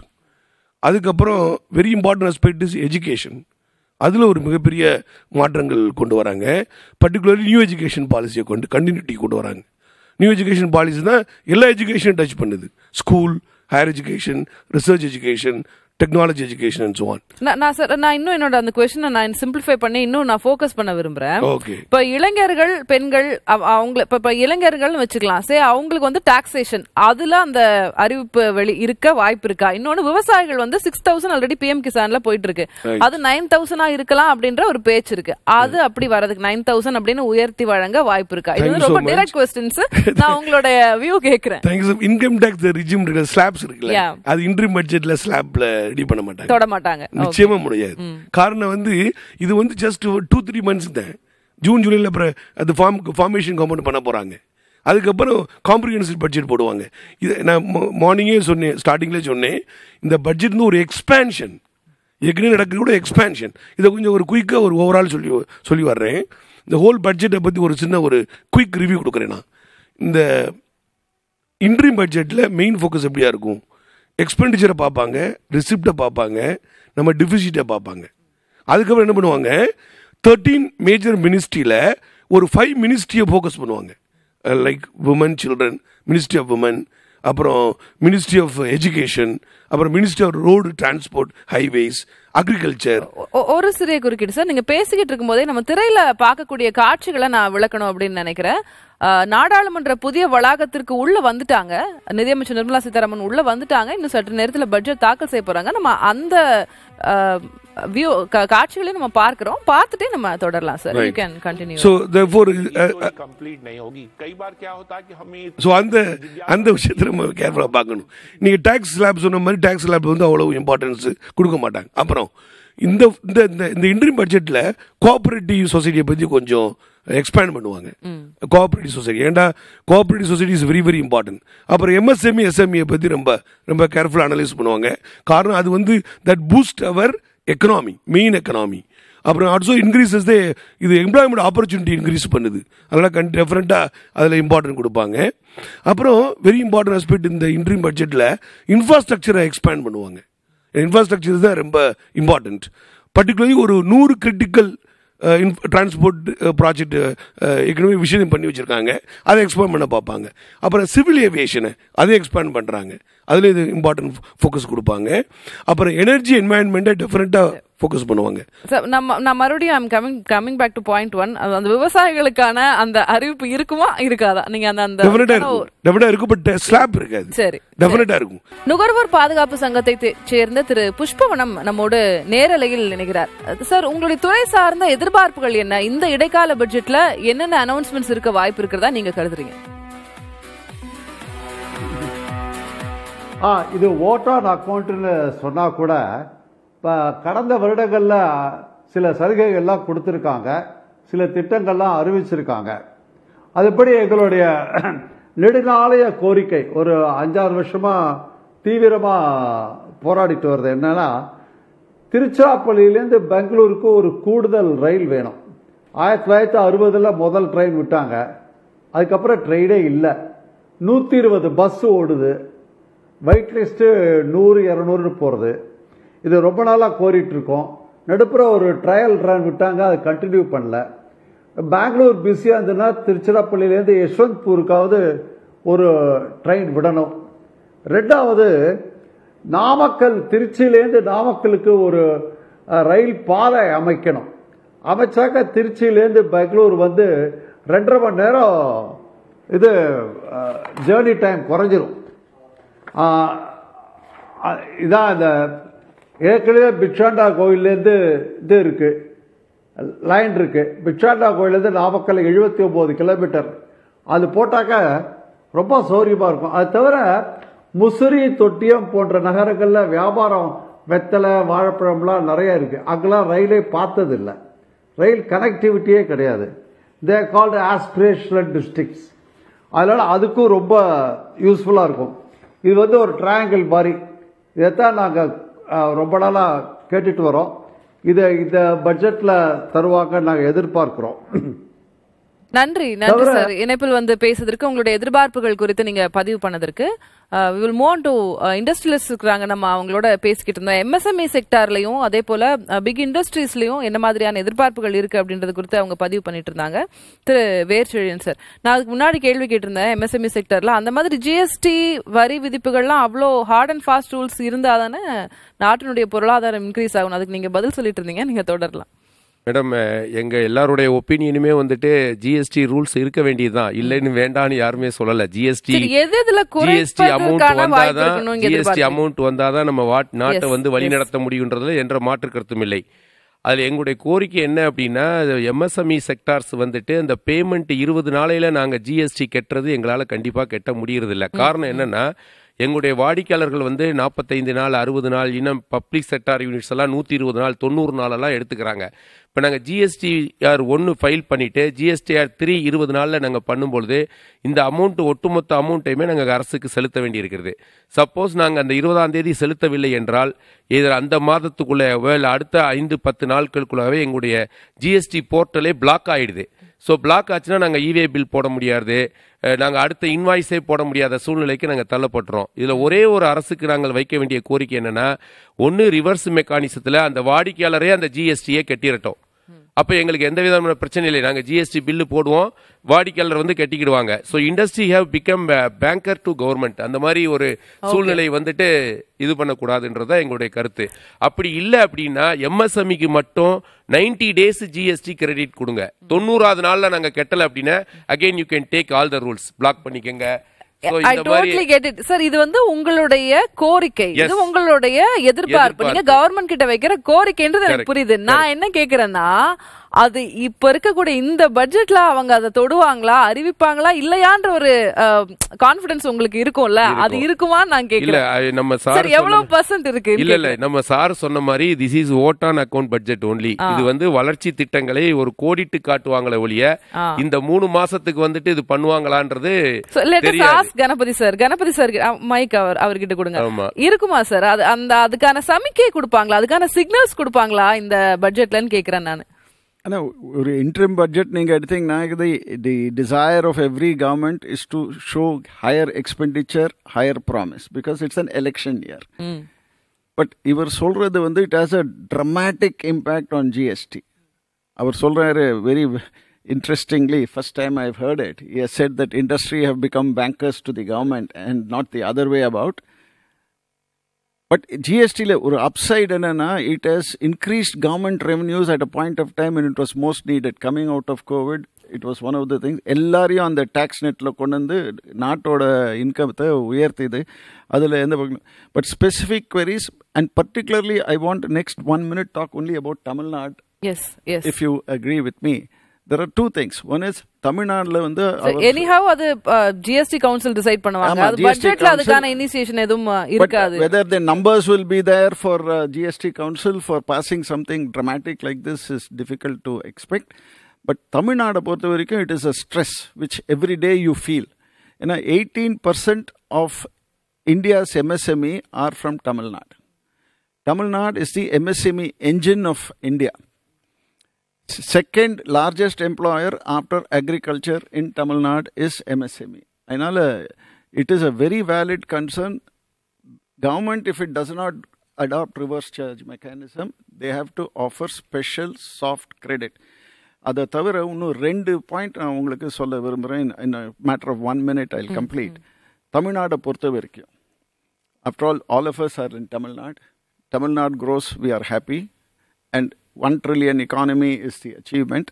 அதுக்கப்புறம் very important aspect is education அதில் ஒரு மிகப்பெரிய மாற்றங்கள் கொண்டு வராங்க பர்டிகுலர்லி நியூ எஜுகேஷன் பாலிசியை கொண்டு கண்டினியூட்டி கொண்டு வராங்க நியூ எஜுகேஷன் பாலிசி தான் எல்லா எஜுகேஷனும் டச் பண்ணுது school higher education research education technology education and on நான் சார் நான் இன்னும் என்னோட அந்த கொஸ்டினை நான் சிம்பிளிஃபை பண்ணி இன்னும் நான் ஃபோக்கஸ் பண்ண விரும்புறேன் ஓகே இப்போ இளைஞர்கள் பெண்கள் அவங்க இப்போ இப்போ இளைஞர்கள்னு வச்சுக்கலாம் சே அவங்களுக்கு வந்து டாக்ஸேஷன் அதில் அந்த அறிவிப்பு வெளி இருக்க வாய்ப்பு இருக்கா இன்னொன்று விவசாயிகள் வந்து சிக்ஸ் தௌசண்ட் ஆல்ரெடி பிஎம் கிசான்ல போயிட்டு இருக்கு அது நைன் தௌசண்டா இருக்கலாம் அப்படின்ற ஒரு பேச்சு இருக்கு அது அப்படி வரதுக்கு நைன் தௌசண்ட் அப்படின்னு உயர்த்தி வழங்க வாய்ப்பு இருக்கா இது ரொம்ப டேரக்ட் கொஸ்டின்ஸ் நான் உங்களோட வியூ கேட்கிறேன் இன்கம் டேக்ஸ் ரிஜிம் ஸ்லாப்ஸ் இருக்குல்ல அது இன்ட்ரி பட்ஜெட்ல ஸ்லாப்ல ரெடி பண்ண மாட்டாங்க மாட்டாங்க நிச்சயமா முடியாது காரணம் வந்து இது வந்து ஜஸ்ட் டூ த்ரீ மந்த்ஸ் தான் ஜூன் ஜூலையில் அப்புறம் அது ஃபார்ம் ஃபார்மேஷன் கவர்மெண்ட் பண்ண போகிறாங்க அதுக்கப்புறம் காம்ப்ரிஹென்சிவ் பட்ஜெட் போடுவாங்க இது நான் மார்னிங்கே சொன்னேன் ஸ்டார்டிங்கில் சொன்னேன் இந்த பட்ஜெட் வந்து ஒரு எக்ஸ்பேன்ஷன் ஏற்கனவே கூட எக்ஸ்பேன்ஷன் இதை கொஞ்சம் ஒரு குயிக்காக ஒரு ஓவரால் சொல்லி சொல்லி வர்றேன் இந்த ஹோல் பட்ஜெட்டை பற்றி ஒரு சின்ன ஒரு குயிக் ரிவ்யூ கொடுக்குறேன் நான் இந்த இன்ட்ரீம் பட்ஜெட்டில் மெயின் ஃபோக்கஸ் எப்படியா இருக்கும் எக்ஸ்பெண்டிச்சரை பார்ப்பாங்க ரிசிப்டை பார்ப்பாங்க நம்ம டிஃபிசிட்டை பார்ப்பாங்க அதுக்கப்புறம் என்ன பண்ணுவாங்க தேர்ட்டீன் மேஜர் மினிஸ்ட்ரியில் ஒரு ஃபைவ் மினிஸ்ட்ரியை ஃபோக்கஸ் பண்ணுவாங்க like woman children ministry of woman அப்புறம் மினிஸ்ட்ரி ஆஃப் எஜுகேஷன் அப்புறம் ministry of road transport highways agriculture ஒரு சிறிய குறுக்கீடு சார் நீங்க பேசிக்கிட்டு இருக்கும் போதே நம்ம திரையில பார்க்கக்கூடிய காட்சிகளை நான் விளக்கணும் அப்படின்னு நினைக்கிறேன் நாடாளுமன்ற புதிய வளாகத்திற்கு உள்ள வந்துட்டாங்க நிதியமைச்சர் நிர்மலா சீதாராமன் உள்ள வந்துட்டாங்க இன்னும் சற்று நேரத்தில் பட்ஜெட் தாக்கல் செய்ய போறாங்க நம்ம அந்த வியூ காட்சிகளையும் நம்ம பார்க்கிறோம் பார்த்துட்டே நம்ம தொடரலாம் sir you can continue so therefore complete नहीं होगी कई बार क्या होता है कि சோ அந்த அந்த விஷயத்தை நம்ம கேர்ஃபுல்லா பார்க்கணும் நீங்க டாக்ஸ் ஸ்லாப் சொன்ன மாதிரி டாக்ஸ் ஸ்லாப் வந்து அவ்வளவு இம்பார்ட்டன்ஸ் கொடுக்க மாட்டாங்க அப்புறம் இந்த இந்த இந்த இன்ட்ரீம் பட்ஜெட்டில் கோஆபரேட்டிவ் சொசைட்டியை பத்தி கொஞ்சம் எக்ஸ்பேண்ட் பண்ணுவாங்க கோஆப்ரேட்டிவ் சொசைட்டி ஏன்டா cooperative society is very very important அப்புறம் எம்எஸ்எம்இ எஸ்எம்இயை பற்றி ரொம்ப ரொம்ப கேர்ஃபுல் அனலைஸ் பண்ணுவாங்க காரணம் அது வந்து that boost our economy main economy அப்புறம் ஆட்ஸோ இன்க்ரீஸஸ் தே இது எம்ப்ளாய்மெண்ட் ஆப்பர்ச்சுனிட்டி இன்க்ரீஸ் பண்ணுது அதெல்லாம் கண் டெஃபரெண்ட்டாக அதில் இம்பார்ட்டன்ட் கொடுப்பாங்க அப்புறம் வெரி இம்பார்ட்டன்ட் ஆஸ்பெக்ட் இந்த இன்ட்ரீம் பட்ஜெட்டில் இன்ஃப்ராஸ்ட்ரக்சரை எக்ஸ்பேண்ட் பண்ணுவாங்க இன்ஃப்ராஸ்ட்ரக்சர் தான் ரொம்ப இம்பார்ட்டண்ட் பர்டிகுலர்லி ஒரு நூறு கிரிட்டிக்கல் டிரான்ஸ்போர்ட் ப்ராஜெக்ட் எக்கனமி விஷயம் பண்ணி வச்சுருக்காங்க அதை எக்ஸ்பேண்ட் பண்ண பார்ப்பாங்க அப்புறம் சிவில் ஏவியேஷனை அதை எக்ஸ்பேண்ட் பண்ணுறாங்க அதில் இது இம்பார்ட்டன்ட் ஃபோக்கஸ் கொடுப்பாங்க அப்புறம் எனர்ஜி என்வாயன்மெண்ட்டை டெஃபினட்டாக ஃபோக்கஸ் பண்ணுவாங்க நம்ம நான் மறுபடியும் I'm coming coming back to point one அது அந்த விவசாயிகளுக்கான அந்த அறிவிப்பு இருக்குமா இருக்காதா நீங்க அந்த அந்த இருக்கும் டெஃபினட்டா இருக்கும் பட் ஸ்லாப் இருக்காது சரி டெஃபினட்டா இருக்கும் நுகர்வோர் பாதுகாப்பு சங்கத்தை சேர்ந்த திரு புஷ்பவனம் நம்மோடு நேரலையில் நினைக்கிறார் சார் உங்களுடைய துறை சார்ந்த எதிர்பார்ப்புகள் என்ன இந்த இடைக்கால பட்ஜெட்ல என்னென்ன அனௌன்ஸ்மெண்ட்ஸ் இருக்க வாய்ப்பு இருக்கிறதா நீங்க கருதுறீங்க ஆ இது ஓட் ஆன் அக்கௌண்ட்டுன்னு சொன்னால் கூட இப்போ கடந்த வருடங்களில் சில சலுகைகள்லாம் கொடுத்துருக்காங்க சில திட்டங்கள்லாம் அறிவிச்சிருக்காங்க அதுபடி எங்களுடைய நெடுநாளைய கோரிக்கை ஒரு அஞ்சாறு வருஷமாக தீவிரமாக போராடிட்டு வருது என்னென்னா திருச்சிராப்பள்ளியிலேருந்து பெங்களூருக்கு ஒரு கூடுதல் ரயில் வேணும் ஆயிரத்தி தொள்ளாயிரத்தி அறுபதில் முதல் ட்ரெயின் விட்டாங்க அதுக்கப்புறம் ட்ரெயினே இல்லை நூற்றி இருபது பஸ்ஸு ஓடுது வெயிட் லிஸ்ட்டு நூறு இரநூறுன்னு போகிறது இது ரொம்ப நாளாக கோரிட்டுருக்கோம் நடுப்புற ஒரு ட்ரையல் ரன் விட்டாங்க அது கண்டினியூ பண்ணல பெங்களூர் பிஸியாக இருந்ததுன்னா திருச்சிராப்பள்ளியிலேருந்து யஷ்வந்த்பூருக்காவது ஒரு ட்ரெயின் விடணும் ரெண்டாவது நாமக்கல் திருச்சியிலேருந்து நாமக்கலுக்கு ஒரு ரயில் பாதை அமைக்கணும் அமைச்சாக்க திருச்சியிலேருந்து பெங்களூர் வந்து ரெண்டரை மணி நேரம் இது ஜேர்னி டைம் குறைஞ்சிரும் இதான் இந்த ஏற்கனவே பிச்சாண்டா கோயிலேருந்து இது இருக்குது லைன் இருக்குது பிச்சாண்டா கோயிலேருந்து நாமக்கல் எழுபத்தி ஒம்பது கிலோமீட்டர் அது போட்டாக்க ரொம்ப சௌரியமாக இருக்கும் அது தவிர முசிறி தொட்டியம் போன்ற நகரங்களில் வியாபாரம் வெத்தலை வாழைப்பழம்லாம் நிறையா இருக்குது அங்கெல்லாம் ரயிலே பார்த்ததில்லை ரயில் கனெக்டிவிட்டியே கிடையாது தே கால்டு ஆஸ்பிரேஷனல் டிஸ்ட்ரிக்ட்ஸ் அதனால் அதுக்கும் ரொம்ப யூஸ்ஃபுல்லாக இருக்கும் இது வந்து ஒரு ட்ரையாங்கிள் மாதிரி இதைத்தான் நாங்கள் ரொம்ப நாளாக கேட்டுட்டு வரோம் இதை இந்த பட்ஜெட்டில் தருவாங்க நாங்கள் எதிர்பார்க்குறோம் நன்றி நன்றி சார் இணைப்பில் வந்து பேசுறதுக்கு உங்களுடைய எதிர்பார்ப்புகள் குறித்து நீங்க பதிவு பண்ணதற்கு வில் மோன் டு இண்டஸ்ட்ரியலிஸ்ட் இருக்கிறாங்க நம்ம அவங்களோட பேசிக்கிட்டு இருந்தோம் எம்எஸ்எம்இ செக்டார்லயும் e அதே போல பிக் இண்டஸ்ட்ரீஸ்லயும் என்ன மாதிரியான எதிர்பார்ப்புகள் இருக்கு அப்படின்றது குறித்து அவங்க பதிவு பண்ணிட்டு இருந்தாங்க திரு வேர்ச்செழியன் சார் நான் அதுக்கு முன்னாடி கேள்வி கேட்டிருந்தேன் எம்எஸ்எம்இ செக்டர்ல e அந்த மாதிரி ஜிஎஸ்டி வரி விதிப்புகள்லாம் அவ்வளோ ஹார்ட் அண்ட் ஃபாஸ்ட் ரூல்ஸ் இருந்தா தானே நாட்டினுடைய பொருளாதாரம் இன்க்ரீஸ் ஆகும் அதுக்கு நீங்க பதில் சொல்லிட்டு இருந்தீங்க நீங்க தொடரலாம் மேடம் எங்கள் எல்லாருடைய ஒப்பீனியனுமே வந்துட்டு ஜிஎஸ்டி ரூல்ஸ் இருக்க வேண்டியது தான் இல்லைன்னு வேண்டாம்னு யாருமே சொல்லலை ஜிஎஸ்டி ஜிஎஸ்டி அமௌண்ட் வந்தால் தான் ஜிஎஸ்டி அமௌண்ட் வந்தால் தான் நம்ம வாட் நாட்டை வந்து வழி நடத்த முடியுன்றதுல என்ற மாற்று கருத்தும் இல்லை அதில் எங்களுடைய கோரிக்கை என்ன அப்படின்னா எம்எஸ்எம்இ செக்டார்ஸ் e வந்துட்டு அந்த பேமெண்ட் இருபது நாளையில் நாங்கள் ஜிஎஸ்டி கெட்டுறது எங்களால் கண்டிப்பாக கெட்ட முடியறதில்ல காரணம் என்னென்னா எங்களுடைய வாடிக்கையாளர்கள் வந்து நாற்பத்தைந்து நாள் அறுபது நாள் இன்னும் பப்ளிக் செக்டார் யூனிட்ஸ் எல்லாம் நூற்றி இருபது நாள் தொண்ணூறு நாளெல்லாம் எடுத்துக்கிறாங்க இப்போ நாங்கள் ஜிஎஸ்டிஆர் ஒன்று ஃபைல் பண்ணிவிட்டு ஜிஎஸ்டிஆர் த்ரீ இருபது நாளில் நாங்கள் பண்ணும்பொழுது இந்த அமௌண்ட்டு ஒட்டுமொத்த அமௌண்ட்டையுமே நாங்கள் அரசுக்கு செலுத்த வேண்டியிருக்கிறது சப்போஸ் நாங்கள் அந்த இருபதாம் தேதி செலுத்தவில்லை என்றால் இதில் அந்த மாதத்துக்குள்ளே அடுத்த ஐந்து பத்து நாட்களுக்குள்ளாகவே எங்களுடைய ஜிஎஸ்டி போர்ட்டலே பிளாக் ஆகிடுது ஸோ பிளாக் ஆச்சுன்னா நாங்கள் இவே பில் போட முடியாது நாங்கள் அடுத்த இன்வாய்ஸே போட முடியாத சூழ்நிலைக்கு நாங்கள் தள்ளப்பட்டுறோம் இதில் ஒரே ஒரு அரசுக்கு நாங்கள் வைக்க வேண்டிய கோரிக்கை என்னென்னா ஒன்று ரிவர்ஸ் மெக்கானிசத்தில் அந்த வாடிக்கையாளரே அந்த ஜிஎஸ்டியை கட்டிடட்டும் அப்போ எங்களுக்கு எந்த விதமான பிரச்சனை இல்லை நாங்கள் ஜிஎஸ்டி பில்லு போடுவோம் வாடிக்கையாளர் வந்து கட்டிக்கிடுவாங்க so industry have become banker to government அந்த மாதிரி ஒரு சூழ்நிலை வந்துட்டு இது பண்ணக்கூடாதுன்றது தான் எங்களுடைய கருத்து அப்படி இல்லை அப்படின்னா எம்எஸ்எம்இக்கு e மட்டும் நைன்டி டேஸ் ஜிஎஸ்டி கிரெடிட் கொடுங்க தொண்ணூறாவது நாளில் நாங்கள் கெட்டலை அப்படின்னா again you can take all the rules block பண்ணிக்கோங்க ஐ இட் சார் இது வந்து உங்களுடைய கோரிக்கை இது உங்களுடைய எதிர்பார்ப்பு நீங்க கவர்மெண்ட் கிட்ட வைக்கிற கோரிக்கைன்றது எனக்கு புரியுது நான் என்ன கேக்குறேன்னா அது இப்ப இருக்கக்கூடிய இந்த பட்ஜெட்ல அவங்க அதை தொடுவாங்களா அறிவிப்பாங்களா இல்லையான்ற ஒரு கான்பிடன்ஸ் உங்களுக்கு இருக்கும்ல அது இருக்குமா நான் கேட்கல நம்ம சார் எவ்வளவு பர்சன்ட் இருக்கு இல்ல இல்ல நம்ம சார் சொன்ன மாதிரி this is vote on account budget only இது வந்து வளர்ச்சி திட்டங்களை ஒரு கோடிட்டு காட்டுவாங்களே ஒழிய இந்த மூணு மாசத்துக்கு வந்துட்டு இது பண்ணுவாங்களான்றது Ganapathi sir Ganapathi sir mike அவர் அவர்கிட்ட கொடுங்க இருக்குமா சார் அது அந்த அதுக்கான சமிக்கை கொடுப்பாங்களா அதுக்கான சிக்னல்ஸ் கொடுப்பாங்களா இந்த பட்ஜெட்லன்னு கேக்குறேன் நான் And now, interim budget நீங்கள் எடுத்தீங்கன்னா of the government of every government is to show higher expenditure higher promise because it's an election year but இவர் சொல்கிறது வந்து it has a dramatic impact on GST அவர் சொல்கிறாரு very interestingly, first time I've heard it, he has said that industry have become bankers to the government and not the other way about. But ஜிஎஸ்டியில் ஒரு upside என்னென்னா it has increased government revenues at a point of time it was most needed coming out of covid it was one of the things எல்லாரையும் அந்த tax நெட்டில் கொண்டு வந்து நாட்டோட இன்கத்தை உயர்த்திது அதில் எந்த பக்கம் but specific queries and particularly I want next one minute talk only about Tamil Nadu yes yes if you agree with me there are two things one is தமிழ்நாடுல வந்து எனிஹவ் அது ஜிஎஸ்டி கவுன்சில் டிசைட் பண்ணுவாங்க அது பட்ஜெட்ல அதுக்கான இனிஷியேஷன் எதுவும் uh, இருக்காது whether the numbers will be there for uh, GST council for passing something dramatic like this is difficult to expect but தமிழ்நாடை பொறுத்த வரைக்கும் it is a stress which every day you feel ஏன்னா eighteen percent of India's MSME are from Tamil Nadu Tamil Nadu is the MSME engine of India second largest employer after agriculture in Tamil Nadu is MSME அதனால் it is a very valid concern government if it does not adopt reverse charge mechanism they have to offer special soft credit அதை தவிர இன்னும் ரெண்டு point நான் உங்களுக்கு சொல்ல விரும்புகிறேன் in matter of one minute I complete தமிழ்நாடை பொறுத்த வரைக்கும் after all all of us are in Tamil Nadu Tamil Nadu grows we are happy and 1 trillion economy is the achievement.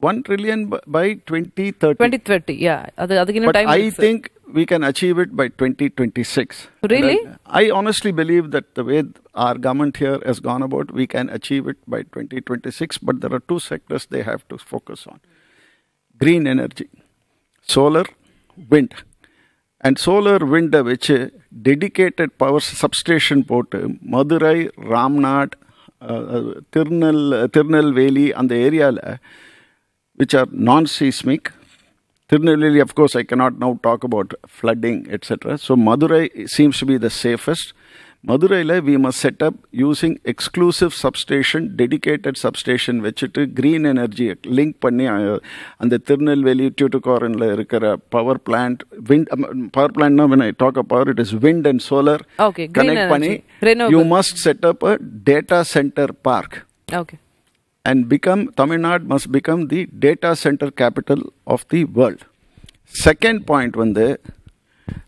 1 trillion by 2030. 2030, yeah. But time I think it. we can achieve it by 2026. Really? I, I, honestly believe that the way our government here has gone about, we can achieve it by 2026. But there are two sectors they have to focus on green energy, solar, wind. And solar wind, which dedicated power substation port, Madurai, Ramnad, Valley, and the area which are non-seismic. Seismic Tirunelveli, of course, I cannot now talk about flooding, etc. So Madurai seems to be the safest. மதுரையில் we must setup using exclusive substation dedicated substation வச்சுட்டு green எனர்ஜியை link பண்ணி அந்த திருநெல்வேலி டியூட்டுக்காரனில் இருக்கிற power plant wind power பிளான்ட்னா when talk up power it is wind and solar connect பண்ணி you must set up a data centre park okay and become Tamil Nadu must become the data centre capital of the world second point வந்து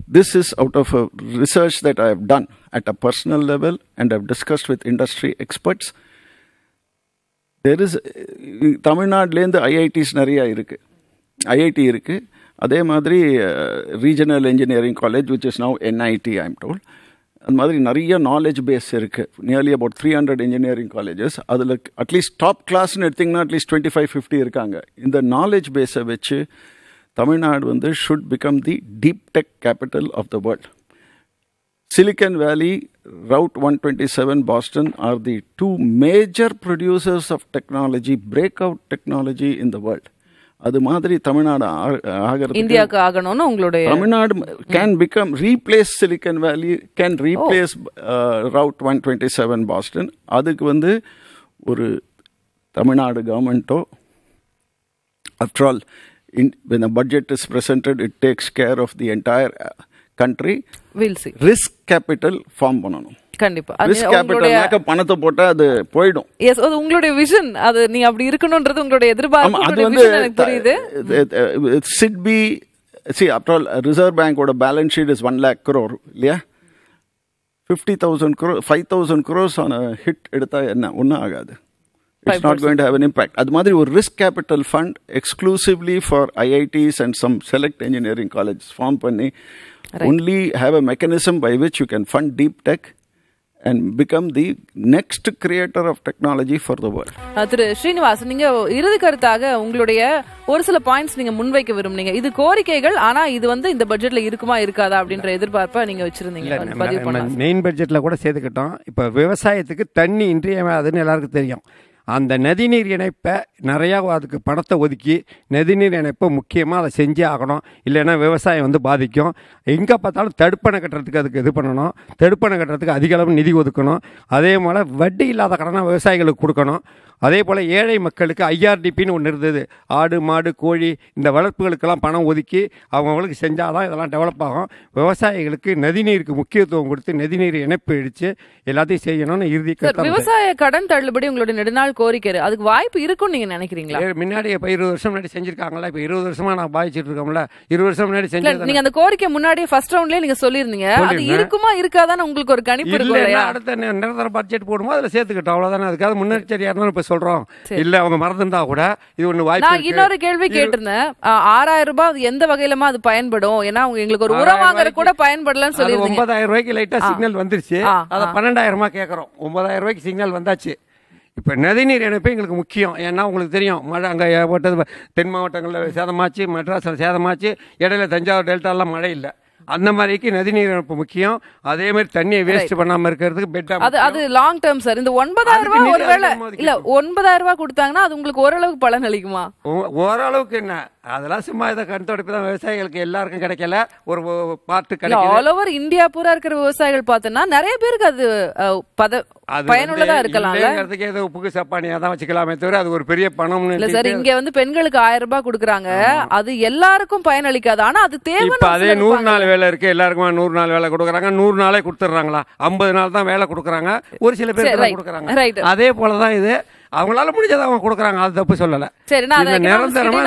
This is out of a research that I have done at a personal level and I've discussed with industry experts. There is தமிழ்நாட்டிலேருந்து IITs நிறையா இருக்குது IIT இருக்குது அதே மாதிரி regional engineering college which is now NIT I'm told அந்த மாதிரி நிறைய knowledge base இருக்குது nearly about three hundred engineering colleges அதில் அட்லீஸ்ட் டாப் கிளாஸ்னு எடுத்திங்கன்னா அட்லீஸ்ட் டுவெண்ட்டி ஃபைவ் ஃபிஃப்டி இருக்காங்க இந்த நாலேஜ் பேஸை வச்சு தமிழ்நாடு வந்து should become the deep tech capital of the world Silicon Valley Route one twenty seven Boston are the two major producers of technology break out technology in the world அது மாதிரி தமிழ்நாடு ஆகிறது இந்தியாவுக்கு ஆகணும்னு உங்களுடைய Tamil Nadu can become replace Silicon Valley can replace Route one twenty seven Boston அதுக்கு வந்து ஒரு தமிழ்நாடு கவர்மெண்ட்டோ after all in, when a budget is presented, it takes care of the entire country will see risk capital form பண்ணணும் கண்டிப்பா risk capital கேபிட்டல்னாக்க பணத்தை போட்டா அது போயிடும் எஸ் அது உங்களுடைய விஷன் அது நீ அப்படி இருக்கணும்ன்றது உங்களுடைய எதிர்பார்ப்பு அது வந்து எனக்கு புரியுது சிட் பி சி ஆஃப்டர் ஆல் ரிசர்வ் பேங்கோட balance sheet is one lakh crore இல்லையா fifty thousand crore five thousand crores ஆன ஹிட் எடுத்தால் என்ன ஒன்றும் ஆகாது it's not going to have an impact அது மாதிரி ஒரு risk capital fund exclusively for IITs and some select engineering college form பண்ணி only have a mechanism by which you can fund deep tech and become the next creator of technology for the world திரு ஸ்ரீனிவாஸ் நீங்க இறுதி கருத்தாக உங்களுடைய ஒரு சில points நீங்க முன்வைக்க விரும்புனீங்க இது கோரிக்கைகள் ஆனா இது வந்து இந்த பட்ஜெட்ல இருக்குமா இருக்காதா அப்படின்ற எதிர்பார்ப்ப நீங்க வச்சிருந்தீங்க மெயின் பட்ஜெட்ல கூட சேர்த்துக்கிட்டோம் இப்ப விவசாயத்துக்கு தண்ணி இன்றியமையாதுன்னு எல்லாருக்கும் தெரியும் அந்த நதிநீர் இணைப்பை நிறையா அதுக்கு பணத்தை ஒதுக்கி நதிநீர் இணைப்பை முக்கியமாக அதை செஞ்சே ஆகணும் இல்லைன்னா விவசாயம் வந்து பாதிக்கும் எங்கே பார்த்தாலும் தடுப்பணை கட்டுறதுக்கு அதுக்கு இது பண்ணணும் தடுப்பணை கட்டுறதுக்கு அதிகளவு நிதி ஒதுக்கணும் அதே போல் வட்டி இல்லாத கடனாக விவசாயிகளுக்கு கொடுக்கணும் அதே போல் ஏழை மக்களுக்கு ஐஆர்டிபின்னு ஒன்று இருந்தது ஆடு மாடு கோழி இந்த வளர்ப்புகளுக்கெல்லாம் பணம் ஒதுக்கி அவங்களுக்கு செஞ்சால் தான் இதெல்லாம் டெவலப் ஆகும் விவசாயிகளுக்கு நதிநீருக்கு முக்கியத்துவம் கொடுத்து நதிநீர் இணைப்பு அடித்து எல்லாத்தையும் செய்யணும்னு இறுதி விவசாய கடன் தள்ளுபடி உங்களுடைய நெடுநாள் கோரிக்கை அதுக்கு வாய்ப்பு இருக்கும்னு நீங்கள் நினைக்கிறீங்களா முன்னாடி இப்போ இருபது வருஷம் முன்னாடி செஞ்சுருக்காங்களா இப்போ இருபது வருஷமாக நான் பாதிச்சுட்டு இருக்கோம்ல இருபது வருஷம் முன்னாடி செஞ்சு நீங்கள் அந்த கோரிக்கை முன்னாடியே ஃபர்ஸ்ட் ரவுண்ட்லேயே நீங்கள் சொல்லியிருந்தீங்க அது இருக்குமா இருக்காதான்னு உங்களுக்கு ஒரு கணிப்பு இருக்கு அடுத்த நிரந்தர பட்ஜெட் போடுமோ அதில் சேர்த்துக்கிட்டோம் அவ்வளோதானே அதுக்காக முன்னெச்சரிக்கையாக இருந்தாலும் இப்போ சொல்றோம் இல்ல அவங்க மறந்துருந்தா கூட இது ஒண்ணு வாய்ப்பு இன்னொரு கேள்வி கேட்டிருந்தேன் ஆறாயிரம் ரூபாய் அது எந்த வகையிலமா அது பயன்படும் ஏன்னா அவங்க எங்களுக்கு ஒரு உரம் வாங்குற கூட பயன்படலன்னு சொல்லி ஒன்பதாயிரம் ரூபாய்க்கு லைட்டா சிக்னல் வந்துருச்சு அதை பன்னெண்டாயிரமா கேட்கறோம் ஒன்பதாயிரம் ரூபாய்க்கு சிக்னல் வந்தாச்சு இப்போ நதிநீர் இணைப்பு எங்களுக்கு முக்கியம் ஏன்னா உங்களுக்கு தெரியும் மழை அங்கே ஏற்பட்டது தென் மாவட்டங்களில் சேதமாச்சு மெட்ராஸில் சேதமாச்சு இடையில தஞ்சாவூர் டெல்டாலாம் மழை இல்லை அந்த மாதிரிக்கு நதி நீர் இணைப்பு முக்கியம் அதே மாதிரி தண்ணியை வேஸ்ட் பண்ணாம இருக்கிறதுக்கு பெட்டர் அது அது லாங் டேர்ம் சார் இந்த ஒன்பதாயிரம் ரூபாய் ஒருவேளை இல்ல ஒன்பதாயிரம் ரூபாய் கொடுத்தாங்கன்னா அது உங்களுக்கு ஓரளவுக்கு பலன் அளிக்குமா ஓரளவுக்கு என்ன அதெல்லாம் சும்மா இதை கண் தொடப்பு தான் விவசாயிகளுக்கு எல்லாருக்கும் கிடைக்கல ஒரு பாட்டு கிடைக்கல ஆல் ஓவர் இந்தியா பூரா இருக்கிற விவசாயிகள் பார்த்தோன்னா நிறைய பேருக்கு அது பத அது பயனுள்ளதா இருக்கலாம்ங்கிறதுக்கு ஏதோ உப்புக்கு சப்பானியா தான் வச்சுக்கலாமே தவிர அது ஒரு பெரிய பணம் இல்ல சார் இங்க வந்து பெண்களுக்கு ஆயிரம் ரூபாய் கொடுக்குறாங்க அது எல்லாருக்கும் பயனளிக்காது ஆனா அது தேவை அதே நூறு நாள் வேலை இருக்கு எல்லாருக்குமே நூறு நாள் வேலை கொடுக்குறாங்க நூறு நாளே கொடுத்துட்றாங்களா ஐம்பது நாள் தான் வேலை கொடுக்குறாங்க ஒரு சில பேர் கொடுக்குறாங்க அதே போலதான் இது அவங்களால முடிஞ்சதை அவங்க கொடுக்குறாங்க அது தப்பு சொல்லல நிரந்தரமா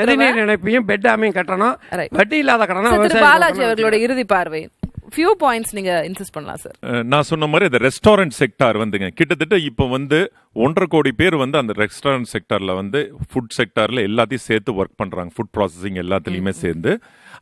நெடுநீர் இணைப்பையும் பெட் அமையும் கட்டணம் வட்டி இல்லாத கடனும் பாலாஜி அவர்களோட இறுதி பார்வை ஃபியூ பாயிண்ட்ஸ் நீங்க இன்சிஸ்ட் பண்ணலாம் சார் நான் சொன்ன மாதிரி இந்த ரெஸ்டாரண்ட் செக்டார் வந்துங்க கிட்டத்தட்ட இப்போ வந்து ஒன்றரை கோடி பேர் வந்து அந்த ரெஸ்டாரண்ட் செக்டாரில் வந்து ஃபுட் செக்டாரில் எல்லாத்தையும் சேர்த்து ஒர்க் பண்ணுறாங்க ஃபுட் ப்ராசஸிங் எல்லாத்துலேயுமே சேர்ந்து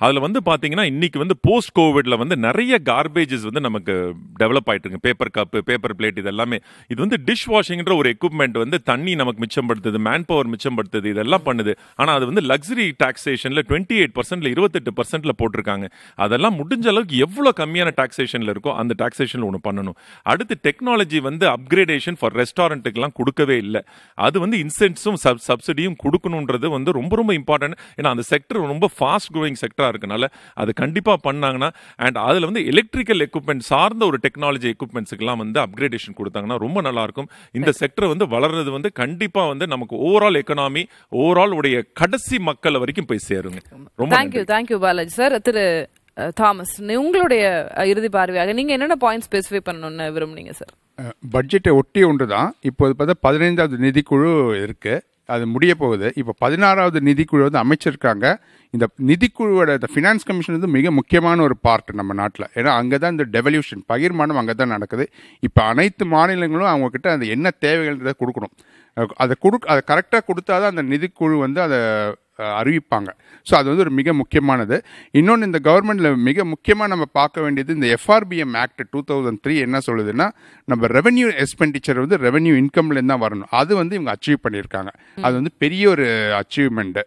அதில் வந்து பார்த்தீங்கன்னா இன்றைக்கி வந்து போஸ்ட் கோவிடில் வந்து நிறைய கார்பேஜஸ் வந்து நமக்கு டெவலப் ஆகிட்டு இருக்குது பேப்பர் கப்பு பேப்பர் பிளேட் இது எல்லாமே இது வந்து டிஷ் வாஷிங்கிற ஒரு எக்யூப்மெண்ட் வந்து தண்ணி நமக்கு மிச்சப்படுத்துது மேன் பவர் மிச்சப்படுத்துது இதெல்லாம் பண்ணுது ஆனால் அது வந்து லக்ஸரி டாக்ஸேஷனில் டுவெண்ட்டி எயிட் பர்சன்ட்டில் இருபத்தெட்டு பர்சன்ட்டில் போட்டிருக்காங்க அதெல்லாம் முடிஞ்ச அளவுக்கு எவ்வளோ கம்மியான டாக்ஸேஷனில் இருக்கோ அந்த டாக்ஸேஷனில் ஒன்று பண்ணணும் அடுத்து டெக்னாலஜி வந்து அப்கிரேடேஷன் ஃபார் ரெஸ்டாரண்ட்டுக்கெல்லாம் கொடுக்கவே இல்லை அது வந்து இன்சென்ட்ஸும் சப் சப்சிடியும் கொடுக்கணுன்றது வந்து ரொம்ப ரொம்ப இம்பார்ட்டன்ட் ஏன்னா அந்த செக்டர் ரொம்ப ஃபாஸ்ட் க்ரோயிங் செக்டர் ரிலேட்டடாக இருக்கனால அது கண்டிப்பாக பண்ணாங்கன்னா அண்ட் அதில் வந்து எலக்ட்ரிக்கல் எக்யூப்மெண்ட் சார்ந்த ஒரு டெக்னாலஜி எக்யூப்மெண்ட்ஸுக்கெல்லாம் வந்து அப்கிரேடேஷன் கொடுத்தாங்கன்னா ரொம்ப நல்லாயிருக்கும் இந்த செக்டர் வந்து வளர்றது வந்து கண்டிப்பாக வந்து நமக்கு ஓவரால் எக்கனாமி ஓவரால் உடைய கடைசி மக்கள் வரைக்கும் போய் சேருங்க ரொம்ப தேங்க்யூ தேங்க்யூ பாலாஜி சார் திரு தாமஸ் உங்களுடைய இறுதி பார்வையாக நீங்கள் என்னென்ன பாயிண்ட் ஸ்பெசிஃபை பண்ணணும்னு விரும்புனீங்க சார் பட்ஜெட்டை ஒட்டி ஒன்று தான் இப்போது பார்த்தா பதினைந்தாவது நிதிக்குழு இருக்குது அது முடிய போகுது இப்போ பதினாறாவது நிதிக்குழு வந்து அமைச்சிருக்காங்க இந்த நிதிக்குழுவோட இந்த ஃபினான்ஸ் கமிஷன் வந்து மிக முக்கியமான ஒரு பார்ட் நம்ம நாட்டில் ஏன்னா அங்கே தான் இந்த டெவல்யூஷன் பகிர்மானம் அங்கே தான் நடக்குது இப்போ அனைத்து மாநிலங்களும் அவங்கக்கிட்ட அந்த என்ன தேவைகள்ன்றதை கொடுக்கணும் அதை கொடு அதை கரெக்டாக கொடுத்தா தான் அந்த நிதிக்குழு வந்து அதை அறிவிப்பாங்க ஸோ அது வந்து ஒரு மிக முக்கியமானது இன்னொன்று இந்த கவர்மெண்ட்டில் மிக முக்கியமாக நம்ம பார்க்க வேண்டியது இந்த FRBM act two thousand three என்ன சொல்லுதுன்னா நம்ம ரெவன்யூ எக்ஸ்பெண்டிச்சர் வந்து ரெவன்யூ இன்கம்லேருந்து தான் வரணும் அது வந்து இவங்க அச்சீவ் பண்ணியிருக்காங்க அது வந்து பெரிய ஒரு அச்சீவ்மெண்ட்டு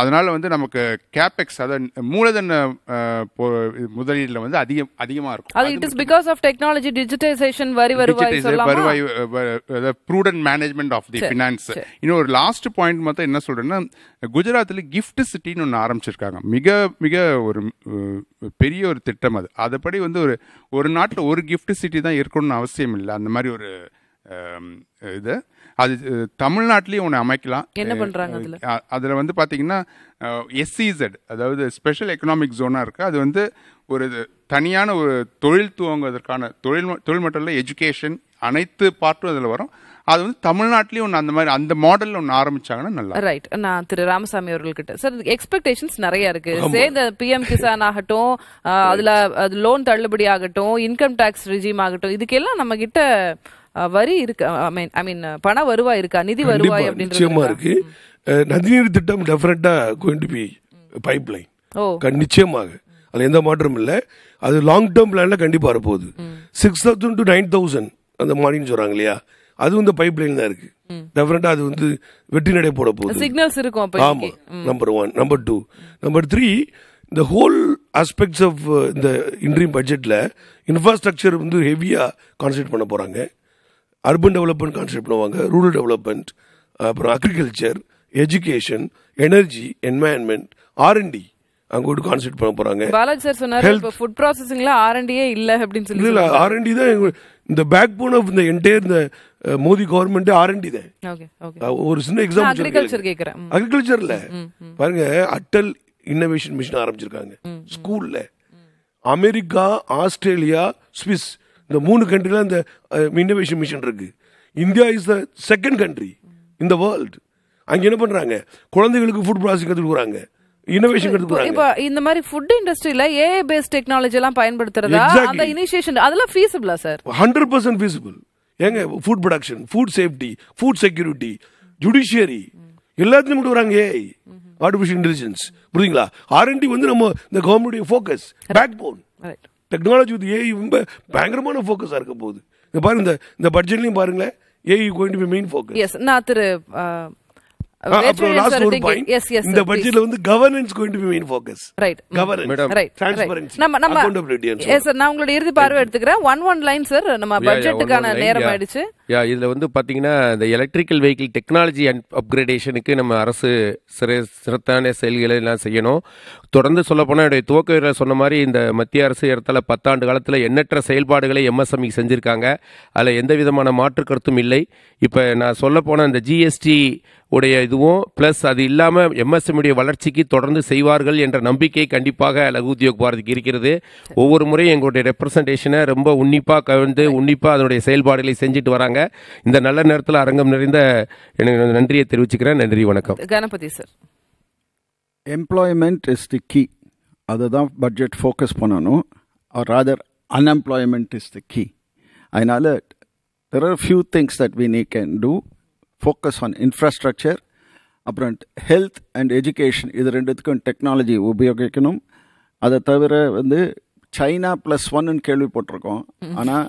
அதனால் வந்து நமக்கு கேபெக்ஸ் அதாவது மூலதன முதலீடுல வந்து அதிகம் அதிகமாக இருக்கும் அது it is because of technology digitisation வரி வருவாய் வருவாய் prudent management of the finance இன்னும் ஒரு லாஸ்ட் பாயிண்ட் மொத்தம் என்ன சொல்கிறேன்னா குஜராத்தில் கிஃப்ட் சிட்டின்னு ஒன்று ஆரம்பிச்சிருக்காங்க மிக மிக ஒரு பெரிய ஒரு திட்டம் அது அதுபடி வந்து ஒரு ஒரு நாட்டில் ஒரு கிஃப்ட் சிட்டி தான் இருக்கணும்னு அவசியம் இல்லை அந்த மாதிரி ஒரு இது அது தமிழ்நாட்டிலையும் ஒன்று அமைக்கலாம் என்ன பண்ணுறாங்க அதில் வந்து பார்த்தீங்கன்னா எஸ்சிசட் e அதாவது ஸ்பெஷல் எக்கனாமிக் ஜோனாக இருக்குது அது வந்து ஒரு தனியான ஒரு தொழில் துவங்குவதற்கான தொழில் தொழில் மட்டும் இல்லை எஜுகேஷன் அனைத்து பார்ட்டும் அதில் வரும் அது வந்து தமிழ்நாட்டிலேயும் ஒன்று அந்த மாதிரி அந்த மாடலில் ஒன்று ஆரம்பிச்சாங்கன்னா நல்லா ரைட் நான் திரு ராமசாமி அவர்கள்கிட்ட சார் எக்ஸ்பெக்டேஷன்ஸ் நிறைய இருக்கு சேர்ந்த பிஎம் கிசான் ஆகட்டும் அதுல லோன் தள்ளுபடி ஆகட்டும் இன்கம் டேக்ஸ் ரிஜிம் ஆகட்டும் இதுக்கெல்லாம் நம்ம கிட்ட வரி இருக்கு ஐ மீன் ஐ மீன் பண வருவாய் இருக்கா நிதி வருவாய் அப்படின்றது இருக்கு நதிநீர் திட்டம் டெஃபினட்டா கோயிங் பி பைப் லைன் நிச்சயமாக அதில் எந்த மாற்றம் இல்லை அது லாங் டேர்ம் பிளான்ல கண்டிப்பாக வரப்போகுது six thousand to nine thousand அந்த மாடின்னு சொல்றாங்க இல்லையா அது வந்து பைப் லைன் தான் இருக்கு டெஃபினட்டா அது வந்து வெற்றி நடை போட போகுது சிக்னல்ஸ் இருக்கும் ஆமா number one number two number three இந்த ஹோல் ஆஸ்பெக்ட்ஸ் ஆஃப் இந்த இன்ட்ரீம் பட்ஜெட்ல இன்ஃப்ராஸ்ட்ரக்சர் வந்து ஹெவியா கான்சென்ட் பண்ண போறாங்க அர்பன் டெவலப்மெண்ட் கான்சன்ட்ரேட் பண்ணுவாங்க ரூரல் டெவலப்மெண்ட் அப்புறம் agriculture education energy environment R and D அங்க கூட கான்செப்ட் பண்ண போறாங்க பாலாஜி சார் சொன்னாரு ஃபுட் ப்ராசஸிங்ல ஆர்என்டியே இல்ல அப்படினு சொல்லி இல்ல ஆர்என்டி தான் இந்த பேக் போன் ஆஃப் இந்த என்டையர் இந்த மோடி கவர்மெண்ட் டி தான் ஒரு சின்ன எக்ஸாம்பிள் அக்ரிகல்ச்சர்ல பாருங்க அட்டல் இன்னோவேஷன் மிஷின் ஆரம்பிச்சிருக்காங்க ஸ்கூல்ல அமெரிக்கா ஆஸ்திரேலியா ஸ்விஸ் இந்த மூணு கண்ட்ரில இந்த இன்னோவேஷன் மிஷன் இருக்கு India is the second country இந்த வேர்ல்டு அங்கே என்ன பண்ணுறாங்க குழந்தைகளுக்கு ஃபுட் ப்ராசஸிங் கற்றுக் கொடுக்குறாங்க இன்னோவேஷன் இப்போ இந்த மாதிரி ஃபுட் இண்டஸ்ட்ரியில இனிஷியேஷன் அதெல்லாம் சார் ஹண்ட்ரட் பர்சன்ட் ஏங்க food production food safety food security judiciary AI intelligence புரியுங்களா வந்து நம்ம இந்த ஃபோக்கஸ் பேக் போன் டெக்னாலஜி ஏஐ ரொம்ப பயங்கரமான இருக்க போகுது பாருங்க இந்த பாருங்களேன் ஏஐ பி மெயின் ஃபோக்கஸ் எஸ் நான் இந்த பட்ஜெட்ல வந்து ரைட் ரைட் mm. நம்ம நம்ம அக்கவுண்டபிலிட்டி நான் உங்களுடைய இறுதி பார்வை எடுத்துக்கிறேன் ஒன் ஒன் லைன் சார் நம்ம பட்ஜெட்டுக்கான நேரம் ஆயிடுச்சு யா இதில் வந்து பார்த்தீங்கன்னா இந்த எலக்ட்ரிக்கல் வெஹிக்கிள் டெக்னாலஜி அண்ட் அப்கிரேடேஷனுக்கு நம்ம அரசு சிறை சிறத்தான செயல்களை எல்லாம் செய்யணும் தொடர்ந்து சொல்லப்போனால் என்னுடைய துவக்க சொன்ன மாதிரி இந்த மத்திய அரசு இடத்துல பத்தாண்டு காலத்தில் எண்ணற்ற செயல்பாடுகளை எம்எஸ்எம்இ e செஞ்சுருக்காங்க அதில் எந்த விதமான மாற்று கருத்தும் இல்லை இப்போ நான் சொல்லப்போன இந்த ஜிஎஸ்டி உடைய இதுவும் ப்ளஸ் அது இல்லாமல் எம்எஸ்எம்முடைய e வளர்ச்சிக்கு தொடர்ந்து செய்வார்கள் என்ற நம்பிக்கை கண்டிப்பாக லகு உத்தியோக பாரதிக்கு இருக்கிறது ஒவ்வொரு முறையும் எங்களுடைய ரெப்ரசன்டேஷனை ரொம்ப உன்னிப்பாக வந்து உன்னிப்பாக அதனுடைய செயல்பாடுகளை செஞ்சுட்டு வராங்க இருக்காங்க இந்த நல்ல நேரத்தில் அரங்கம் நிறைந்த எனக்கு நன்றியை தெரிவிச்சுக்கிறேன் நன்றி வணக்கம் Ganapathi sir employment is the key அதை தான் பட்ஜெட் ஃபோக்கஸ் பண்ணணும் rather unemployment is the key அதனால் there are few things that we need can do focus on infrastructure அப்புறம் ஹெல்த் அண்ட் எஜுகேஷன் இது ரெண்டுத்துக்கும் டெக்னாலஜி உபயோகிக்கணும் அதை தவிர வந்து சைனா ப்ளஸ் ஒன்னு கேள்விப்பட்டிருக்கோம் ஆனால்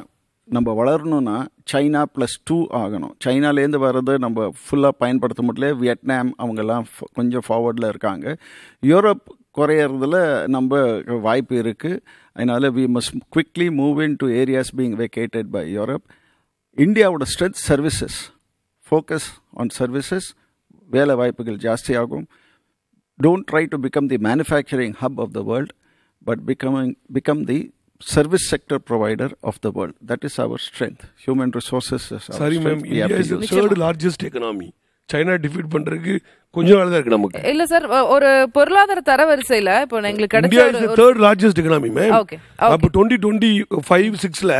நம்ம வளரணும்னா சைனா ப்ளஸ் டூ ஆகணும் சைனாலேருந்து வர்றது நம்ம ஃபுல்லாக பயன்படுத்த முடியல வியட்நாம் அவங்கெல்லாம் கொஞ்சம் ஃபார்வர்டில் இருக்காங்க யூரோப் குறையிறதுல நம்ம வாய்ப்பு இருக்குது அதனால் we must quickly move into areas being vacated by Europe இந்தியாவோட strength services focus on services வேலை வாய்ப்புகள் ஜாஸ்தியாகும் don't try to become the manufacturing hub of the world but becoming become the service sector provider of the world. That is our strength. Human resources is our Sorry, strength. Sorry, ma'am. India is the third largest economy. China defeat பண்றதுக்கு கொஞ்ச நாள் தான் இருக்கு நமக்கு இல்ல sir ஒரு பொருளாதார தரவரிசையில இப்போ எங்களுக்கு கிடைச்ச India third largest economy ma'am okay அப்ப 2025 6ல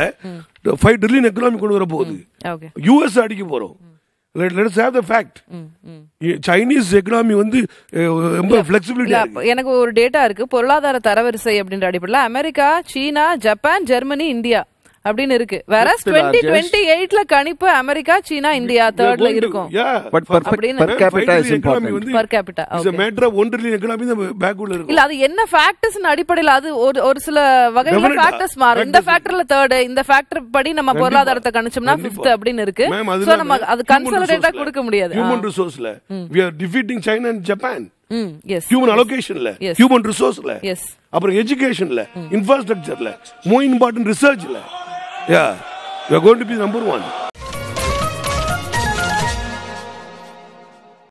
5 ட்ரில்லியன் எகனாமி கொண்டு வர போகுது யுஎஸ் அடிக்க போறோம் த ஃபேக்ட் சைனீஸ் எக்கனாமி வந்து ரொம்ப எனக்கு ஒரு டேட்டா இருக்கு பொருளாதார தரவரிசை அப்படின்ற அடிப்படையில் அமெரிக்கா சீனா ஜப்பான் ஜெர்மனி இந்தியா அப்படின்னு இருக்கு வேற டுவெண்ட்டி டுவெண்ட்டி எயிட்ல கணிப்பு அமெரிக்கா சீனா இந்தியா தேர்ட்ல இருக்கும் அது என்ன ஃபேக்டர்ஸ் அடிப்படையில் அது ஒரு ஒரு சில இந்த இந்த படி நம்ம பொருளாதாரத்தை கணிச்சோம்னா அப்படின்னு இருக்கு கொடுக்க முடியாது ஹியூமன் ரிசோர்ஸ்ல சைனா அண்ட் ஜப்பான் ஹியூமன் அலோகேஷன்ல ஹியூமன் ரிசோர்ஸ்ல அப்புறம் எஜுகேஷன்ல ரிசர்ச்ல Yeah. You are going to be number one.